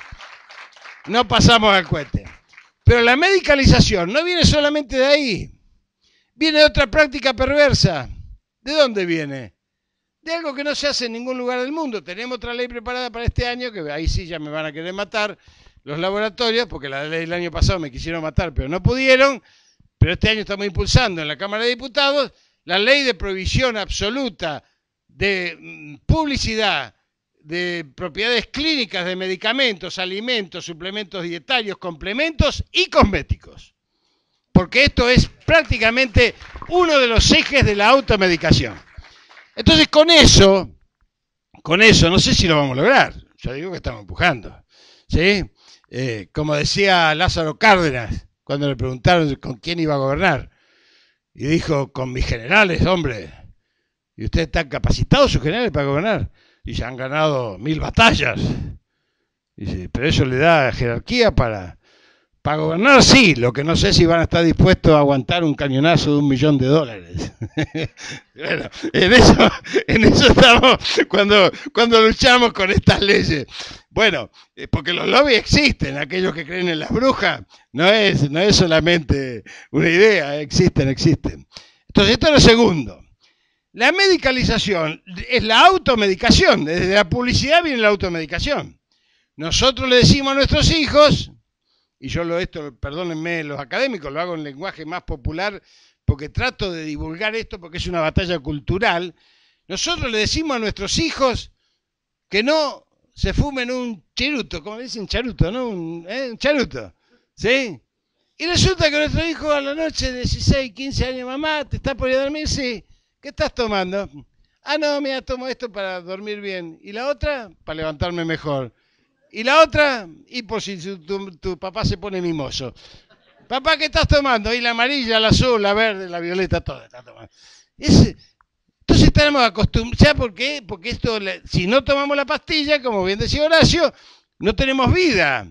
E: no pasamos al cohete. Pero la medicalización no viene solamente de ahí, viene de otra práctica perversa. ¿De dónde viene? De algo que no se hace en ningún lugar del mundo. Tenemos otra ley preparada para este año, que ahí sí ya me van a querer matar, los laboratorios, porque la ley del año pasado me quisieron matar, pero no pudieron, pero este año estamos impulsando en la Cámara de Diputados la ley de prohibición absoluta de mm, publicidad de propiedades clínicas de medicamentos, alimentos, suplementos dietarios, complementos y cosméticos. Porque esto es prácticamente uno de los ejes de la automedicación. Entonces con eso, con eso, no sé si lo vamos a lograr, Yo digo que estamos empujando, ¿sí? Eh, como decía Lázaro Cárdenas, cuando le preguntaron con quién iba a gobernar, y dijo, con mis generales, hombre. ¿Y ustedes están capacitados, sus generales, para gobernar? Y ya han ganado mil batallas. pero eso le da jerarquía para para gobernar sí, lo que no sé si van a estar dispuestos a aguantar un cañonazo de un millón de dólares. bueno, en eso, estamos cuando, cuando luchamos con estas leyes. Bueno, eh, porque los lobbies existen, aquellos que creen en las brujas, no es, no es solamente una idea, eh, existen, existen. Entonces, esto es lo segundo. La medicalización es la automedicación, desde la publicidad viene la automedicación. Nosotros le decimos a nuestros hijos, y yo lo esto, perdónenme los académicos, lo hago en lenguaje más popular, porque trato de divulgar esto porque es una batalla cultural, nosotros le decimos a nuestros hijos que no se fumen un chiruto, como dicen charuto, ¿no? ¿eh? Un, charuto, ¿sí? Y resulta que nuestro hijo a la noche, 16, 15 años, mamá, ¿te estás por ir a dormir? Sí. ¿Qué estás tomando? Ah, no, mira, tomo esto para dormir bien. Y la otra, para levantarme mejor. Y la otra, y por si tu, papá se pone mimoso. Papá, ¿qué estás tomando? Y la amarilla, la azul, la verde, la violeta, todo está tomando. entonces estamos acostumbrados, ¿ya por qué? Porque esto, si no tomamos la pastilla, como bien decía Horacio, no tenemos vida.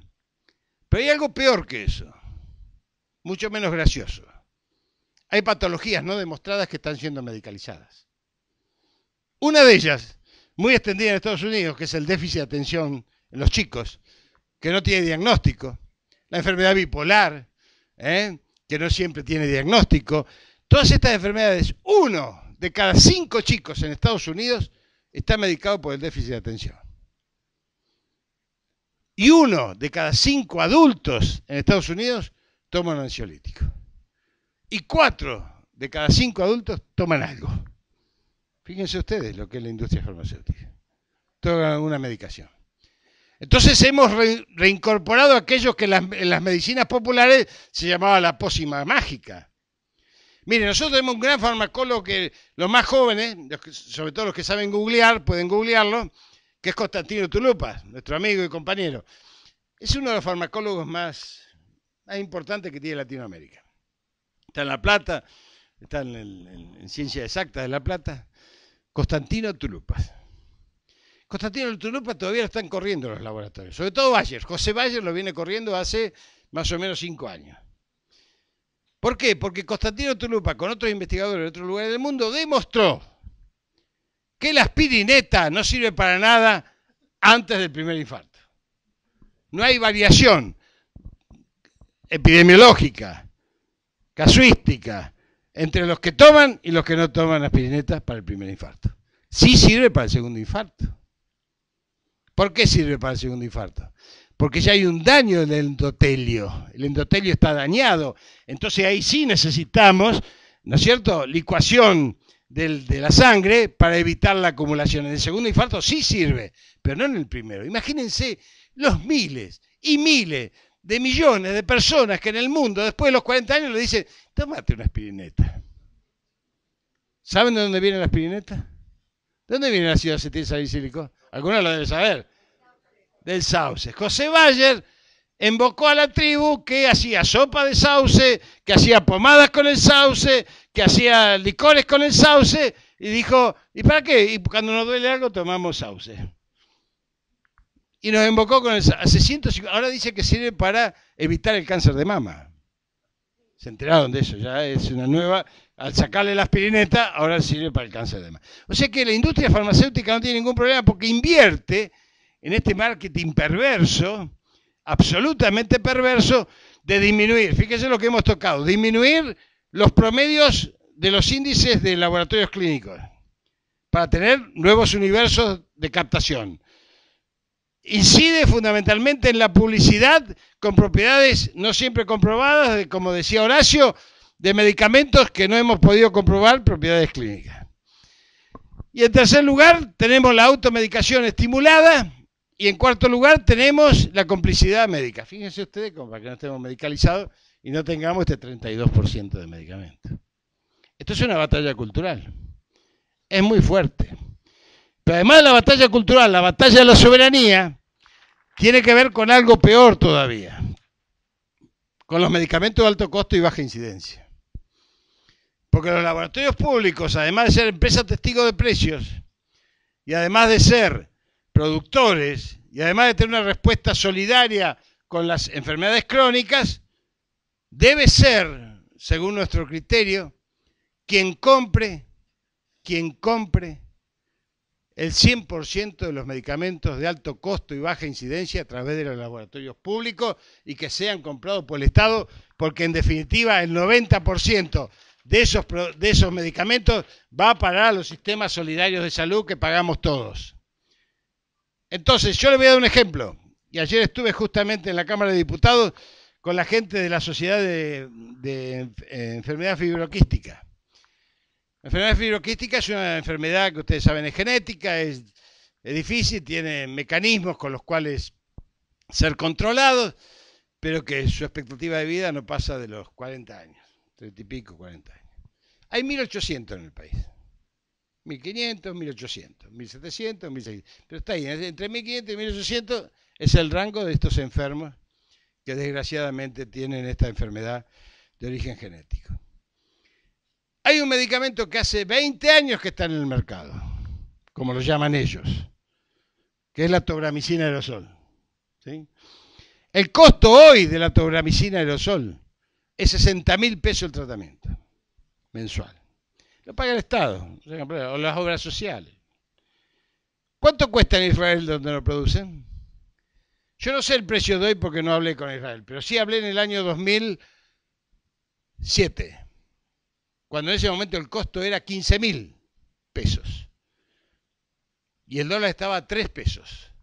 E: Pero hay algo peor que eso, mucho menos gracioso. Hay patologías no demostradas que están siendo medicalizadas. Una de ellas, muy extendida en Estados Unidos, que es el déficit de atención los chicos, que no tiene diagnóstico, la enfermedad bipolar, ¿eh? que no siempre tiene diagnóstico. Todas estas enfermedades, uno de cada cinco chicos en Estados Unidos está medicado por el déficit de atención. Y uno de cada cinco adultos en Estados Unidos toma un ansiolítico. Y cuatro de cada cinco adultos toman algo. Fíjense ustedes lo que es la industria farmacéutica. Toman una medicación. Entonces hemos reincorporado aquellos que en las, medicinas populares se llamaba la pócima mágica. Mire, nosotros tenemos un gran farmacólogo que los más jóvenes, sobre todo los que saben googlear, pueden googlearlo, que es Constantino Tulupas, nuestro amigo y compañero. Es uno de los farmacólogos más, importantes que tiene Latinoamérica. Está en La Plata, está en, ciencia exacta de La Plata. Constantino Tulupas. Constantino Tulupa todavía están corriendo los laboratorios, sobre todo Bayer. José Bayer lo viene corriendo hace más o menos cinco años. ¿Por qué? Porque Constantino Tulupa, con otros investigadores de otros lugares del mundo, demostró que la aspirineta no sirve para nada antes del primer infarto. No hay variación epidemiológica, casuística, entre los que toman y los que no toman aspirineta para el primer infarto. Sí sirve para el segundo infarto. ¿Por qué sirve para el segundo infarto? Porque ya hay un daño en el endotelio, el endotelio está dañado, entonces ahí sí necesitamos, ¿no es cierto?, licuación de la sangre para evitar la acumulación. En el segundo infarto sí sirve, pero no en el primero. Imagínense los miles y miles de millones de personas que en el mundo después de los 40 años le dicen, tómate una espirineta. ¿Saben de dónde viene la espirineta? ¿De dónde viene la ciudad salicílico? algunos lo debe saber, del sauce. José Bayer invocó a la tribu que hacía sopa de sauce, que hacía pomadas con el sauce, que hacía licores con el sauce, y dijo, ¿y para qué? Y cuando nos duele algo tomamos sauce. Y nos invocó con el sauce. ahora dice que sirve para evitar el cáncer de mama se enteraron de eso, ya es una nueva. Al sacarle la aspirineta, ahora sirve para el cáncer de mama. O sea que la industria farmacéutica no tiene ningún problema porque invierte en este marketing perverso, absolutamente perverso, de disminuir. Fíjese lo que hemos tocado: disminuir los promedios de los índices de laboratorios clínicos para tener nuevos universos de captación incide fundamentalmente en la publicidad con propiedades no siempre comprobadas, como decía Horacio, de medicamentos que no hemos podido comprobar propiedades clínicas. Y en tercer lugar, tenemos la automedicación estimulada. Y en cuarto lugar, tenemos la complicidad médica. Fíjense ustedes, como para que no estemos medicalizados y no tengamos este 32% de medicamentos. Esto es una batalla cultural. Es muy fuerte. Pero además la batalla cultural, la batalla de la soberanía, tiene que ver con algo peor todavía, con los medicamentos de alto costo y baja incidencia. Porque los laboratorios públicos, además de ser empresas testigos de precios, y además de ser productores, y además de tener una respuesta solidaria con las enfermedades crónicas, debe ser, según nuestro criterio, quien compre, quien compre el 100% de los medicamentos de alto costo y baja incidencia a través de los laboratorios públicos y que sean comprados por el Estado, porque en definitiva el 90% de esos, de esos medicamentos va a parar los sistemas solidarios de salud que pagamos todos. Entonces, yo le voy a dar un ejemplo, y ayer estuve justamente en la Cámara de Diputados con la gente de la Sociedad de Enfermedad Fibroquística. La enfermedad fibroquística es una enfermedad que ustedes saben es genética, es, difícil, tiene mecanismos con los cuales ser controlados, pero que su expectativa de vida no pasa de los 40 años, 30 y pico, 40 años. Hay 1.800 en el país. 1.500, 1.800, 1.700, 1.600. Pero está ahí, entre 1.500 y 1.800 es el rango de estos enfermos que desgraciadamente tienen esta enfermedad de origen genético. Hay un medicamento que hace 20 años que está en el mercado, como lo llaman ellos, que es la tobramicina aerosol. El costo hoy de la tobramicina aerosol es 60 mil pesos el tratamiento mensual. Lo paga el Estado, o las obras sociales. ¿Cuánto cuesta en Israel donde lo producen? Yo no sé el precio de hoy porque no hablé con Israel, pero sí hablé en el año 2007 cuando en ese momento el costo era 15 mil pesos. Y el dólar estaba a 3 pesos.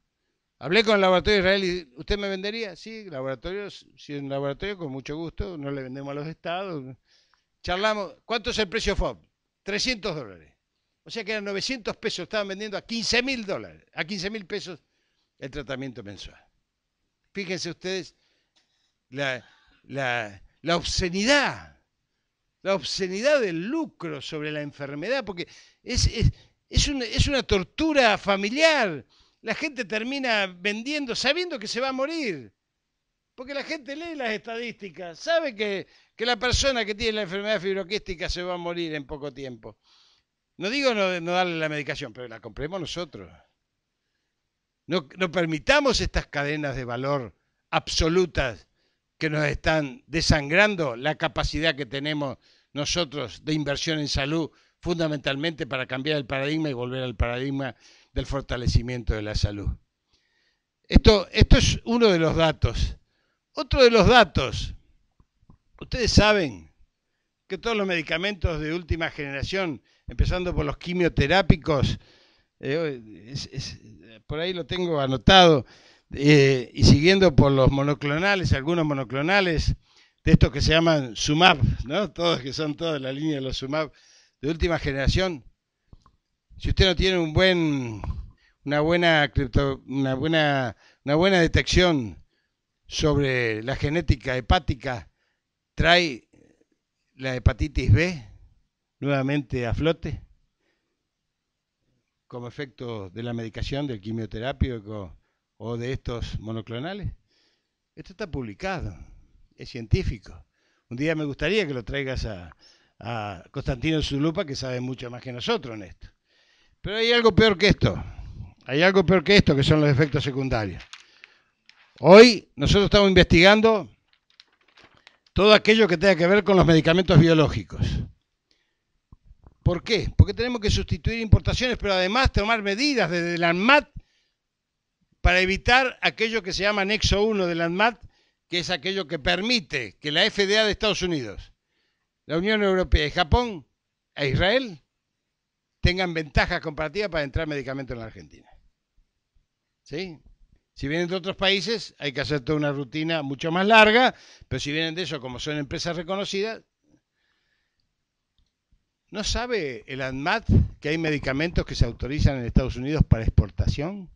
E: Hablé con el laboratorio Israel y ¿usted me vendería? Sí, laboratorio, si un laboratorio, con mucho gusto, no le vendemos a los estados. Charlamos, ¿cuánto es el precio FOB? 300 dólares. O sea que eran 900 pesos, estaban vendiendo a 15 mil dólares, a 15 mil pesos el tratamiento mensual. Fíjense ustedes la, la obscenidad la obscenidad del lucro sobre la enfermedad, porque es, es, es una tortura familiar. La gente termina vendiendo sabiendo que se va a morir. Porque la gente lee las estadísticas, sabe que, la persona que tiene la enfermedad fibroquística se va a morir en poco tiempo. No digo no, darle la medicación, pero la compremos nosotros. No, no permitamos estas cadenas de valor absolutas que nos están desangrando la capacidad que tenemos nosotros de inversión en salud, fundamentalmente para cambiar el paradigma y volver al paradigma del fortalecimiento de la salud. Esto, esto es uno de los datos. Otro de los datos, ustedes saben que todos los medicamentos de última generación, empezando por los quimioterápicos, eh, por ahí lo tengo anotado, eh, y siguiendo por los monoclonales, algunos monoclonales, de estos que se llaman sumab ¿no? Todos que son toda la línea de los SUMAV, de última generación. Si usted no tiene un buen, una buena una buena, una buena detección sobre la genética hepática, trae la hepatitis B nuevamente a flote como efecto de la medicación, del quimioterápico o de estos monoclonales. Esto está publicado, es científico. Un día me gustaría que lo traigas a, Constantino Zulupa, que sabe mucho más que nosotros en esto. Pero hay algo peor que esto. Hay algo peor que esto, que son los efectos secundarios. Hoy nosotros estamos investigando todo aquello que tenga que ver con los medicamentos biológicos. ¿Por qué? Porque tenemos que sustituir importaciones, pero además tomar medidas desde la ANMAT para evitar aquello que se llama anexo 1 del ANMAT, que es aquello que permite que la FDA de Estados Unidos, la Unión Europea y Japón e Israel tengan ventajas comparativas para entrar medicamentos en la Argentina. ¿Sí? Si vienen de otros países, hay que hacer toda una rutina mucho más larga, pero si vienen de eso, como son empresas reconocidas, ¿no sabe el ANMAT que hay medicamentos que se autorizan en Estados Unidos para exportación?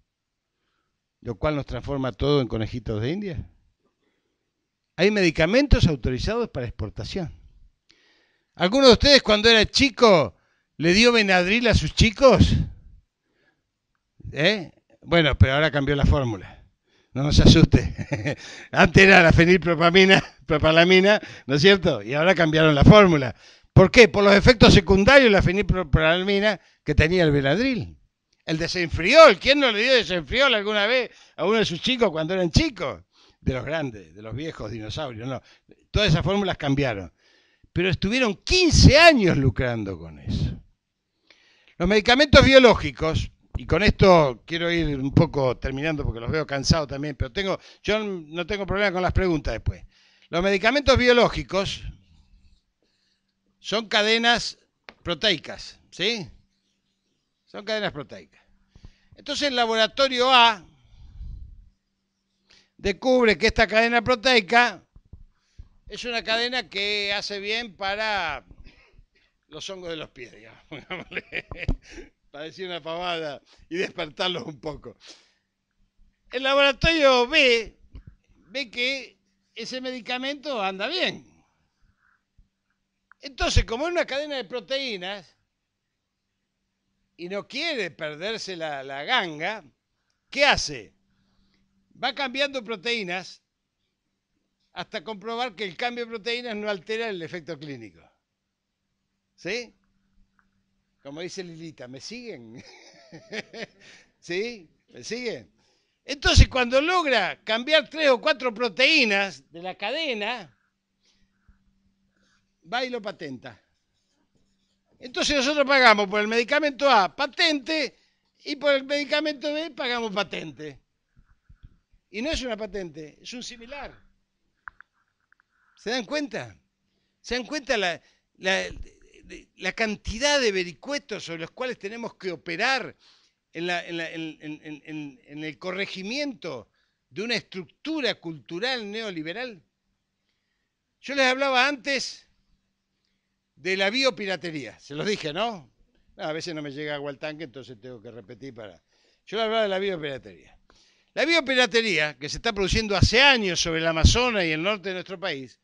E: lo cual nos transforma todo en conejitos de India. Hay medicamentos autorizados para exportación. ¿Alguno de ustedes cuando era chico le dio Benadryl a sus chicos? ¿Eh? Bueno, pero ahora cambió la fórmula. No nos asuste. Antes era la fenilpropamina, propalamina, ¿no es cierto? Y ahora cambiaron la fórmula. ¿Por qué? Por los efectos secundarios de la fenilpropalamina que tenía el Benadryl. El desenfriol, ¿quién no le dio desenfriol alguna vez a uno de sus chicos cuando eran chicos? De los grandes, de los viejos dinosaurios, no. Todas esas fórmulas cambiaron. Pero estuvieron 15 años lucrando con eso. Los medicamentos biológicos, y con esto quiero ir un poco terminando porque los veo cansados también, pero tengo, yo no tengo problema con las preguntas después. Los medicamentos biológicos son cadenas proteicas, ¿sí? Son cadenas proteicas. Entonces el laboratorio A descubre que esta cadena proteica es una cadena que hace bien para los hongos de los pies, digamos, para decir una pavada y despertarlos un poco. El laboratorio B ve que ese medicamento anda bien. Entonces, como es una cadena de proteínas, y no quiere perderse la, ganga, ¿qué hace? Va cambiando proteínas hasta comprobar que el cambio de proteínas no altera el efecto clínico. ¿Sí? Como dice Lilita, ¿me siguen? ¿Sí? ¿Me siguen? Entonces, cuando logra cambiar tres o cuatro proteínas de la cadena, va y lo patenta. Entonces nosotros pagamos por el medicamento A patente y por el medicamento B pagamos patente. Y no es una patente, es un similar. ¿Se dan cuenta? ¿Se dan cuenta la, cantidad de vericuetos sobre los cuales tenemos que operar en, en el corregimiento de una estructura cultural neoliberal? Yo les hablaba antes de la biopiratería. Se los dije, ¿no? A veces no me llega agua al tanque, entonces tengo que repetir para... Yo hablaba de la biopiratería. La biopiratería, que se está produciendo hace años sobre el Amazonas y el norte de nuestro país,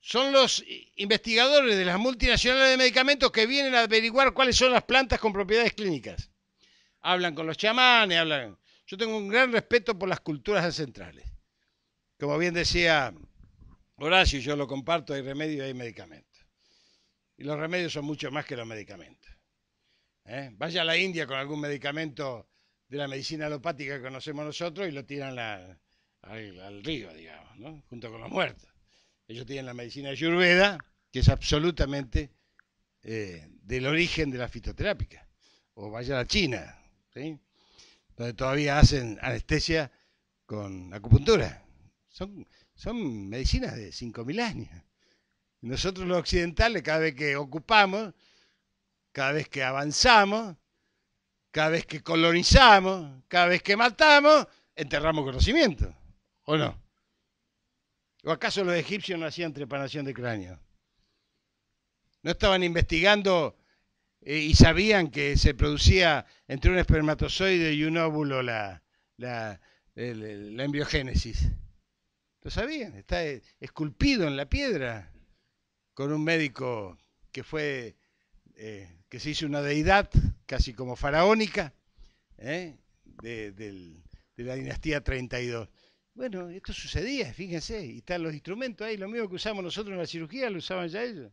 E: son los investigadores de las multinacionales de medicamentos que vienen a averiguar cuáles son las plantas con propiedades clínicas. Hablan con los chamanes, hablan... Yo tengo un gran respeto por las culturas ancestrales. Como bien decía Horacio, yo lo comparto, hay remedio y hay medicamento. Y los remedios son mucho más que los medicamentos. ¿eh? Vaya a la India con algún medicamento de la medicina alopática que conocemos nosotros y lo tiran al, río, digamos, ¿no? junto con los muertos. Ellos tienen la medicina yurveda, que es absolutamente eh, del origen de la fitoterapia. O vaya a la China, donde todavía hacen anestesia con acupuntura. Son, son medicinas de 5.000 años. Nosotros los occidentales, cada vez que ocupamos, cada vez que avanzamos, cada vez que colonizamos, cada vez que matamos, enterramos conocimiento, ¿o no? ¿O acaso los egipcios no hacían trepanación de cráneo? ¿No estaban investigando eh, y sabían que se producía entre un espermatozoide y un óvulo la, la, la embriogénesis? Lo sabían, está eh, esculpido en la piedra con un médico que fue, eh, que se hizo una deidad casi como faraónica ¿eh? de, de la dinastía 32. Bueno, esto sucedía, fíjense, y están los instrumentos ahí, lo mismo que usamos nosotros en la cirugía, lo usaban ya ellos.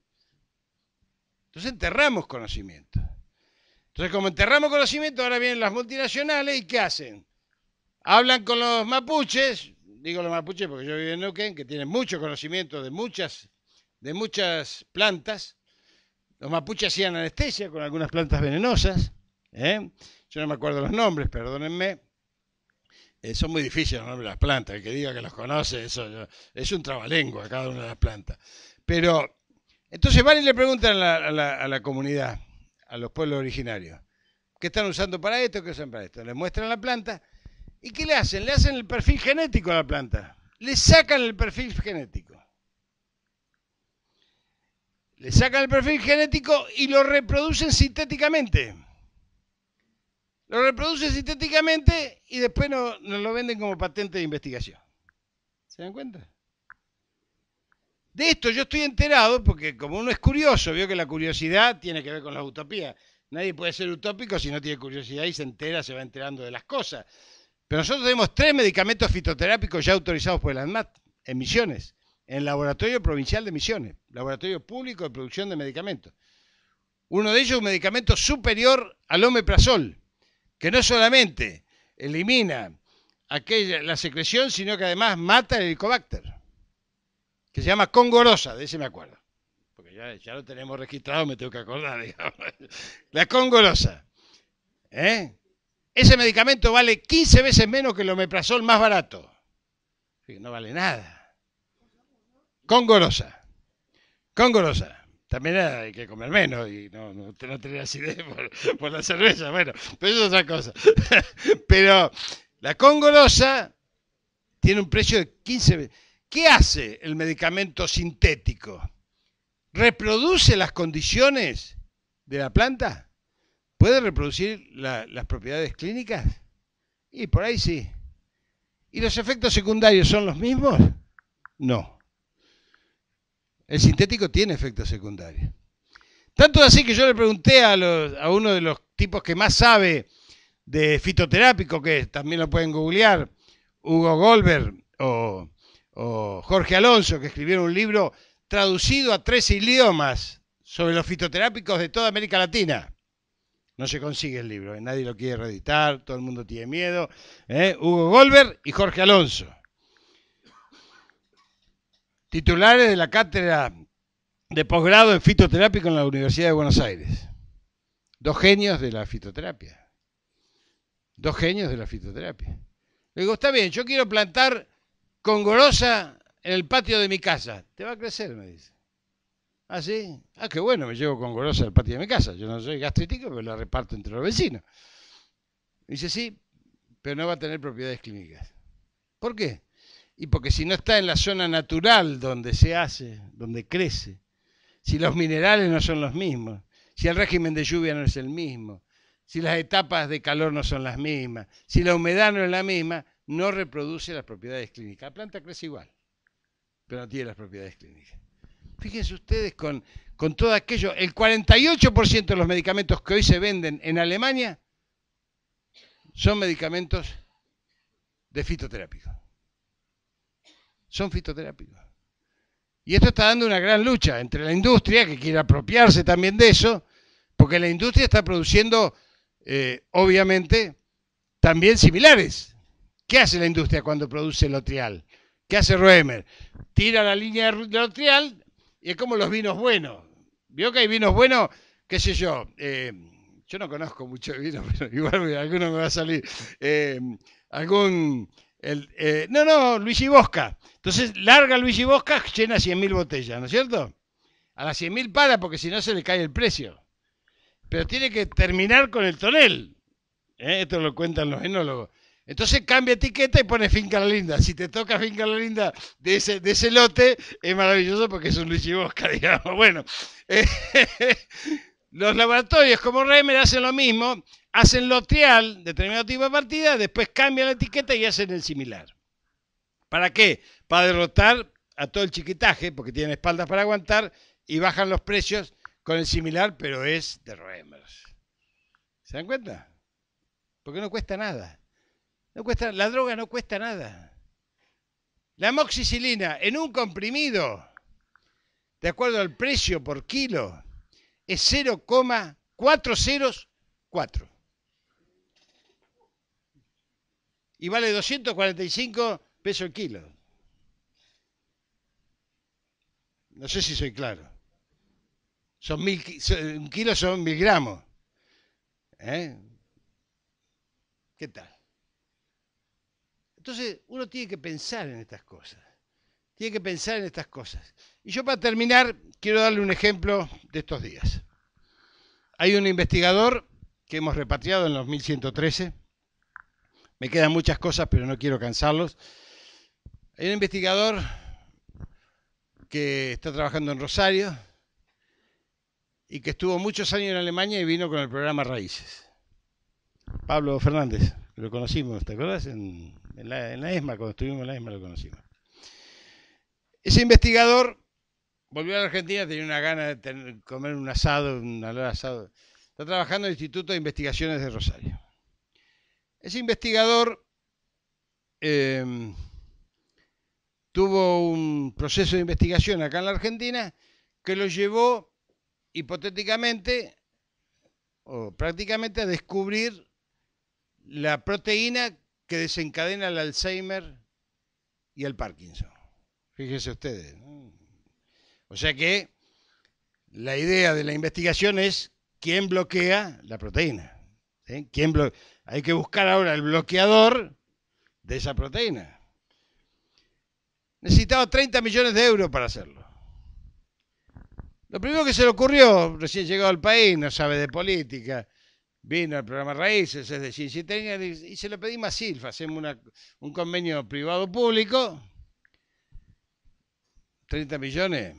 E: Entonces enterramos conocimiento. Entonces, como enterramos conocimiento, ahora vienen las multinacionales y ¿qué hacen? Hablan con los mapuches, digo los mapuches porque yo vivo en Neuquén, que tienen mucho conocimiento de muchas de muchas plantas. Los mapuches hacían anestesia con algunas plantas venenosas. ¿eh? Yo no me acuerdo los nombres, perdónenme. Eh, son muy difíciles los nombres de las plantas. El que diga que los conoce, eso es un a cada una de las plantas. Pero entonces van y le preguntan a la, comunidad, a los pueblos originarios, ¿qué están usando para esto? ¿Qué usan para esto? Les muestran la planta. ¿Y qué le hacen? Le hacen el perfil genético a la planta. Le sacan el perfil genético le sacan el perfil genético y lo reproducen sintéticamente. Lo reproducen sintéticamente y después nos no lo venden como patente de investigación. ¿Se dan cuenta? De esto yo estoy enterado porque como uno es curioso, veo que la curiosidad tiene que ver con la utopía. Nadie puede ser utópico si no tiene curiosidad y se entera, se va enterando de las cosas. Pero nosotros tenemos tres medicamentos fitoterápicos ya autorizados por el ANMAT en Misiones en el Laboratorio Provincial de Misiones, Laboratorio Público de Producción de Medicamentos. Uno de ellos, un medicamento superior al omeprazol, que no solamente elimina aquella, la secreción, sino que además mata el helicobacter, que se llama congorosa, de ese me acuerdo. Porque ya, lo tenemos registrado, me tengo que acordar, La congorosa. ¿eh? Ese medicamento vale 15 veces menos que el omeprazol más barato. No vale nada. Congorosa. Congorosa. También hay que comer menos y no, no, tener acidez por, la cerveza. Bueno, pero eso es otra cosa. Pero la congorosa tiene un precio de 15. ¿Qué hace el medicamento sintético? ¿Reproduce las condiciones de la planta? ¿Puede reproducir las propiedades clínicas? Y por ahí sí. ¿Y los efectos secundarios son los mismos? No. El sintético tiene efectos secundarios. Tanto así que yo le pregunté a, uno de los tipos que más sabe de fitoterápico, que también lo pueden googlear, Hugo Goldberg o, Jorge Alonso, que escribieron un libro traducido a tres idiomas sobre los fitoterápicos de toda América Latina. No se consigue el libro, eh, nadie lo quiere reeditar, todo el mundo tiene miedo. Eh, Hugo Goldberg y Jorge Alonso titulares de la cátedra de posgrado en fitoterapia en la Universidad de Buenos Aires. Dos genios de la fitoterapia. Dos genios de la fitoterapia. Le digo, está bien, yo quiero plantar congorosa en el patio de mi casa. Te va a crecer, me dice. Ah, sí. Ah, qué bueno, me llevo congorosa al patio de mi casa. Yo no soy gastrítico, pero la reparto entre los vecinos. dice, sí, pero no va a tener propiedades clínicas. ¿Por qué? Y porque si no está en la zona natural donde se hace, donde crece, si los minerales no son los mismos, si el régimen de lluvia no es el mismo, si las etapas de calor no son las mismas, si la humedad no es la misma, no reproduce las propiedades clínicas. La planta crece igual, pero no tiene las propiedades clínicas. Fíjense ustedes con, todo aquello, el 48% de los medicamentos que hoy se venden en Alemania son medicamentos de fitoterapia son fitoterápicos. Y esto está dando una gran lucha entre la industria, que quiere apropiarse también de eso, porque la industria está produciendo, eh, obviamente, también similares. ¿Qué hace la industria cuando produce lotrial? ¿Qué hace Roemer? Tira la línea de lotrial y es como los vinos buenos. ¿Vio que hay vinos buenos? ¿Qué sé yo? Eh, yo no conozco mucho de vino, pero igual alguno me va a salir. Eh, algún el, eh, no, no, Luigi Bosca. Entonces larga Luigi Bosca, llena 100.000 botellas, ¿no es cierto? A las 100.000 para porque si no se le cae el precio. Pero tiene que terminar con el tonel. Eh, esto lo cuentan los enólogos. Entonces cambia etiqueta y pone Finca la Linda. Si te toca Finca la Linda de ese, de ese lote, es maravilloso porque es un Luigi Bosca, digamos. Bueno, eh, Los laboratorios como Remer hacen lo mismo, hacen lo trial, determinado tipo de partida, después cambian la etiqueta y hacen el similar. ¿Para qué? Para derrotar a todo el chiquitaje, porque tienen espaldas para aguantar y bajan los precios con el similar, pero es de Remer. ¿Se dan cuenta? Porque no cuesta nada. No cuesta, la droga no cuesta nada. La moxicilina en un comprimido, de acuerdo al precio por kilo, es 0,404. Y vale 245 pesos el kilo. No sé si soy claro. Son mil, un kilo son mil gramos. ¿Eh? ¿Qué tal? Entonces uno tiene que pensar en estas cosas tiene que pensar en estas cosas. Y yo para terminar, quiero darle un ejemplo de estos días. Hay un investigador que hemos repatriado en los 1113. Me quedan muchas cosas, pero no quiero cansarlos. Hay un investigador que está trabajando en Rosario y que estuvo muchos años en Alemania y vino con el programa Raíces. Pablo Fernández, lo conocimos, ¿te acuerdas? En, la, en la ESMA, cuando estuvimos en la ESMA lo conocimos. Ese investigador volvió a la Argentina, tenía una gana de comer un asado, un asado. Está trabajando en el Instituto de Investigaciones de Rosario. Ese investigador em, tuvo un proceso de investigación acá en la Argentina que lo llevó hipotéticamente o prácticamente a descubrir la proteína que desencadena el Alzheimer y el Parkinson. Fíjense ustedes. O sea que la idea de la investigación es quién bloquea la proteína. Hay que buscar ahora el bloqueador de esa proteína. Necesitaba 30 millones de euros para hacerlo. Lo primero que se le ocurrió, recién llegado al país, no sabe de política, vino al programa Raíces, es de ciencia y se lo pedí a Silfa, hacemos un convenio privado-público, 30 millones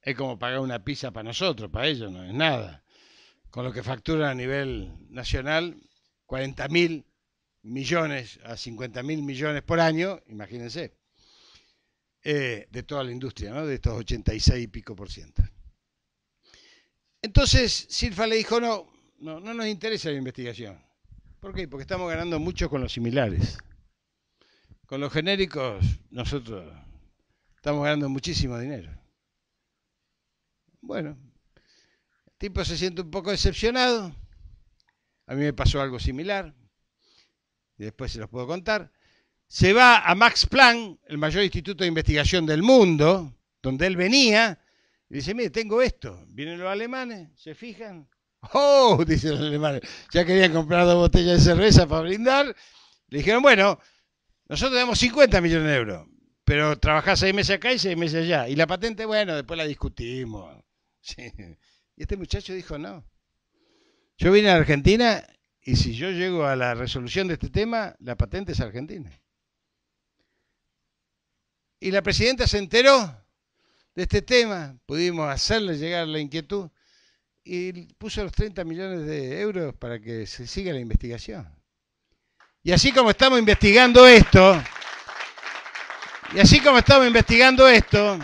E: es como pagar una pizza para nosotros, para ellos no es nada. Con lo que facturan a nivel nacional, 40 mil millones a 50 mil millones por año, imagínense, eh, de toda la industria, ¿no? de estos 86 y pico por ciento. Entonces, Sirfa le dijo, no, no, no nos interesa la investigación. ¿Por qué? Porque estamos ganando mucho con los similares. Con los genéricos, nosotros Estamos ganando muchísimo dinero. Bueno, el tipo se siente un poco decepcionado. A mí me pasó algo similar. Y después se los puedo contar. Se va a Max Planck, el mayor instituto de investigación del mundo, donde él venía, y dice, mire, tengo esto. Vienen los alemanes, se fijan. ¡Oh! Dicen los alemanes. Ya querían comprar dos botellas de cerveza para brindar. Le dijeron, bueno, nosotros damos 50 millones de euros. Pero trabajás seis meses acá y seis meses allá. Y la patente, bueno, después la discutimos. Y este muchacho dijo, no. Yo vine a Argentina y si yo llego a la resolución de este tema, la patente es argentina. Y la presidenta se enteró de este tema, pudimos hacerle llegar la inquietud y puso los 30 millones de euros para que se siga la investigación. Y así como estamos investigando esto... Y así como estaba investigando esto,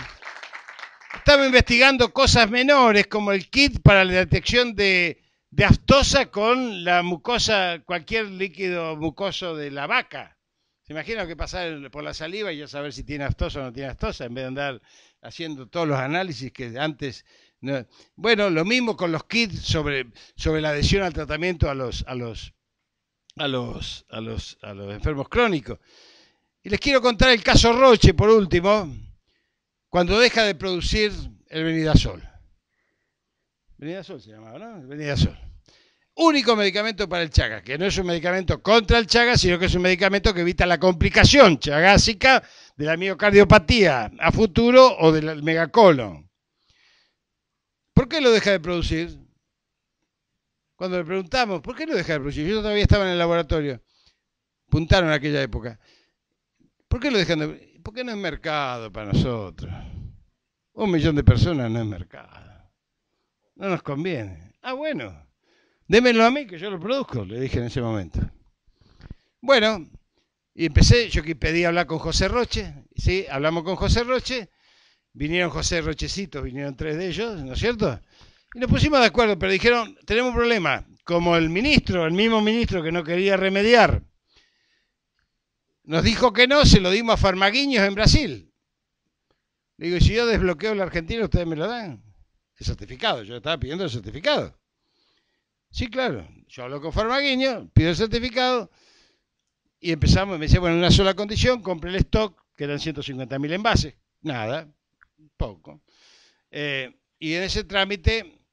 E: estaba investigando cosas menores como el kit para la detección de, aftosa con la mucosa, cualquier líquido mucoso de la vaca. ¿Se imagina que pasar por la saliva y ya saber si tiene aftosa o no tiene aftosa en vez de andar haciendo todos los análisis que antes... Bueno, lo mismo con los kits sobre, sobre la adhesión al tratamiento a los, a los, a los, a los, a los enfermos crónicos. Y les quiero contar el caso Roche, por último, cuando deja de producir el venidazol. Venidazol se llamaba, ¿no? El Único medicamento para el Chagas, que no es un medicamento contra el Chagas, sino que es un medicamento que evita la complicación chagásica de la miocardiopatía a futuro o del megacolon. ¿Por qué lo deja de producir? Cuando le preguntamos, ¿por qué lo deja de producir? Yo todavía estaba en el laboratorio. Puntaron en aquella época. ¿Por qué lo dejan de.? Porque no es mercado para nosotros. Un millón de personas no es mercado. No nos conviene. Ah, bueno. Démelo a mí que yo lo produzco, le dije en ese momento. Bueno, y empecé, yo que pedí hablar con José Roche, sí, hablamos con José Roche, vinieron José Rochecitos, vinieron tres de ellos, ¿no es cierto? Y nos pusimos de acuerdo, pero dijeron, tenemos un problema, como el ministro, el mismo ministro que no quería remediar nos dijo que no, se lo dimos a Farmaguiños en Brasil. Le digo, si yo desbloqueo la Argentina, ustedes me lo dan? El certificado, yo estaba pidiendo el certificado. Sí, claro, yo hablo con Farmaguiños, pido el certificado y empezamos, me dice, bueno, una sola condición, compré el stock, que eran 150.000 envases, nada, poco. Eh, y en ese trámite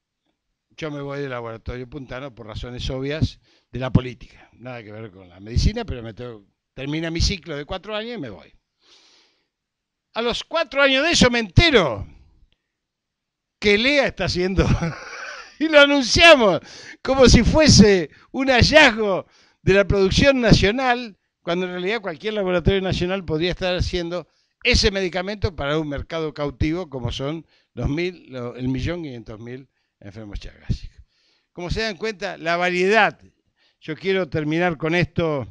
E: yo me voy del laboratorio puntano por razones obvias de la política. Nada que ver con la medicina, pero me tengo Termina mi ciclo de cuatro años y me voy. A los cuatro años de eso me entero que Lea está haciendo. y lo anunciamos como si fuese un hallazgo de la producción nacional, cuando en realidad cualquier laboratorio nacional podría estar haciendo ese medicamento para un mercado cautivo como son los el millón quinientos mil enfermos chagásicos. Como se dan cuenta, la variedad, yo quiero terminar con esto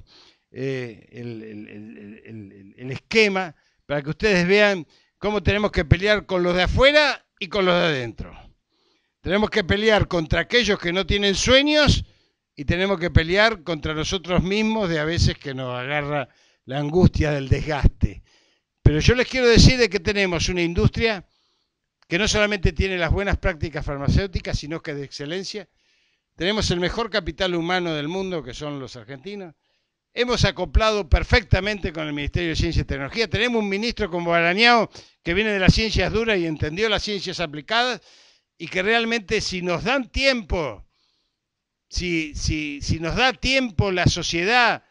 E: eh, el, esquema para que ustedes vean cómo tenemos que pelear con los de afuera y con los de adentro. Tenemos que pelear contra aquellos que no tienen sueños y tenemos que pelear contra nosotros mismos de a veces que nos agarra la angustia del desgaste. Pero yo les quiero decir de que tenemos una industria que no solamente tiene las buenas prácticas farmacéuticas, sino que de excelencia. Tenemos el mejor capital humano del mundo, que son los argentinos hemos acoplado perfectamente con el Ministerio de Ciencia y Tecnología. Tenemos un ministro como Arañao, que viene de las ciencias duras y entendió las ciencias aplicadas y que realmente si nos dan tiempo, si, si nos da tiempo la sociedad,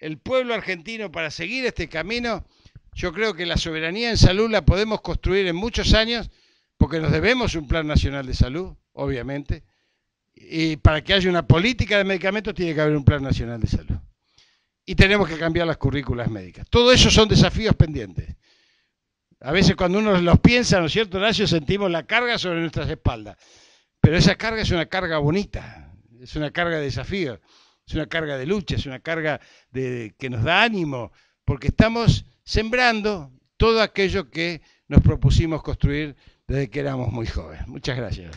E: el pueblo argentino para seguir este camino, yo creo que la soberanía en salud la podemos construir en muchos años porque nos debemos un plan nacional de salud, obviamente. Y para que haya una política de medicamentos tiene que haber un plan nacional de salud y tenemos que cambiar las currículas médicas. Todo eso son desafíos pendientes. A veces cuando uno los piensa, ¿no es cierto, Horacio? Sentimos la carga sobre nuestras espaldas. Pero esa carga es una carga bonita, es una carga de desafío, es una carga de lucha, es una carga de, que nos da ánimo, porque estamos sembrando todo aquello que nos propusimos construir desde que éramos muy jóvenes. Muchas gracias.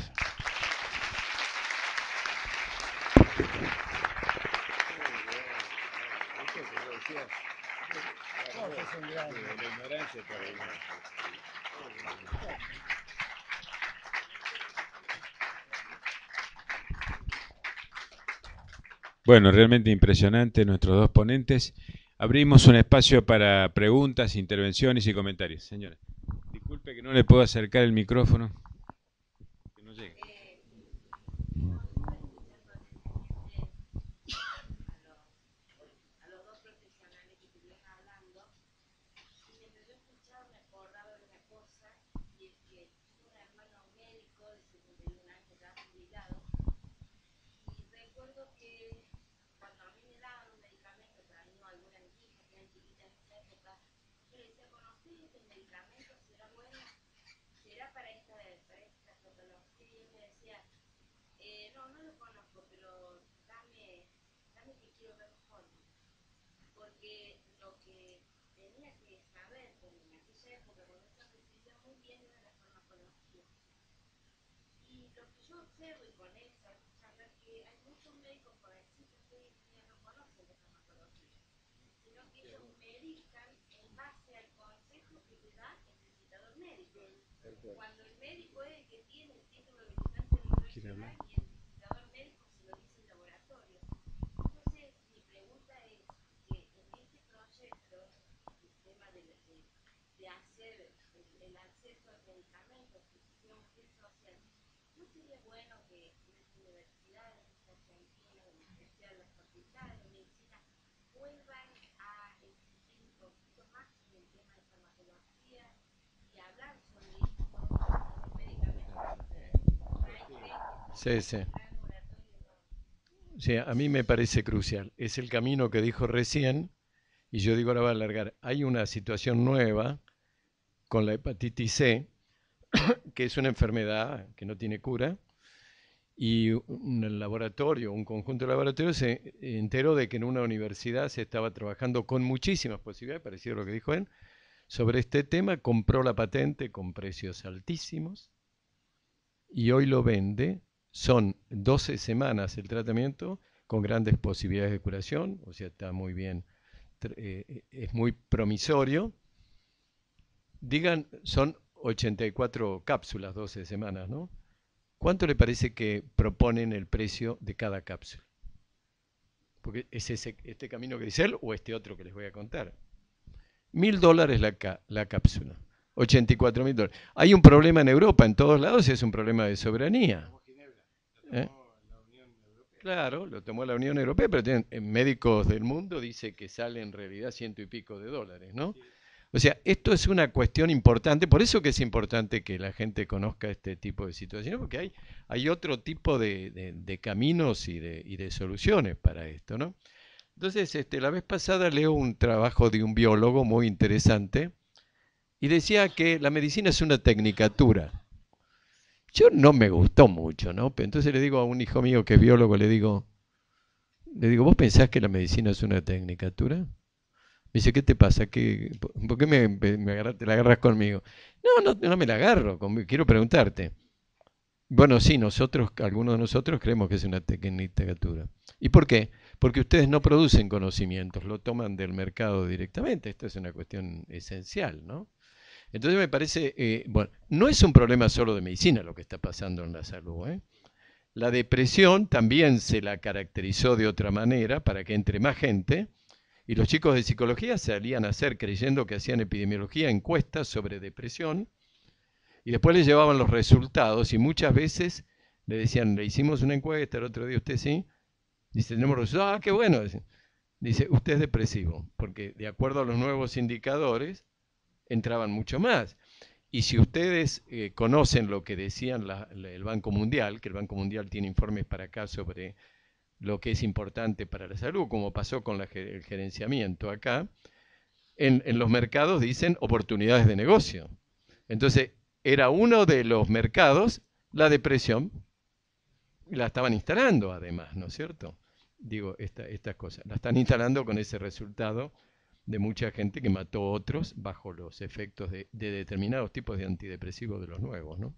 A: Bueno, realmente impresionante nuestros dos ponentes. Abrimos un espacio para preguntas, intervenciones y comentarios. Señora, disculpe que no le puedo acercar el micrófono.
F: lo que yo observo y con él que hay muchos médicos por ahí, que ya no conocen la farmacología, sino que ellos medican en base al consejo que le da el visitador médico. Cuando el médico es el que tiene el título de visitante de la universidad, es bueno que las universidades, las argentinas, en hospitales, las medicina, vuelvan a existir un poquito más en el tema de farmacología
D: y hablar sobre los medicamentos. Sí, sí. Sí, a mí me parece crucial. Es el camino que dijo recién, y yo digo ahora va a alargar. Hay una situación nueva con la hepatitis C, que es una enfermedad que no tiene cura, y un laboratorio, un conjunto de laboratorios se enteró de que en una universidad se estaba trabajando con muchísimas posibilidades, parecido a lo que dijo él, sobre este tema, compró la patente con precios altísimos y hoy lo vende. Son 12 semanas el tratamiento con grandes posibilidades de curación, o sea, está muy bien, eh, eh, es muy promisorio. Digan, son 84 cápsulas, 12 semanas, ¿no? ¿Cuánto le parece que proponen el precio de cada cápsula? Porque es ese, este camino que dice él o este otro que les voy a contar. Mil dólares la, la cápsula. 84 mil dólares. Hay un problema en Europa, en todos lados y es un problema de soberanía. ¿Eh? Claro, lo tomó la Unión Europea, pero tienen, eh, médicos del mundo dice que sale en realidad ciento y pico de dólares, ¿no? O sea, esto es una cuestión importante, por eso que es importante que la gente conozca este tipo de situaciones, porque hay, hay otro tipo de, de, caminos y de, y de, soluciones para esto, ¿no? Entonces, este, la vez pasada leo un trabajo de un biólogo muy interesante y decía que la medicina es una tecnicatura. Yo no me gustó mucho, ¿no? Entonces le digo a un hijo mío que es biólogo, le digo, le digo, ¿vos pensás que la medicina es una tecnicatura? Me dice, ¿qué te pasa? ¿Qué, ¿Por qué me, agarras, te la agarras conmigo? No, no, me la agarro, quiero preguntarte. Bueno, sí, nosotros, algunos de nosotros creemos que es una tecnicatura. ¿Y por qué? Porque ustedes no producen conocimientos, lo toman del mercado directamente. Esto es una cuestión esencial, ¿no? Entonces me parece, eh, bueno, no es un problema solo de medicina lo que está pasando en la salud, ¿eh? La depresión también se la caracterizó de otra manera para que entre más gente y los chicos de psicología salían a hacer, creyendo que hacían epidemiología, encuestas sobre depresión, y después les llevaban los resultados y muchas veces le decían, le hicimos una encuesta, el otro día usted sí, dice, tenemos resultados, ah, qué bueno, dice, usted es depresivo, porque de acuerdo a los nuevos indicadores, entraban mucho más. Y si ustedes eh, conocen lo que decían el Banco Mundial, que el Banco Mundial tiene informes para acá sobre lo que es importante para la salud, como pasó con el gerenciamiento acá, en, los mercados dicen oportunidades de negocio. Entonces, era uno de los mercados la depresión, la estaban instalando además, ¿no es cierto? Digo, estas cosas, la están instalando con ese resultado de mucha gente que mató a otros bajo los efectos de, de determinados tipos de antidepresivos de los nuevos, ¿no?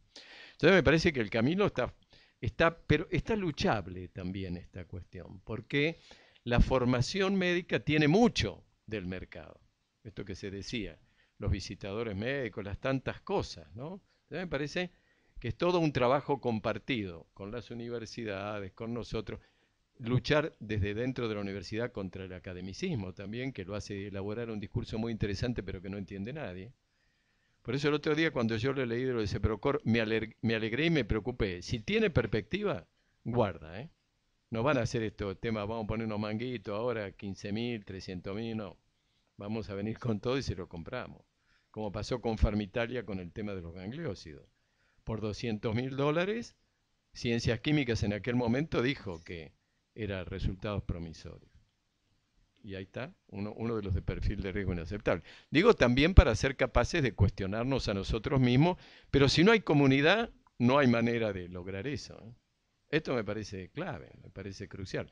D: Entonces me parece que el camino está Está, pero está luchable también esta cuestión, porque la formación médica tiene mucho del mercado. Esto que se decía, los visitadores médicos, las tantas cosas, ¿no? me parece que es todo un trabajo compartido con las universidades, con nosotros. Luchar desde dentro de la universidad contra el academicismo también, que lo hace elaborar un discurso muy interesante, pero que no entiende nadie. Por eso el otro día cuando yo le leí lo de dije, me, me alegré y me preocupé. Si tiene perspectiva, guarda, ¿eh? No van a hacer estos temas, vamos a poner unos manguitos ahora, 15.000, mil, mil, no. Vamos a venir con todo y se lo compramos. Como pasó con Farmitalia con el tema de los gangliócidos. Por 200.000 mil dólares, Ciencias Químicas en aquel momento dijo que era resultados promisorios. Y ahí está, uno, uno, de los de perfil de riesgo inaceptable. Digo también para ser capaces de cuestionarnos a nosotros mismos, pero si no hay comunidad, no hay manera de lograr eso. ¿eh? Esto me parece clave, me parece crucial.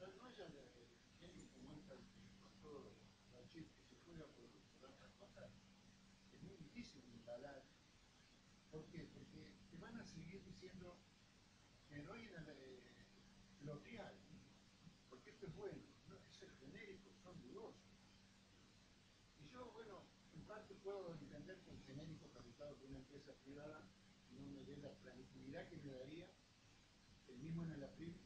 G: No hay género que muestra todo el chip que se juega por esto cosas. Es muy difícil instalar. ¿Por qué? Porque te van a seguir diciendo que no hay lo real, porque esto es bueno, no es genérico, son dudosos. Y yo, bueno, en parte puedo entender que un genérico capitado por una empresa privada, no me dé la tranquilidad que me daría, el mismo en el aplico.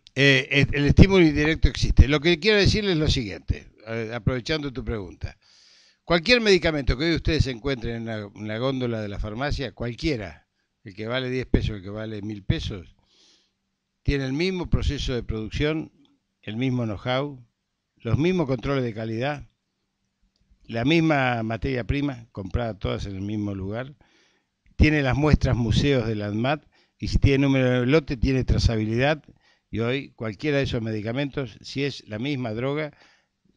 E: Eh, el estímulo indirecto existe. Lo que quiero decirles es lo siguiente, aprovechando tu pregunta. Cualquier medicamento que hoy ustedes encuentren en la, góndola de la farmacia, cualquiera, el que vale 10 pesos, el que vale 1000 pesos, tiene el mismo proceso de producción, el mismo know-how, los mismos controles de calidad, la misma materia prima, comprada todas en el mismo lugar, tiene las muestras museos la ADMAT y si tiene número de lote tiene trazabilidad y hoy cualquiera de esos medicamentos, si es la misma droga,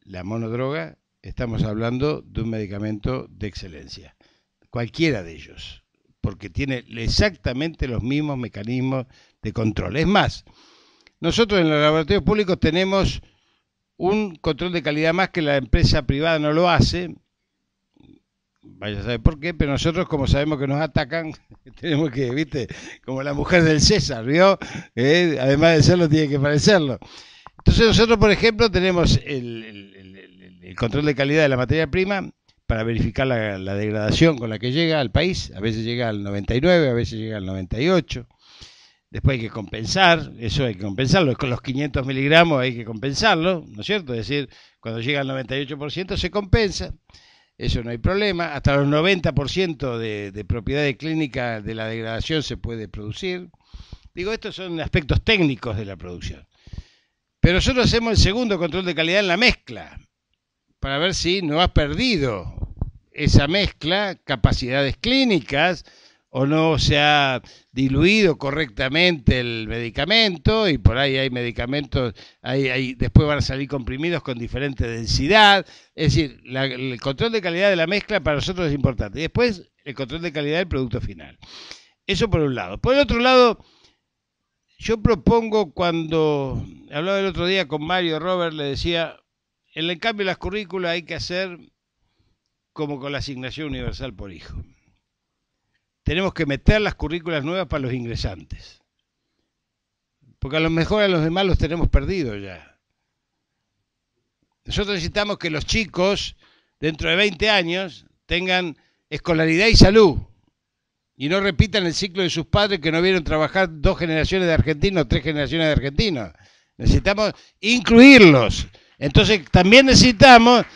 E: la monodroga, estamos hablando de un medicamento de excelencia. Cualquiera de ellos, porque tiene exactamente los mismos mecanismos de control. Es más, nosotros en los laboratorios públicos tenemos un control de calidad más que la empresa privada no lo hace, vaya a saber por qué, pero nosotros como sabemos que nos atacan, tenemos que, viste, como la mujer del César, ¿vio? Eh, además de serlo, tiene que parecerlo. Entonces nosotros, por ejemplo, tenemos el, control de calidad de la materia prima para verificar la, la, degradación con la que llega al país. A veces llega al 99, a veces llega al 98. Después hay que compensar, eso hay que compensarlo. Con los 500 miligramos hay que compensarlo, ¿no es cierto? Es decir, cuando llega al 98% se compensa eso no hay problema. Hasta los 90% de, propiedades clínicas de la degradación se puede producir. Digo, estos son aspectos técnicos de la producción. Pero nosotros hacemos el segundo control de calidad en la mezcla, para ver si no ha perdido esa mezcla capacidades clínicas o no se ha diluido correctamente el medicamento y por ahí hay medicamentos, hay, después van a salir comprimidos con diferente densidad. Es decir, el control de calidad de la mezcla para nosotros es importante. Y después el control de calidad del producto final. Eso por un lado. Por el otro lado, yo propongo cuando hablaba el otro día con Mario Robert, le decía, en el cambio las currículas hay que hacer como con la asignación universal por hijo tenemos que meter las currículas nuevas para los ingresantes. Porque a lo mejor a los demás los tenemos perdidos ya. Nosotros necesitamos que los chicos, dentro de 20 años, tengan escolaridad y salud. Y no repitan el ciclo de sus padres que no vieron trabajar dos generaciones de argentinos, tres generaciones de argentinos. Necesitamos incluirlos. Entonces también necesitamos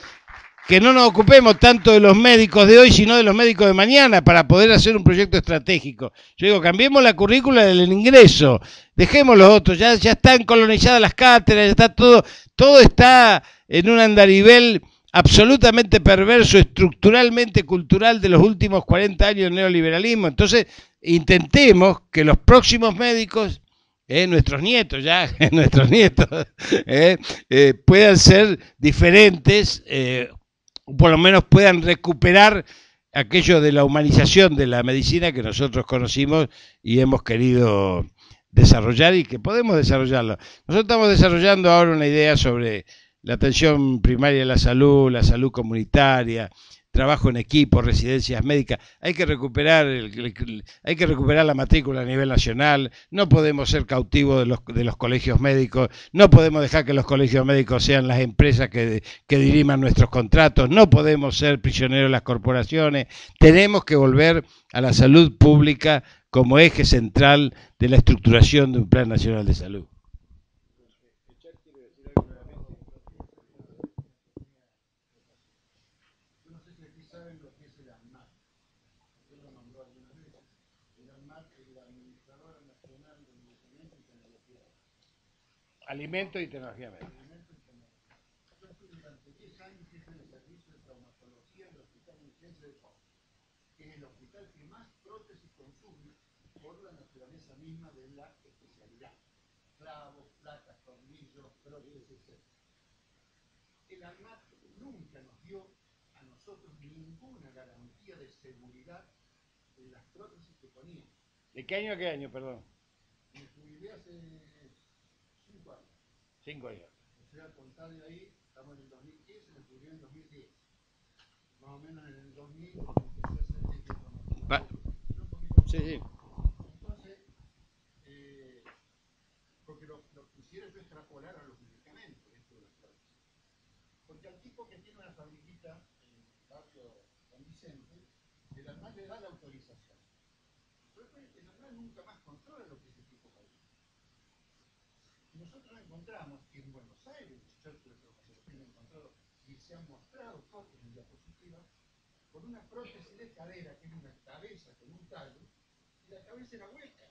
E: que no nos ocupemos tanto de los médicos de hoy, sino de los médicos de mañana, para poder hacer un proyecto estratégico. Yo digo, cambiemos la currícula del ingreso, dejemos los otros, ya, ya están colonizadas las cátedras, ya está todo, todo está en un andarivel absolutamente perverso, estructuralmente cultural de los últimos 40 años del neoliberalismo. Entonces, intentemos que los próximos médicos eh, nuestros nietos ya, nuestros nietos, eh, eh, puedan ser diferentes por lo menos puedan recuperar aquello de la humanización de la medicina que nosotros conocimos y hemos querido desarrollar y que podemos desarrollarlo. Nosotros estamos desarrollando ahora una idea sobre la atención primaria de la salud, la salud comunitaria, trabajo en equipo, residencias médicas. Hay que recuperar, el, hay que recuperar la matrícula a nivel nacional. No podemos ser cautivos de los, colegios médicos. No podemos dejar que los colegios médicos sean las empresas que, que diriman nuestros contratos. No podemos ser prisioneros de las corporaciones. Tenemos que volver a la salud pública como eje central de la estructuración de un plan nacional de salud. Alimento y tecnología médica.
G: Alimento y tecnología. Yo estoy durante 10 años en el servicio de traumatología del Hospital de Ingeniería de Es el hospital que más prótesis consume por la naturaleza misma de la especialidad. Clavos, platas, tornillos, prótesis, etc. El armado nunca nos dio a nosotros ninguna garantía de seguridad de las prótesis que poníamos.
E: ¿De qué año a qué año? Perdón.
G: Tengo ahí. O sea, contar de ahí, estamos en el 2015, nos en el 2010. Más o menos en el 2000, a Sí, sí. Entonces, eh, porque lo, que extrapolar a los medicamentos dentro de las Porque al tipo que tiene una fabriquita en el caso San Vicente, el alma le da la autorización. Pero el realidad nunca más controla lo que nosotros nos encontramos en Buenos Aires, se encontrado y se han mostrado fotos en diapositivas con una prótesis de cadera que era una cabeza con un tallo y la cabeza era hueca.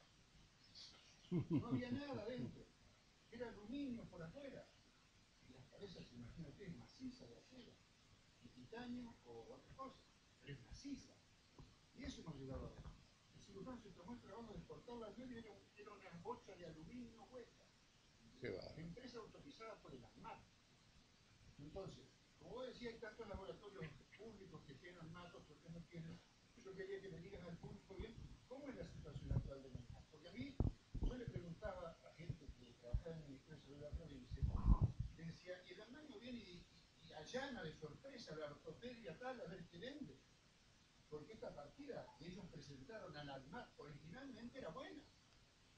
G: No había nada dentro. era aluminio por afuera. Y las cabezas, imagínate, es maciza de acero, de titanio o otra cosa, pero es maciza. Y eso nos llegaba a ver. El cirujano se tomó el trabajo de cortarla la y era una bocha de aluminio hueca.
D: Empresa
G: autorizada por el ANMAT. Entonces, como decía, hay tantos laboratorios públicos que tienen ANMAT, otros que no tienen. Yo quería que me digas al público bien cómo es la situación actual del ANMAT. Porque a mí, yo le preguntaba a gente que trabajaba en el Ministerio de la Provincia, decía, y el armario viene y, y, allana de sorpresa la ortopedia tal, a ver qué vende. Porque esta partida que ellos presentaron al ANMAT originalmente era buena.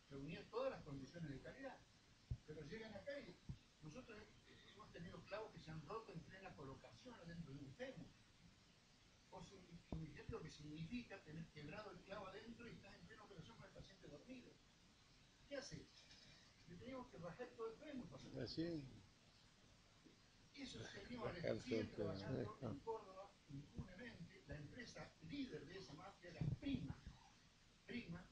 G: Reunía todas las condiciones de calidad pero llegan acá y nosotros hemos tenido clavos que se han roto en plena colocación adentro de un fémur. ¿qué es lo que significa tener quebrado el clavo adentro y estás en plena operación con el paciente dormido. ¿Qué hace? Le teníamos que bajar todo el fémur para Así. Eso, señores, sigue trabajando en Córdoba impunemente. La empresa líder de esa mafia era Prima. Prima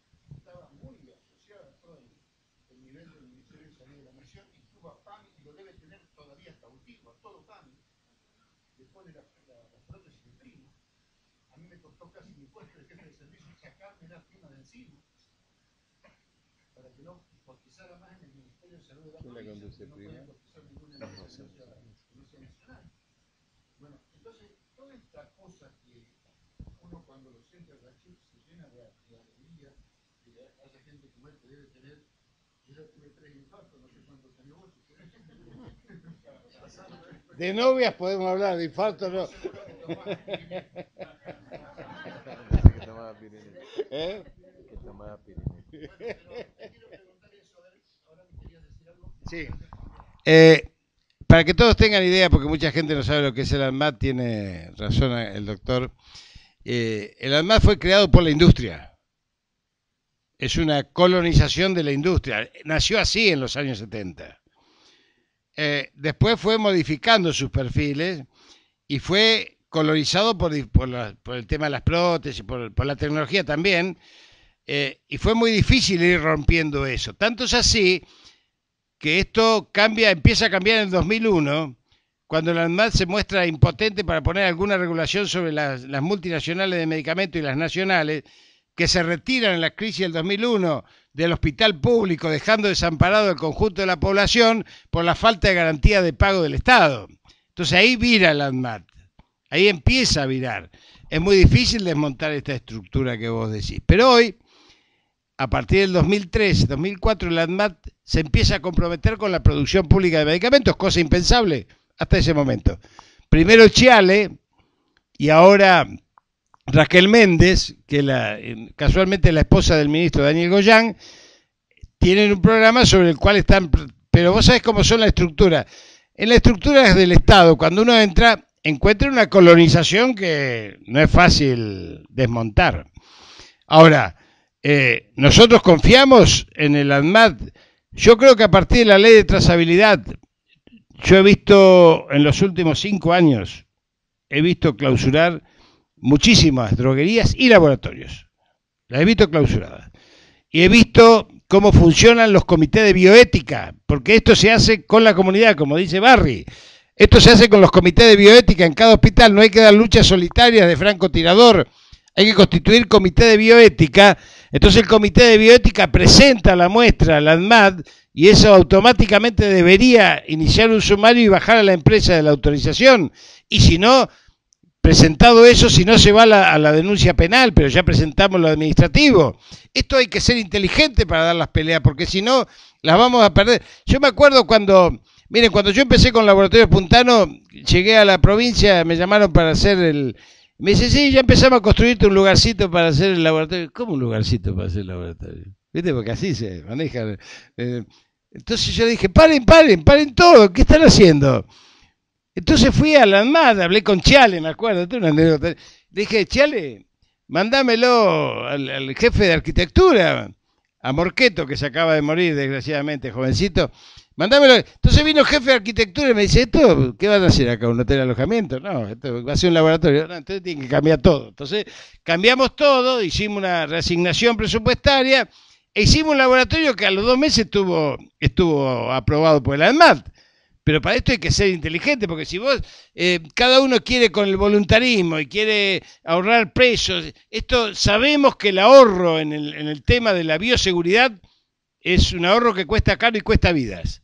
G: a Fami y lo debe tener todavía hasta último, a todo Fami. después de la, la, prótesis de prima. A mí me costó casi mi puesto de jefe de servicio sacarme la prima de encima para que no cotizara más en el Ministerio de Salud de la provincia, no podía cotizar ninguna nacional. Bueno, entonces, toda esta cosa que uno cuando lo siente chica se llena de, de alegría, que haya gente como él que debe tener, yo ya tuve tres infartos, no sé cuántos años
E: de novias podemos hablar, de infarto no. ¿Eh? ¿Eh? Sí. Eh, para que todos tengan idea, porque mucha gente no sabe lo que es el AMAD, tiene razón el doctor. el AMAD fue creado por la industria. Es una colonización de la industria. Nació así en los años 70. Eh, después fue modificando sus perfiles y fue colorizado por, el tema de las prótesis, por, por la tecnología también, eh, y fue muy difícil ir rompiendo eso. Tanto es así que esto cambia, empieza a cambiar en el 2001, cuando la ANMAT se muestra impotente para poner alguna regulación sobre las multinacionales de medicamentos y las nacionales, que se retiran en la crisis del 2001 del hospital público, dejando desamparado el conjunto de la población por la falta de garantía de pago del Estado. Entonces ahí vira el ANMAT, ahí empieza a virar. Es muy difícil desmontar esta estructura que vos decís. Pero hoy, a partir del 2003, 2004, el ANMAT se empieza a comprometer con la producción pública de medicamentos, cosa impensable hasta ese momento. Primero Chiale y ahora Raquel Méndez, que la, eh, casualmente la esposa del ministro Daniel Goyán, tienen un programa sobre el cual están... Pero vos sabés cómo son las estructuras. En las estructuras del Estado, cuando uno entra, encuentra una colonización que no es fácil desmontar. Ahora, eh, nosotros confiamos en el ANMAT. Yo creo que a partir de la ley de trazabilidad, yo he visto en los últimos cinco años, he visto clausurar muchísimas droguerías y laboratorios. la he visto clausurada Y he visto cómo funcionan los comités de bioética, porque esto se hace con la comunidad, como dice Barry. Esto se hace con los comités de bioética en cada hospital, no hay que dar luchas solitarias de francotirador, hay que constituir comité de bioética. Entonces el comité de bioética presenta la muestra la ADMAD y eso automáticamente debería iniciar un sumario y bajar a la empresa de la autorización. Y si no, presentado eso si no se va a la, denuncia penal, pero ya presentamos lo administrativo. Esto hay que ser inteligente para dar las peleas, porque si no, las vamos a perder. Yo me acuerdo cuando, miren, cuando yo empecé con Laboratorio Puntano, llegué a la provincia, me llamaron para hacer el... Me dice, sí, ya empezamos a construirte un lugarcito para hacer el laboratorio. ¿Cómo un lugarcito para hacer el laboratorio? ¿Viste? Porque así se maneja. Eh, entonces yo dije, paren, paren, paren todo, ¿qué están haciendo? Entonces fui a la ANMAD, hablé con Chale, me acuerdo, una anécdota. dije, Chale, mándamelo al, jefe de arquitectura, a Morqueto, que se acaba de morir, desgraciadamente, jovencito. mándamelo. Entonces vino el jefe de arquitectura y me dice, ¿esto qué van a hacer acá? ¿Un hotel de alojamiento? No, esto va a ser un laboratorio. entonces tienen que cambiar todo. Entonces cambiamos todo, hicimos una reasignación presupuestaria e hicimos un laboratorio que a los dos meses estuvo, estuvo aprobado por la ANMAT. Pero para esto hay que ser inteligente, porque si vos, eh, cada uno quiere con el voluntarismo y quiere ahorrar precios, esto sabemos que el ahorro en el, tema de la bioseguridad es un ahorro que cuesta caro y cuesta vidas.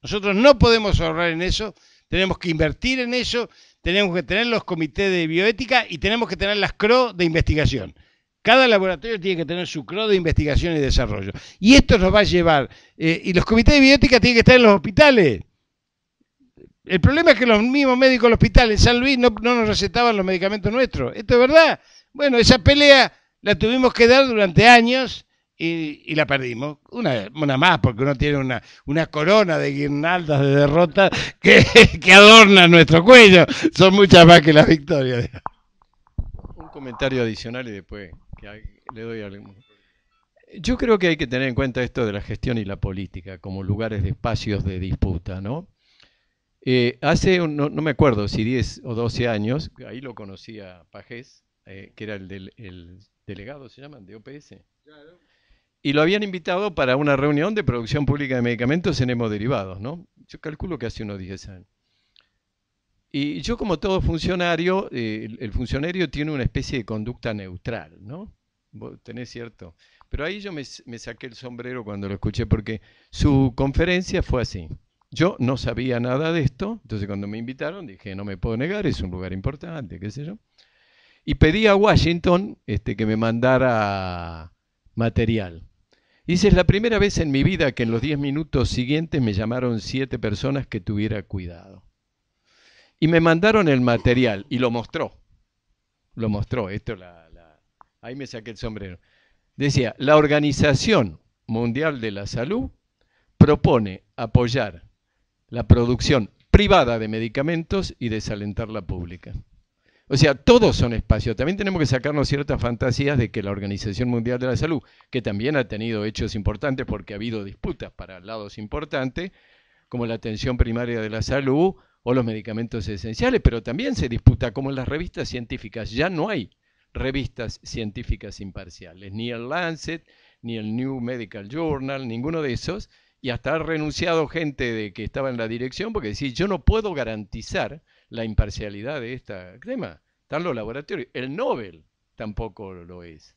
E: Nosotros no podemos ahorrar en eso, tenemos que invertir en eso, tenemos que tener los comités de bioética y tenemos que tener las CRO de investigación. Cada laboratorio tiene que tener su CRO de investigación y desarrollo. Y esto nos va a llevar, eh, y los comités de bioética tienen que estar en los hospitales. El problema es que los mismos médicos del hospital en San Luis no, nos recetaban los medicamentos nuestros. Esto es verdad. Bueno, esa pelea la tuvimos que dar durante años y, la perdimos. Una, más, porque uno tiene una, corona de guirnaldas de derrota que, que adorna nuestro cuello. Son muchas más que las victorias.
D: Un comentario adicional y después le doy alguien. Yo creo que hay que tener en cuenta esto de la gestión y la política como lugares de espacios de disputa, ¿no? Eh, hace, no, me acuerdo si 10 o 12 años, ahí lo conocía Pajés, eh, que era el, delegado, se llaman, de OPS. Y lo habían invitado para una reunión de producción pública de medicamentos en hemoderivados, ¿no? Yo calculo que hace unos 10 años. Y yo como todo funcionario, eh, el, funcionario tiene una especie de conducta neutral, ¿no? tenés cierto. Pero ahí yo me saqué el sombrero cuando lo escuché, porque su conferencia fue así. Yo no sabía nada de esto, entonces cuando me invitaron dije, no me puedo negar, es un lugar importante, qué sé yo. Y pedí a Washington este, que me mandara material. dice, es la primera vez en mi vida que en los 10 minutos siguientes me llamaron siete personas que tuviera cuidado. Y me mandaron el material y lo mostró. Lo mostró, esto ahí me saqué el sombrero. Decía, la Organización Mundial de la Salud propone apoyar la producción privada de medicamentos y desalentar la pública. O sea, todos son espacios. También tenemos que sacarnos ciertas fantasías de que la Organización Mundial de la Salud, que también ha tenido hechos importantes porque ha habido disputas para lados importantes, como la atención primaria de la salud o los medicamentos esenciales, pero también se disputa como en las revistas científicas. Ya no hay revistas científicas imparciales, ni el Lancet, ni el New Medical Journal, ninguno de esos y hasta ha renunciado gente de que estaba en la dirección porque decía, yo no puedo garantizar la imparcialidad de esta crema. Están los laboratorios. El Nobel tampoco lo es.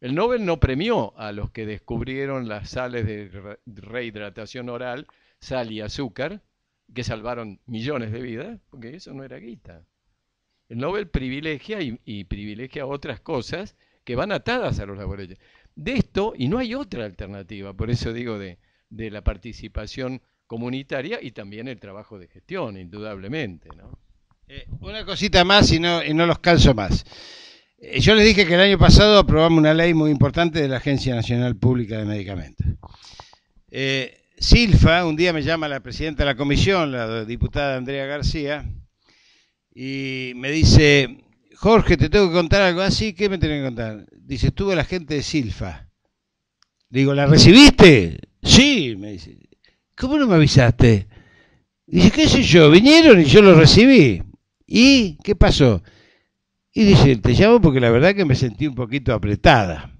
D: El Nobel no premió a los que descubrieron las sales de rehidratación oral, sal y azúcar, que salvaron millones de vidas, porque eso no era guita. El Nobel privilegia y, y privilegia otras cosas que van atadas a los laboratorios. De esto, y no hay otra alternativa, por eso digo de, de la participación comunitaria y también el trabajo de gestión, indudablemente. ¿no?
E: Eh, una cosita más y no, y no los canso más. Eh, yo les dije que el año pasado aprobamos una ley muy importante de la Agencia Nacional Pública de Medicamentos. Eh, Silfa, un día me llama la presidenta de la comisión, la diputada Andrea García, y me dice, Jorge, te tengo que contar algo así, ah, ¿qué me tenés que contar? Dice, estuvo la gente de Silfa. Digo, ¿la recibiste? Sí, me dice, ¿cómo no me avisaste? Dice, qué sé yo, vinieron y yo lo recibí. ¿Y qué pasó? Y dice, te llamo porque la verdad que me sentí un poquito apretada.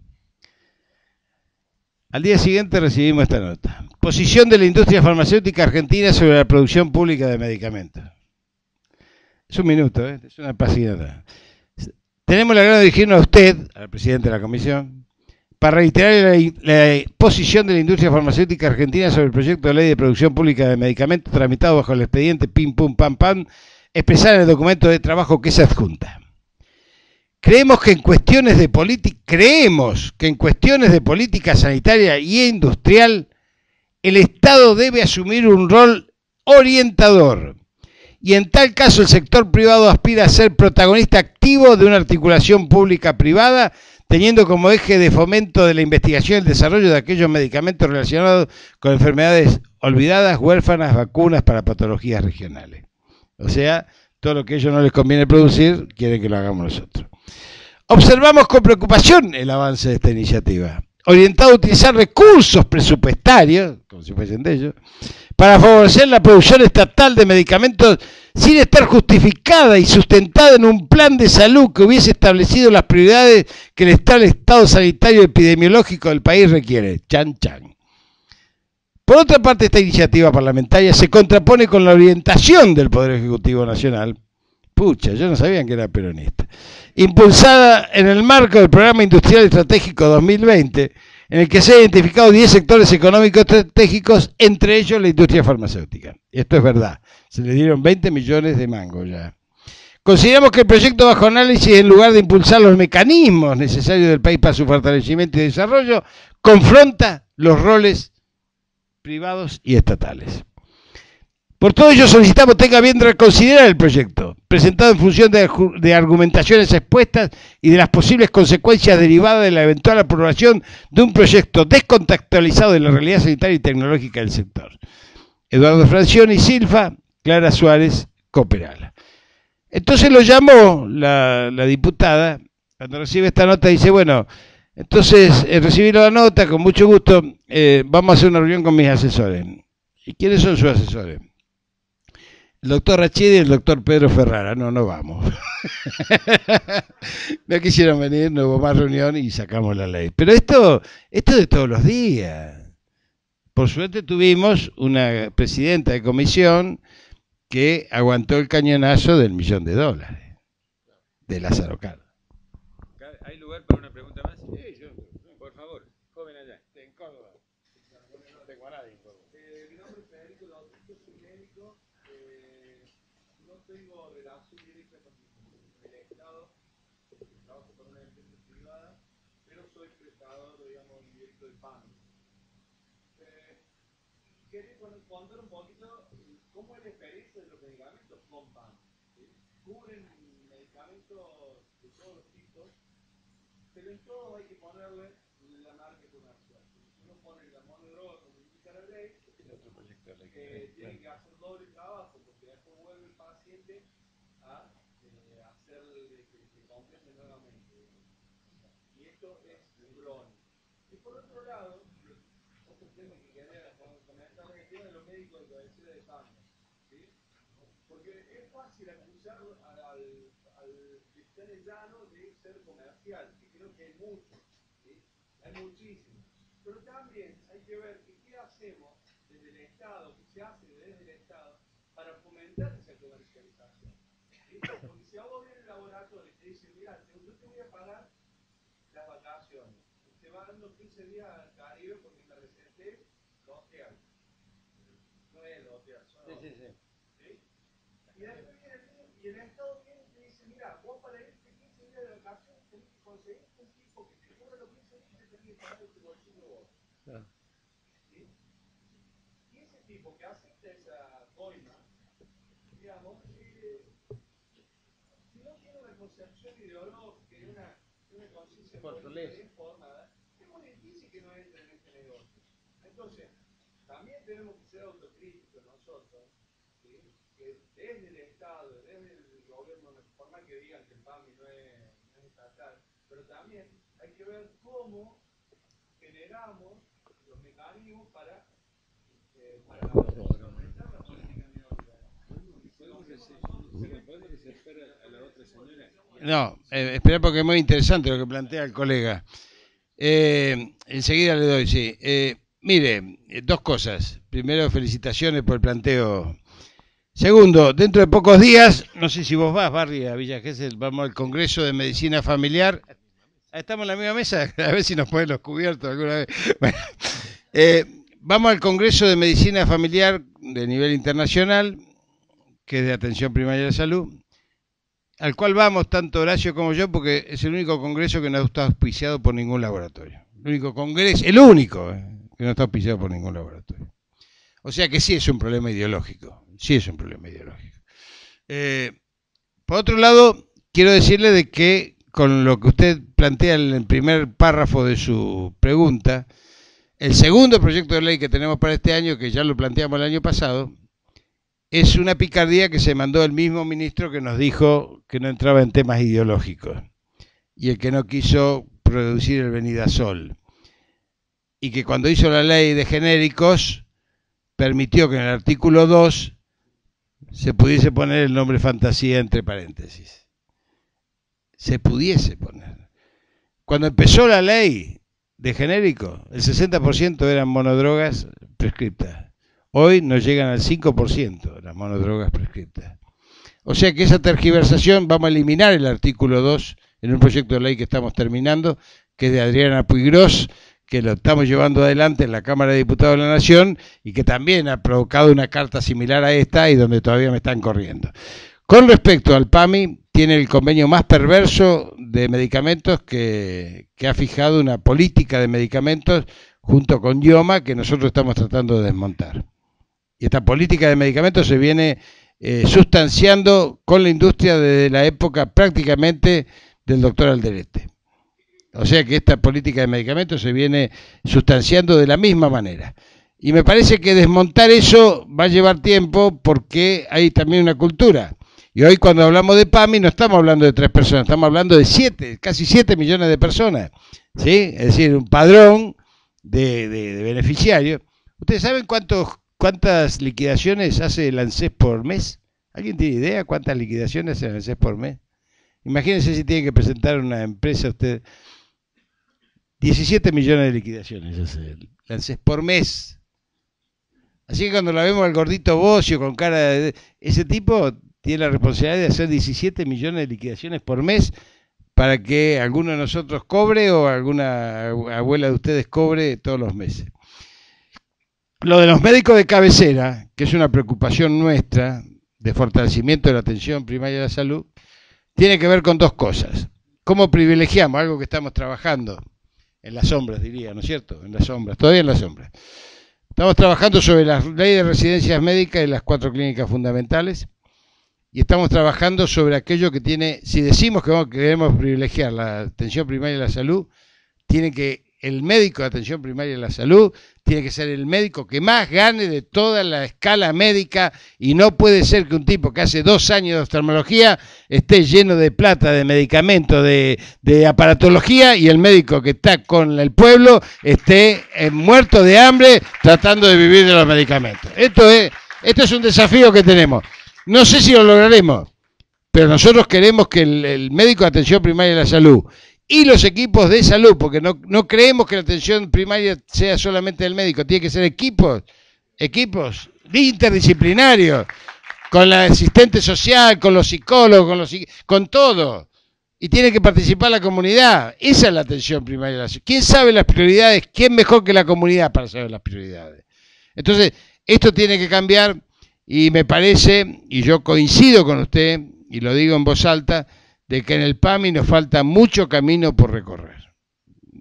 E: Al día siguiente recibimos esta nota. Posición de la industria farmacéutica argentina sobre la producción pública de medicamentos. Es un minuto, ¿eh? es una pasión. Tenemos la gran de dirigirnos a usted, al presidente de la comisión, para reiterar la, posición de la industria farmacéutica argentina sobre el proyecto de ley de producción pública de medicamentos tramitado bajo el expediente Pim Pum Pam Pam, expresada en el documento de trabajo que se adjunta. Creemos que en cuestiones de política, creemos que en cuestiones de política sanitaria y industrial, el Estado debe asumir un rol orientador. Y en tal caso el sector privado aspira a ser protagonista activo de una articulación pública-privada teniendo como eje de fomento de la investigación y el desarrollo de aquellos medicamentos relacionados con enfermedades olvidadas, huérfanas, vacunas para patologías regionales. O sea, todo lo que a ellos no les conviene producir, quieren que lo hagamos nosotros. Observamos con preocupación el avance de esta iniciativa orientado a utilizar recursos presupuestarios, como si fuesen de ellos, para favorecer la producción estatal de medicamentos sin estar justificada y sustentada en un plan de salud que hubiese establecido las prioridades que el estado, estado sanitario epidemiológico del país requiere. Chan, chan. Por otra parte, esta iniciativa parlamentaria se contrapone con la orientación del Poder Ejecutivo Nacional. Pucha, yo no sabía que era peronista impulsada en el marco del Programa Industrial Estratégico 2020, en el que se han identificado 10 sectores económicos estratégicos, entre ellos la industria farmacéutica. Esto es verdad, se le dieron 20 millones de mango ya. Consideramos que el proyecto bajo análisis, en lugar de impulsar los mecanismos necesarios del país para su fortalecimiento y desarrollo, confronta los roles privados y estatales. Por todo ello solicitamos tenga bien reconsiderar el proyecto, presentado en función de, argumentaciones expuestas y de las posibles consecuencias derivadas de la eventual aprobación de un proyecto descontextualizado de la realidad sanitaria y tecnológica del sector. Eduardo y Silva, Clara Suárez, Cooperala. Entonces lo llamó la, diputada, cuando recibe esta nota dice, bueno, entonces eh, la nota, con mucho gusto, eh, vamos a hacer una reunión con mis asesores. ¿Y quiénes son sus asesores? El doctor Rachidi y el doctor Pedro Ferrara, no, no vamos. no quisieron venir, no hubo más reunión y sacamos la ley. Pero esto, esto de todos los días. Por suerte tuvimos una presidenta de comisión que aguantó el cañonazo del millón de dólares de Lázaro Carlos.
H: que creo que hay muchos, hay muchísimos. Pero también hay que ver qué hacemos desde el Estado, qué se hace desde el Estado para fomentar esa comercialización. Porque si algo bien el laboratorio y te dice, mira, yo te voy a pagar las vacaciones, te va dando 15 días al Caribe porque me receté dos días. No es dos días, Sí, sí, sí. Y después viene el, y que lo se Ah. ¿Sí? Y ese tipo que acepta esa coima, digamos, que si no tiene una concepción ideológica y una, una conciencia bien es muy difícil que no entre en este negocio. Entonces, también tenemos que ser autocríticos nosotros, que desde el Estado, desde el gobierno, de forma que digan que el PAMI no es estatal, pero también hay que ver cómo generamos los mecanismos para, eh, para la
E: No, eh, espera porque es muy interesante lo que plantea el colega. Eh, enseguida le doy, sí. Eh, mire, eh, dos cosas. Primero, felicitaciones por el planteo. Segundo, dentro de pocos días, no sé si vos vas, Barry, a Villa vamos al Congreso de Medicina Familiar. Estamos en la misma mesa, a ver si nos ponen los cubiertos alguna vez. Eh, vamos al Congreso de Medicina Familiar de nivel internacional, que es de Atención Primaria de Salud, al cual vamos tanto Horacio como yo, porque es el único congreso que no ha está auspiciado por ningún laboratorio. El único congreso, el único eh, que no está auspiciado por ningún laboratorio. O sea que sí es un problema ideológico, sí es un problema ideológico. Eh, por otro lado, quiero decirle de que con lo que usted plantea en el primer párrafo de su pregunta, el segundo proyecto de ley que tenemos para este año, que ya lo planteamos el año pasado, es una picardía que se mandó el mismo ministro que nos dijo que no entraba en temas ideológicos y el que no quiso producir el venida sol, Y que cuando hizo la ley de genéricos permitió que en el artículo 2 se pudiese poner el nombre fantasía entre paréntesis se pudiese poner. Cuando empezó la ley de genérico, el 60% eran monodrogas prescriptas. Hoy nos llegan al 5% las monodrogas prescriptas. O sea que esa tergiversación vamos a eliminar el artículo 2 en un proyecto de ley que estamos terminando, que es de Adriana Puigros, que lo estamos llevando adelante en la Cámara de Diputados de la Nación y que también ha provocado una carta similar a esta y donde todavía me están corriendo. Con respecto al PAMI, tiene el convenio más perverso de medicamentos que, ha fijado una política de medicamentos junto con IOMA que nosotros estamos tratando de desmontar. Y esta política de medicamentos se viene eh, sustanciando con la industria desde la época prácticamente del doctor Alderete. O sea que esta política de medicamentos se viene sustanciando de la misma manera. Y me parece que desmontar eso va a llevar tiempo porque hay también una cultura. Y hoy cuando hablamos de PAMI no estamos hablando de tres personas, estamos hablando de siete, casi siete millones de personas. ¿sí? Es decir, un padrón de, beneficiarios. ¿Ustedes saben cuántos, cuántas liquidaciones hace el por mes? ¿Alguien tiene idea cuántas liquidaciones hace el por mes? Imagínense si tiene que presentar una empresa usted. 17 millones de liquidaciones hace por mes. Así que cuando la vemos al gordito bocio con cara de... Ese tipo tiene la responsabilidad de hacer 17 millones de liquidaciones por mes para que alguno de nosotros cobre o alguna abuela de ustedes cobre todos los meses. Lo de los médicos de cabecera, que es una preocupación nuestra de fortalecimiento de la atención primaria de la salud, tiene que ver con dos cosas. ¿Cómo privilegiamos algo que estamos trabajando? En las sombras, diría, ¿no es cierto? En las sombras, todavía en las sombras. Estamos trabajando sobre la ley de residencias médicas y las cuatro clínicas fundamentales y estamos trabajando sobre aquello que tiene, si decimos que queremos privilegiar la atención primaria y la salud, tiene que el médico de atención primaria y la salud tiene que ser el médico que más gane de toda la escala médica y no puede ser que un tipo que hace dos años de oftalmología esté lleno de plata, de medicamentos, de, aparatología y el médico que está con el pueblo esté eh, muerto de hambre tratando de vivir de los medicamentos. Esto es, esto es un desafío que tenemos. No sé si lo lograremos, pero nosotros queremos que el, médico de atención primaria de la salud y los equipos de salud, porque no, no creemos que la atención primaria sea solamente del médico, tiene que ser equipos, equipos interdisciplinarios, con la asistente social, con los psicólogos, con, con todo. Y tiene que participar la comunidad. Esa es la atención primaria. De la salud. ¿Quién sabe las prioridades? ¿Quién mejor que la comunidad para saber las prioridades? Entonces, esto tiene que cambiar y me parece, y yo coincido con usted, y lo digo en voz alta, de que en el PAMI nos falta mucho camino por recorrer.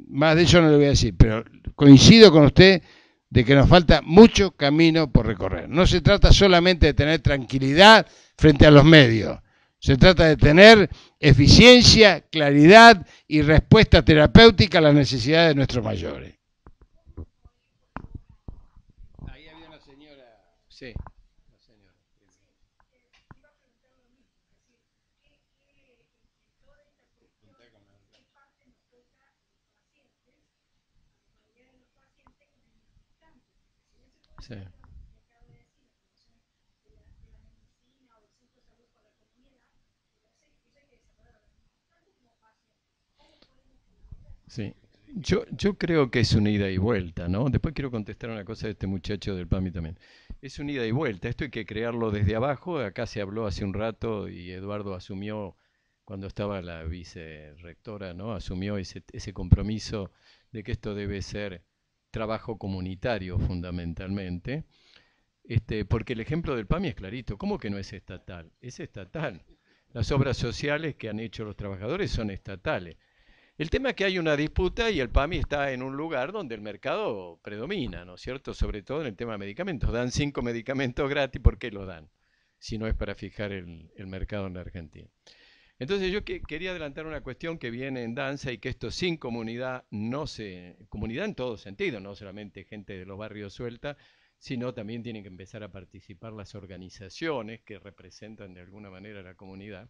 E: Más de eso no le voy a decir, pero coincido con usted de que nos falta mucho camino por recorrer. No se trata solamente de tener tranquilidad frente a los medios, se trata de tener eficiencia, claridad y respuesta terapéutica a las necesidades de nuestros mayores. Ahí había una señora. Sí.
D: Yo, yo creo que es un ida y vuelta, ¿no? Después quiero contestar una cosa de este muchacho del PAMI también. Es un ida y vuelta, esto hay que crearlo desde abajo, acá se habló hace un rato y Eduardo asumió, cuando estaba la vicerectora, ¿no? Asumió ese, ese compromiso de que esto debe ser trabajo comunitario fundamentalmente, este, porque el ejemplo del PAMI es clarito, ¿cómo que no es estatal? Es estatal. Las obras sociales que han hecho los trabajadores son estatales. El tema es que hay una disputa y el PAMI está en un lugar donde el mercado predomina, ¿no es cierto? Sobre todo en el tema de medicamentos. Dan cinco medicamentos gratis, ¿por qué lo dan? Si no es para fijar el, mercado en la Argentina. Entonces yo quería adelantar una cuestión que viene en danza y que esto sin comunidad no se comunidad en todo sentido, no solamente gente de los barrios suelta, sino también tienen que empezar a participar las organizaciones que representan de alguna manera a la comunidad.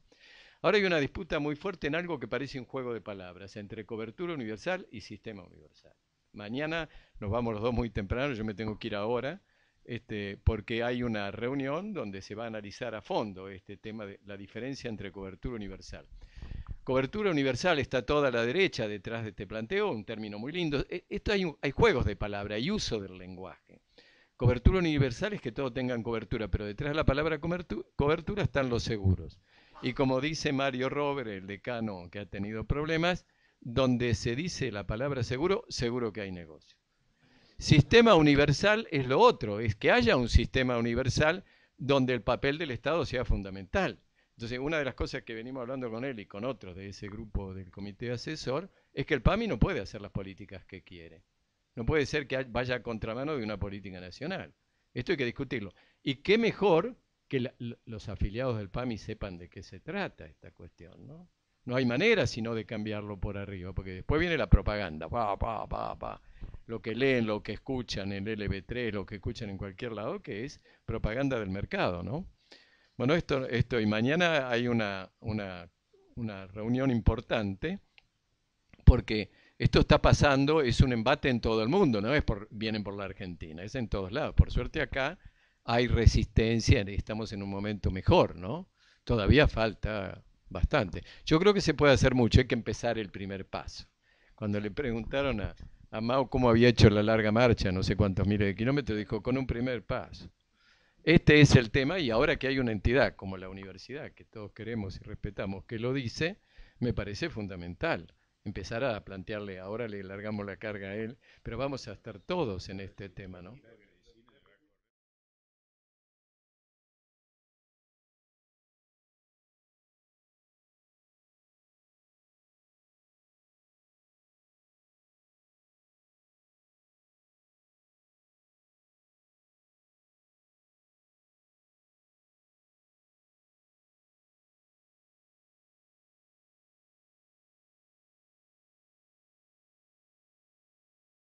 D: Ahora hay una disputa muy fuerte en algo que parece un juego de palabras entre cobertura universal y sistema universal. Mañana nos vamos los dos muy temprano, yo me tengo que ir ahora, este, porque hay una reunión donde se va a analizar a fondo este tema de la diferencia entre cobertura universal. Cobertura universal está toda a la derecha detrás de este planteo, un término muy lindo. E, esto hay, hay juegos de palabras, hay uso del lenguaje. Cobertura universal es que todos tengan cobertura, pero detrás de la palabra cobertura están los seguros. Y como dice Mario Robert, el decano que ha tenido problemas, donde se dice la palabra seguro, seguro que hay negocio. Sistema universal es lo otro, es que haya un sistema universal donde el papel del Estado sea fundamental. Entonces, una de las cosas que venimos hablando con él y con otros de ese grupo del comité asesor es que el PAMI no puede hacer las políticas que quiere. No puede ser que vaya a contramano de una política nacional. Esto hay que discutirlo. ¿Y qué mejor que los afiliados del PAMI sepan de qué se trata esta cuestión, ¿no? No hay manera sino de cambiarlo por arriba, porque después viene la propaganda, pa, pa, pa, pa. Lo que leen, lo que escuchan en LB3, lo que escuchan en cualquier lado, que es propaganda del mercado, ¿no? Bueno, esto, esto y mañana hay una, una, una reunión importante, porque esto está pasando, es un embate en todo el mundo, no es por, vienen por la Argentina, es en todos lados. Por suerte acá hay resistencia, estamos en un momento mejor, ¿no? Todavía falta bastante. Yo creo que se puede hacer mucho, hay que empezar el primer paso. Cuando le preguntaron a, a Mao cómo había hecho la larga marcha, no sé cuántos miles de kilómetros, dijo, con un primer paso. Este es el tema y ahora que hay una entidad como la universidad, que todos queremos y respetamos, que lo dice, me parece fundamental empezar a plantearle, ahora le largamos la carga a él, pero vamos a estar todos en este tema, ¿no?